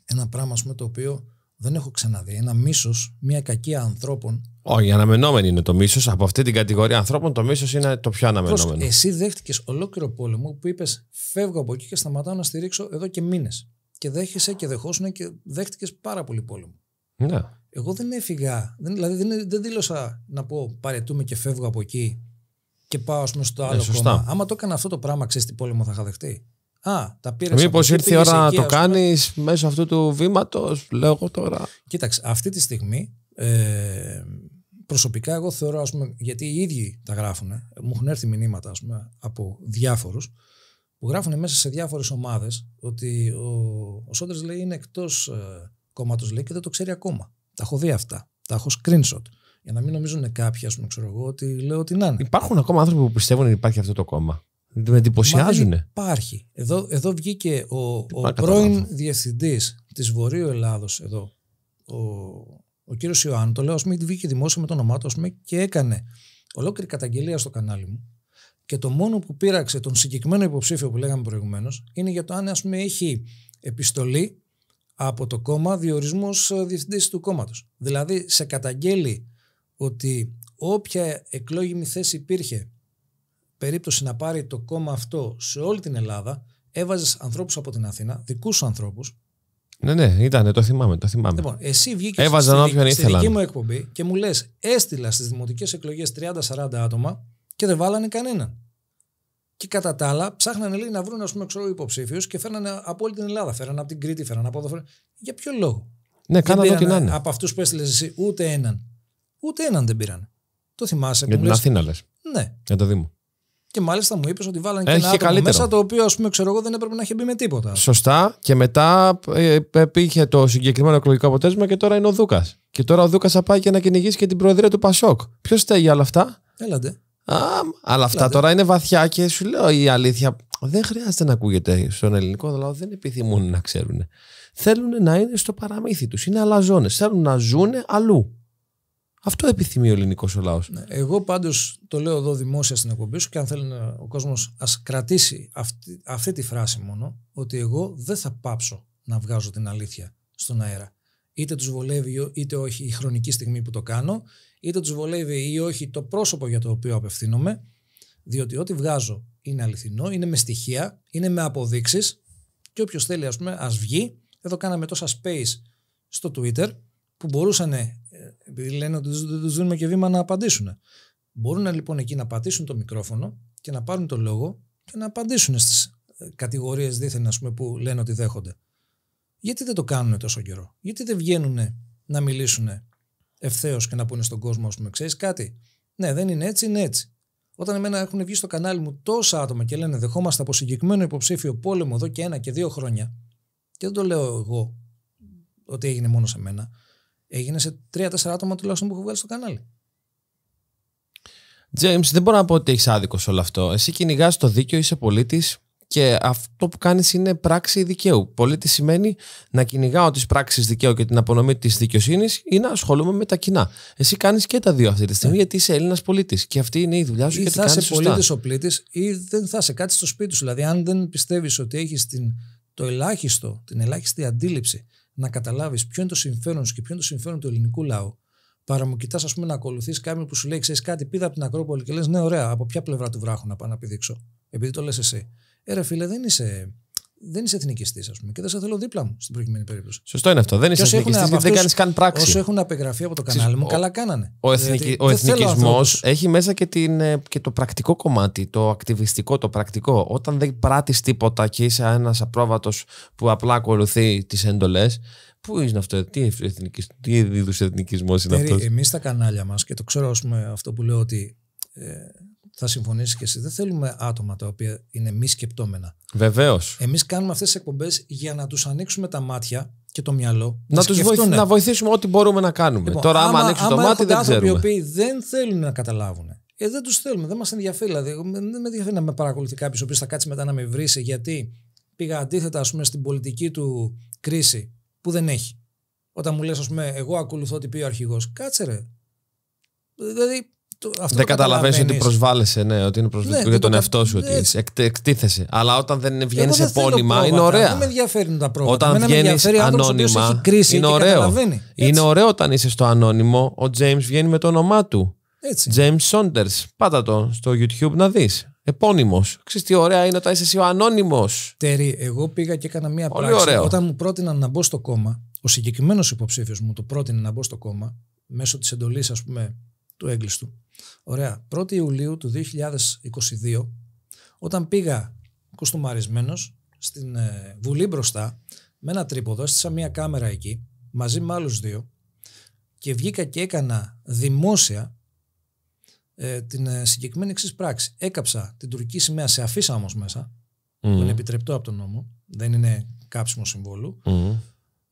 ένα πράγμα το οποίο δεν έχω ξαναδεί, ένα μίσος, μια κακία ανθρώπων. Όχι, αναμενόμενο είναι το μίσος, από αυτή την κατηγορία ανθρώπων το μίσος είναι το πιο αναμενόμενο. εσύ δέχτηκες ολόκληρο πόλεμο που είπες φεύγω από εκεί και σταματάω να στηρίξω εδώ και μήνες και δέχεσαι και δεχόσουν και δέχτηκες πάρα πολύ πόλεμο. Ναι. Εγώ δεν έφυγα, δεν, δηλαδή δεν, δεν δήλωσα να πω παρετούμε και φεύγω από εκεί και πάω πούμε, στο ε, άλλο ε, κόμμα. Άμα το έκανα αυτό το πράγμα, ξέρεις τι πόλεμο θα είχα δεχτεί. Α, τα πήρες. Μήπως ήρθε η ώρα να το κάνεις μέσω αυτού του βήματος, λέω τώρα. Κοίταξε, αυτή τη στιγμή ε, προσωπικά εγώ θεωρώ, ας πούμε, γιατί οι ίδιοι τα γράφουν, ε, μου έχουν έρθει μηνύματα ας πούμε, από διάφορους που γράφουν μέσα σε διάφορες ομάδες ότι ο, ο λέει είναι εκτός ε, κόμματος και δεν το ξέρει ακόμα. Τα έχω δει αυτά. Τα έχω screenshot. Για να μην νομίζουν κάποιοι, ας πούμε, ξέρω εγώ, ότι λέω ότι να είναι. Υπάρχουν ακόμα άνθρωποι που πιστεύουν ότι υπάρχει αυτό το κόμμα. Με εντυπωσιάζουν. Μα υπάρχει. Εδώ, εδώ βγήκε ο, ο πρώην διευθυντής της Βορείου Ελλάδος, εδώ, ο, ο κύριος Ιωάννου, το λέω, ας πούμε βγήκε δημόσια με το όνομά του, και έκανε ολόκληρη καταγγελία στο κανάλι μου και το μόνο που πείραξε τον συγκεκριμένο υποψήφιο που λέγαμε προηγουμένως είναι για το αν ας πούμε, έχει επιστολή από το κόμμα διορισμός ε, διευθυντής του κόμματος. Δηλαδή, σε καταγγέλει ότι όποια εκλόγιμη θέση υπήρχε περίπτωση να πάρει το κόμμα αυτό σε όλη την Ελλάδα, έβαζες ανθρώπους από την Αθήνα, δικούς σου ανθρώπους. Ναι, ναι, ήταν, το θυμάμαι. Το θυμάμαι. Λοιπόν, εσύ βγήκες στη, στη δική μου εκπομπή και μου λες: Έστειλα στις δημοτικές εκλογές 30-40 άτομα και δεν βάλανε κανέναν. Και κατά τα άλλα, ψάχνανε λέει, να βρουν υποψήφιους και φέρνανε από όλη την Ελλάδα. Φέρνανε από την Κρήτη, φέρνανε από εδώ. Φέρνανε. Για ποιο λόγο. Ναι, κάνανε ό,τι να είναι. Από αυτούς που έστειλες εσύ, ούτε έναν. Ούτε έναν δεν πήραν. Το θυμάσαι. Για την λες... Αθήνα λες. Ναι. Για το Δήμο. Και μάλιστα μου είπες ότι βάλανε και ένα άτομο μέσα το οποίο, ας πούμε, ξέρω εγώ, δεν έπρεπε να είχε μπει με τίποτα. Σωστά. Και μετά ε, ε, πήγε το συγκεκριμένο εκλογικό αποτέλεσμα και τώρα είναι ο Δούκας. Και τώρα ο Δούκας θα πάει και να κυνηγήσει και την προεδρία του Πασόκ. Ποιος στέγει όλα αυτά. Έλατε αλλά αυτά δηλαδή. τώρα είναι βαθιά και σου λέω η αλήθεια. Δεν χρειάζεται να ακούγεται στον ελληνικό λαό. Δεν επιθυμούν να ξέρουν. Θέλουν να είναι στο παραμύθι τους. Είναι αλαζόνες. Θέλουν να ζουν αλλού. Αυτό επιθυμεί ο ελληνικός λαός. Ναι, εγώ πάντως το λέω εδώ δημόσια στην εκπομπή σου και αν θέλει ο κόσμος ας κρατήσει αυτή, αυτή τη φράση μόνο, ότι εγώ δεν θα πάψω να βγάζω την αλήθεια στον αέρα είτε τους βολεύει είτε όχι η χρονική στιγμή που το κάνω, είτε τους βολεύει ή όχι το πρόσωπο για το οποίο απευθύνομαι, διότι ό,τι βγάζω είναι αληθινό, είναι με στοιχεία, είναι με αποδείξεις και όποιος θέλει ας πούμε ας βγει. Εδώ κάναμε τόσα space στο Twitter που μπορούσαν, ε, επειδή λένε ότι δεν τους δίνουμε και βήμα να απαντήσουν. Μπορούν λοιπόν εκεί να πατήσουν το μικρόφωνο και να πάρουν το λόγο και να απαντήσουν στις ε, κατηγορίες δίθεν ας πούμε, που λένε ότι δέχονται γιατί δεν το κάνουν τόσο καιρό, γιατί δεν βγαίνουν να μιλήσουν ευθέως και να πούνε στον κόσμο, ας πούμε, κάτι. Ναι, δεν είναι έτσι, είναι έτσι. Όταν εμένα έχουν βγει στο κανάλι μου τόσα άτομα και λένε δεχόμαστε από συγκεκριμένο υποψήφιο πόλεμο εδώ και ένα και δύο χρόνια, και δεν το λέω εγώ ότι έγινε μόνο σε μένα, έγινε σε τρία-τέσσερα άτομα τουλάχιστον που έχω βγάλει στο κανάλι. James, δεν μπορώ να πω ότι έχεις άδικο σε όλο αυτό. Εσύ κυνηγάς το δίκαιο, είσαι πολίτης, και αυτό που κάνεις είναι πράξη δικαίου. Πολίτη σημαίνει να κυνηγάω τις πράξεις δικαίου και την απονομή της δικαιοσύνης ή να ασχολούμαι με τα κοινά. Εσύ κάνεις και τα δύο αυτή τη ναι. στιγμή, γιατί είσαι Έλληνας πολίτης. Και αυτή είναι η δουλειά σου ή και θα είσαι πολίτης ο πλήτης ή δεν θα είσαι κάτι στο σπίτι σου. Δηλαδή, αν δεν πιστεύεις ότι έχεις το ελάχιστο, την ελάχιστη αντίληψη να καταλάβεις ποιο είναι το συμφέρον σου και ποιο είναι το συμφέρον του ελληνικού λαού, παρά μου κοιτάς, ας πούμε, να ακολουθείς κάποιον που σου λέει: Ξέρεις κάτι, πήδα από την Ακρόπολη και λες: Ναι, ωραία, από ποια πλευρά του βράχου να πάω να πηδήξω, επειδή το λες εσύ. Ε, ρε φίλε, δεν είσαι δεν είσαι εθνικιστής, ας πούμε, και δεν σε θέλω δίπλα μου στην προηγουμένη περίπτωση. Σωστό είναι αυτό. Δεν είσαι εθνικιστή, δεν κάνεις καν πράξη. Όσο έχουν απεγραφεί από το κανάλι μου, ο, καλά κάνανε. Ο, εθνικι, ο εθνικισμό έχει μέσα και, την, ε, και το πρακτικό κομμάτι, το ακτιβιστικό, το πρακτικό. Όταν δεν πράττεις τίποτα και είσαι ένας απρόβατος που απλά ακολουθεί τις εντολές. Πού είναι αυτό, τι, εθνικισ, τι είδους εθνικισμός είναι αυτός. Εμείς στα κανάλια μας, και το ξέρω πούμε, αυτό που λέω ότι ε, θα συμφωνήσεις και εσύ, δεν θέλουμε άτομα τα οποία είναι μη σκεπτόμενα. Βεβαίως. Εμείς κάνουμε αυτές τις εκπομπές για να τους ανοίξουμε τα μάτια και το μυαλό. Να, να τους βοηθήσουμε, να βοηθήσουμε ό,τι μπορούμε να κάνουμε. Λοιπόν, Τώρα, άμα, άμα ανοίξουν άμα το μάτι, δεν ξέρουμε. Οι οποίοι δεν θέλουν να καταλάβουν. Ε, δεν τους θέλουμε, δεν μας ενδιαφέρει. Δηλαδή, δεν με ενδιαφέρει να με παρακολουθεί κάποιος ο οποίος θα κάτσει μετά να με βρει γιατί πήγα αντίθετα ας πούμε, στην πολιτική του κρίση που δεν έχει. Όταν μου λες, ας πούμε, εγώ ακολουθώ τι πει ο αρχηγός. κάτσερε. Δηλαδή, δεν καταλαβαίνεις ότι προσβάλλεσαι, ναι, ότι είναι προσβλητικό ναι, για τον εαυτό σου, ότι εκτίθεσαι. Αλλά όταν δεν βγαίνει επώνυμα, είναι ωραία. Δεν με ενδιαφέρουν τα πρόβλημα. Όταν βγαίνει ανώνυμα, είναι ωραίο. Είναι ωραίο όταν είσαι στο ανώνυμο, ο James βγαίνει με το όνομά του. Έτσι. James Saunders. Πάτα το στο YouTube να δεις. Επώνυμος. Ξέρεις τι ωραία είναι όταν είσαι εσύ ο ανώνυμος. Τέρι, εγώ πήγα και έκανα μία πράξη. Ωραίο. Όταν μου πρότειναν να μπω στο κόμμα, ο συγκεκριμένος υποψήφιος μου το πρότεινε να μπω στο κόμμα μέσω της εντολής, ας πούμε, του έγκλειστου. Ωραία. 1η Ιουλίου του 2022, όταν πήγα κοστομαρισμένο στην ε, Βουλή μπροστά, με ένα τρίποδο, έστεισα μία κάμερα εκεί, μαζί με άλλους δύο, και βγήκα και έκανα δημόσια ε, την ε, συγκεκριμένη εξής πράξη. Έκαψα την τουρκική σημαία σε αφήσα όμω μέσα, mm. που είναι επιτρεπτό από τον νόμο, δεν είναι κάψιμο συμβόλου.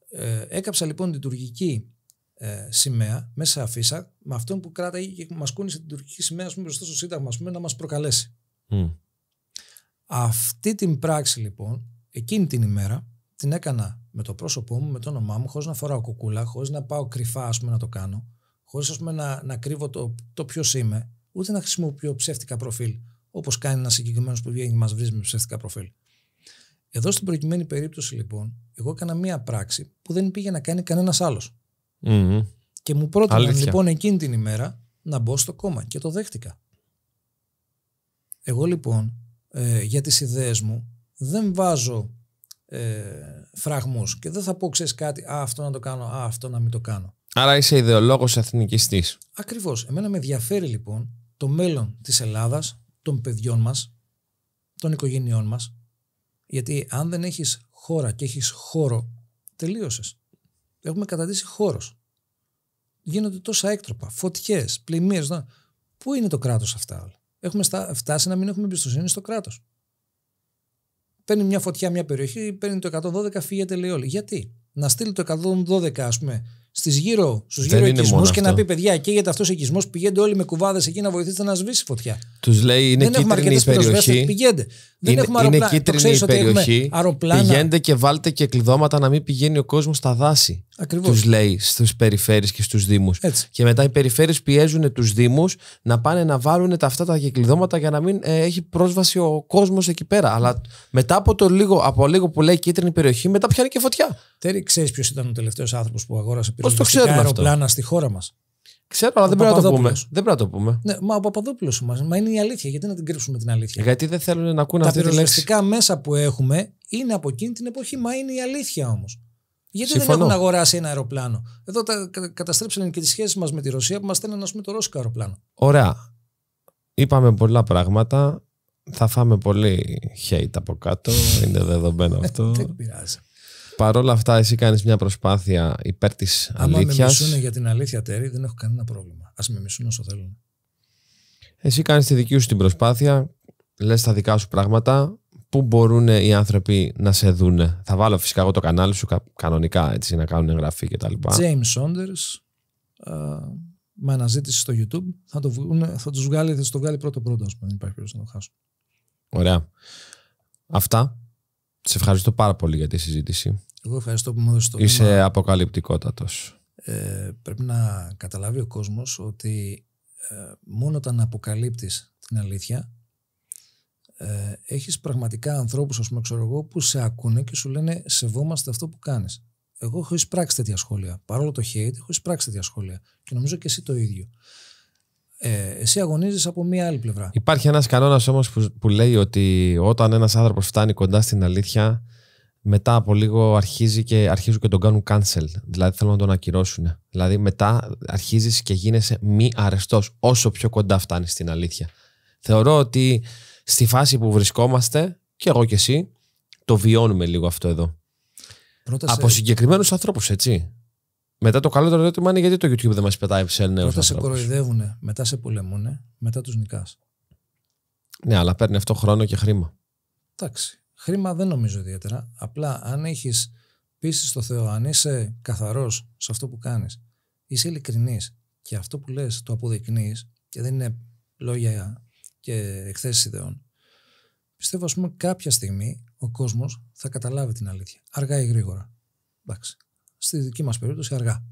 Ε, έκαψα λοιπόν την τουρκική ε, σημαία μέσα σε αφίσα με αυτόν που κράταγε και μας κούνησε την τουρκική σημαία πούμε, μπροστά στο Σύνταγμα πούμε, να μας προκαλέσει. Αυτή την πράξη λοιπόν, εκείνη την ημέρα, την έκανα με το πρόσωπό μου, με το όνομά μου, χωρίς να φοράω κουκούλα, χωρίς να πάω κρυφά ας πούμε, να το κάνω, χωρίς να, να κρύβω το, το ποιος είμαι, ούτε να χρησιμοποιώ ψεύτικα προφίλ, όπως κάνει ένας συγκεκριμένος που βγαίνει και μας βρίζει με ψεύτικα προφίλ. Εδώ στην προκειμένη περίπτωση λοιπόν, εγώ έκανα μία πράξη που δεν πήγε να κάνει κανένας άλλος. Και μου πρότειναν λοιπόν εκείνη την ημέρα να μπω στο κόμμα και το δέχτηκα. Εγώ λοιπόν ε, για τις ιδέες μου δεν βάζω ε, φραγμούς και δεν θα πω ξέρεις κάτι α, αυτό να το κάνω, α, αυτό να μην το κάνω. Άρα είσαι ιδεολόγος εθνικιστής. Ακριβώς. Εμένα με ενδιαφέρει λοιπόν το μέλλον της Ελλάδας, των παιδιών μας, των οικογένειών μας γιατί αν δεν έχεις χώρα και έχεις χώρο τελείωσες. Έχουμε καταντήσει χώρος. Γίνονται τόσα έκτροπα, φωτιές, πλημμύρες. Πού είναι το κράτος αυτά όλα. Έχουμε φτάσει να μην έχουμε εμπιστοσύνη στο κράτος. Παίρνει μια φωτιά μια περιοχή, παίρνει το 112, φύγεται λέει όλοι. Γιατί να στείλει το 112, ας πούμε, στις γύρω, στους γύρω οικισμούς και να πει παιδιά καίγεται αυτός ο οικισμός, πηγαίνετε όλοι με κουβάδες εκεί να βοηθήσετε να σβήσει φωτιά τους λέει είναι δεν κίτρινη η περιοχή δεν έχουμε αεροπλάνα. είναι κίτρινη περιοχή πηγαίνετε και βάλτε και κλειδώματα να μην πηγαίνει ο κόσμος στα δάση τους λέει στους περιφέρειε και στους Δήμους. Και μετά οι περιφέρειε πιέζουν τους Δήμους να πάνε να βάλουν τα, αυτά τα κεκλειδώματα για να μην ε, έχει πρόσβαση ο κόσμος εκεί πέρα. Αλλά μετά από το λίγο, από λίγο που λέει κίτρινη περιοχή, μετά πιάνει και φωτιά. Τέρι, ξέρεις ποιος ήταν ο τελευταίος άνθρωπος που αγόρασε πυροσβεστικά αεροπλάνα στη χώρα μας. Ξέρω, αλλά δεν πρέπει, να το πούμε. δεν πρέπει να το πούμε. Ναι, μα ο Παπαδόπουλος μας. Μα είναι η αλήθεια. Γιατί να την κρύψουμε την αλήθεια. Γιατί δεν θέλουν να ακούνε τα αυτή τη Τα μέσα που έχουμε είναι από εκείνη την εποχή, μα είναι η αλήθεια όμως. Γιατί Συμφωνώ. δεν έχουν αγοράσει ένα αεροπλάνο. Εδώ τα καταστρέψανε και τις σχέσεις μας με τη Ρωσία που μας στέλνουν α το ρώσικο αεροπλάνο. Ωραία. Είπαμε πολλά πράγματα. Θα φάμε πολύ hate από κάτω. Είναι δεδομένο ε, αυτό. δεν πειράζει. Παρ' όλα αυτά, εσύ κάνεις μια προσπάθεια υπέρ της αλήθεια. Αν με μισούν για την αλήθεια, Τέρι, δεν έχω κανένα πρόβλημα. Ας με μισούν όσο θέλουν. Εσύ κάνεις τη δική σου την προσπάθεια, λες τα δικά σου πράγματα πού μπορούν οι άνθρωποι να σε δούνε. Θα βάλω φυσικά εγώ το κανάλι σου κανονικά έτσι να κάνουν εγγραφή κτλ. James Saunders ε, με αναζήτηση στο YouTube θα το, βγουν, θα τους βγάλει, θα το βγάλει πρώτο πρώτο ας πούμε, δεν υπάρχει να το χάσω. Ωραία. Αυτά. Σε ευχαριστώ πάρα πολύ για τη συζήτηση. Εγώ ευχαριστώ που μου έδωσες το Είσαι βήμα. αποκαλυπτικότατος. Ε, πρέπει να καταλάβει ο κόσμος ότι ε, μόνο όταν αποκαλύπτεις την αλήθεια ε, έχεις πραγματικά ανθρώπους ας πούμε, ξέρω εγώ, που σε ακούνε και σου λένε σεβόμαστε αυτό που κάνεις. Εγώ έχω εισπράξει τέτοια σχόλια. Παρόλο το hate, έχω εισπράξει τέτοια σχόλια. Και νομίζω και εσύ το ίδιο. Ε, εσύ αγωνίζεσαι από μία άλλη πλευρά. Υπάρχει ένας κανόνας όμως που, λέει ότι όταν ένας άνθρωπος φτάνει κοντά στην αλήθεια, μετά από λίγο αρχίζει και, αρχίζουν και τον κάνουν cancel. Δηλαδή θέλουν να τον ακυρώσουν. Δηλαδή μετά αρχίζεις και γίνεσαι μη αρεστός, όσο πιο κοντά φτάνεις στην αλήθεια. Θεωρώ ότι στη φάση που βρισκόμαστε, και εγώ και εσύ, το βιώνουμε λίγο αυτό εδώ. Πρώτα σε... Από συγκεκριμένους ανθρώπους, έτσι. Μετά το καλύτερο ερώτημα είναι γιατί το YouTube δεν μας πετάει σε νέους Πρώτα σε κοροϊδεύουν, μετά σε πολεμούν, μετά τους νικάς. Ναι, αλλά παίρνει αυτό χρόνο και χρήμα. Εντάξει. Χρήμα δεν νομίζω ιδιαίτερα. Απλά αν έχεις πίστη στο Θεό, αν είσαι καθαρός σε αυτό που κάνεις, είσαι ειλικρινής και αυτό που λες το αποδεικνύεις και δεν είναι λόγια και εκθέσει ιδεών, πιστεύω ας πούμε κάποια στιγμή ο κόσμος θα καταλάβει την αλήθεια. Αργά ή γρήγορα. Εντάξει. Στη δική μας περίπτωση αργά.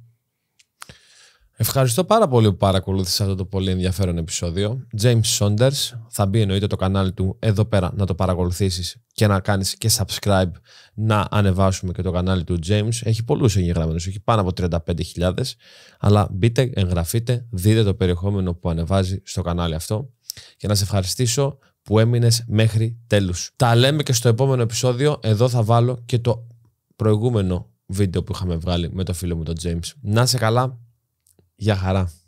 Ευχαριστώ πάρα πολύ που παρακολούθησες αυτό το πολύ ενδιαφέρον επεισόδιο. James Saunders θα μπει εννοείται το κανάλι του εδώ πέρα να το παρακολουθήσεις και να κάνεις και subscribe να ανεβάσουμε και το κανάλι του James. Έχει πολλούς εγγεγραμμένους, έχει πάνω από 35.000 αλλά μπείτε, εγγραφείτε, δείτε το περιεχόμενο που ανεβάζει στο κανάλι αυτό και να σε ευχαριστήσω που έμεινες μέχρι τέλους Τα λέμε και στο επόμενο επεισόδιο. Εδώ θα βάλω και το προηγούμενο βίντεο που είχαμε βγάλει με το φίλο μου τον James. Να σε καλά. για χαρά.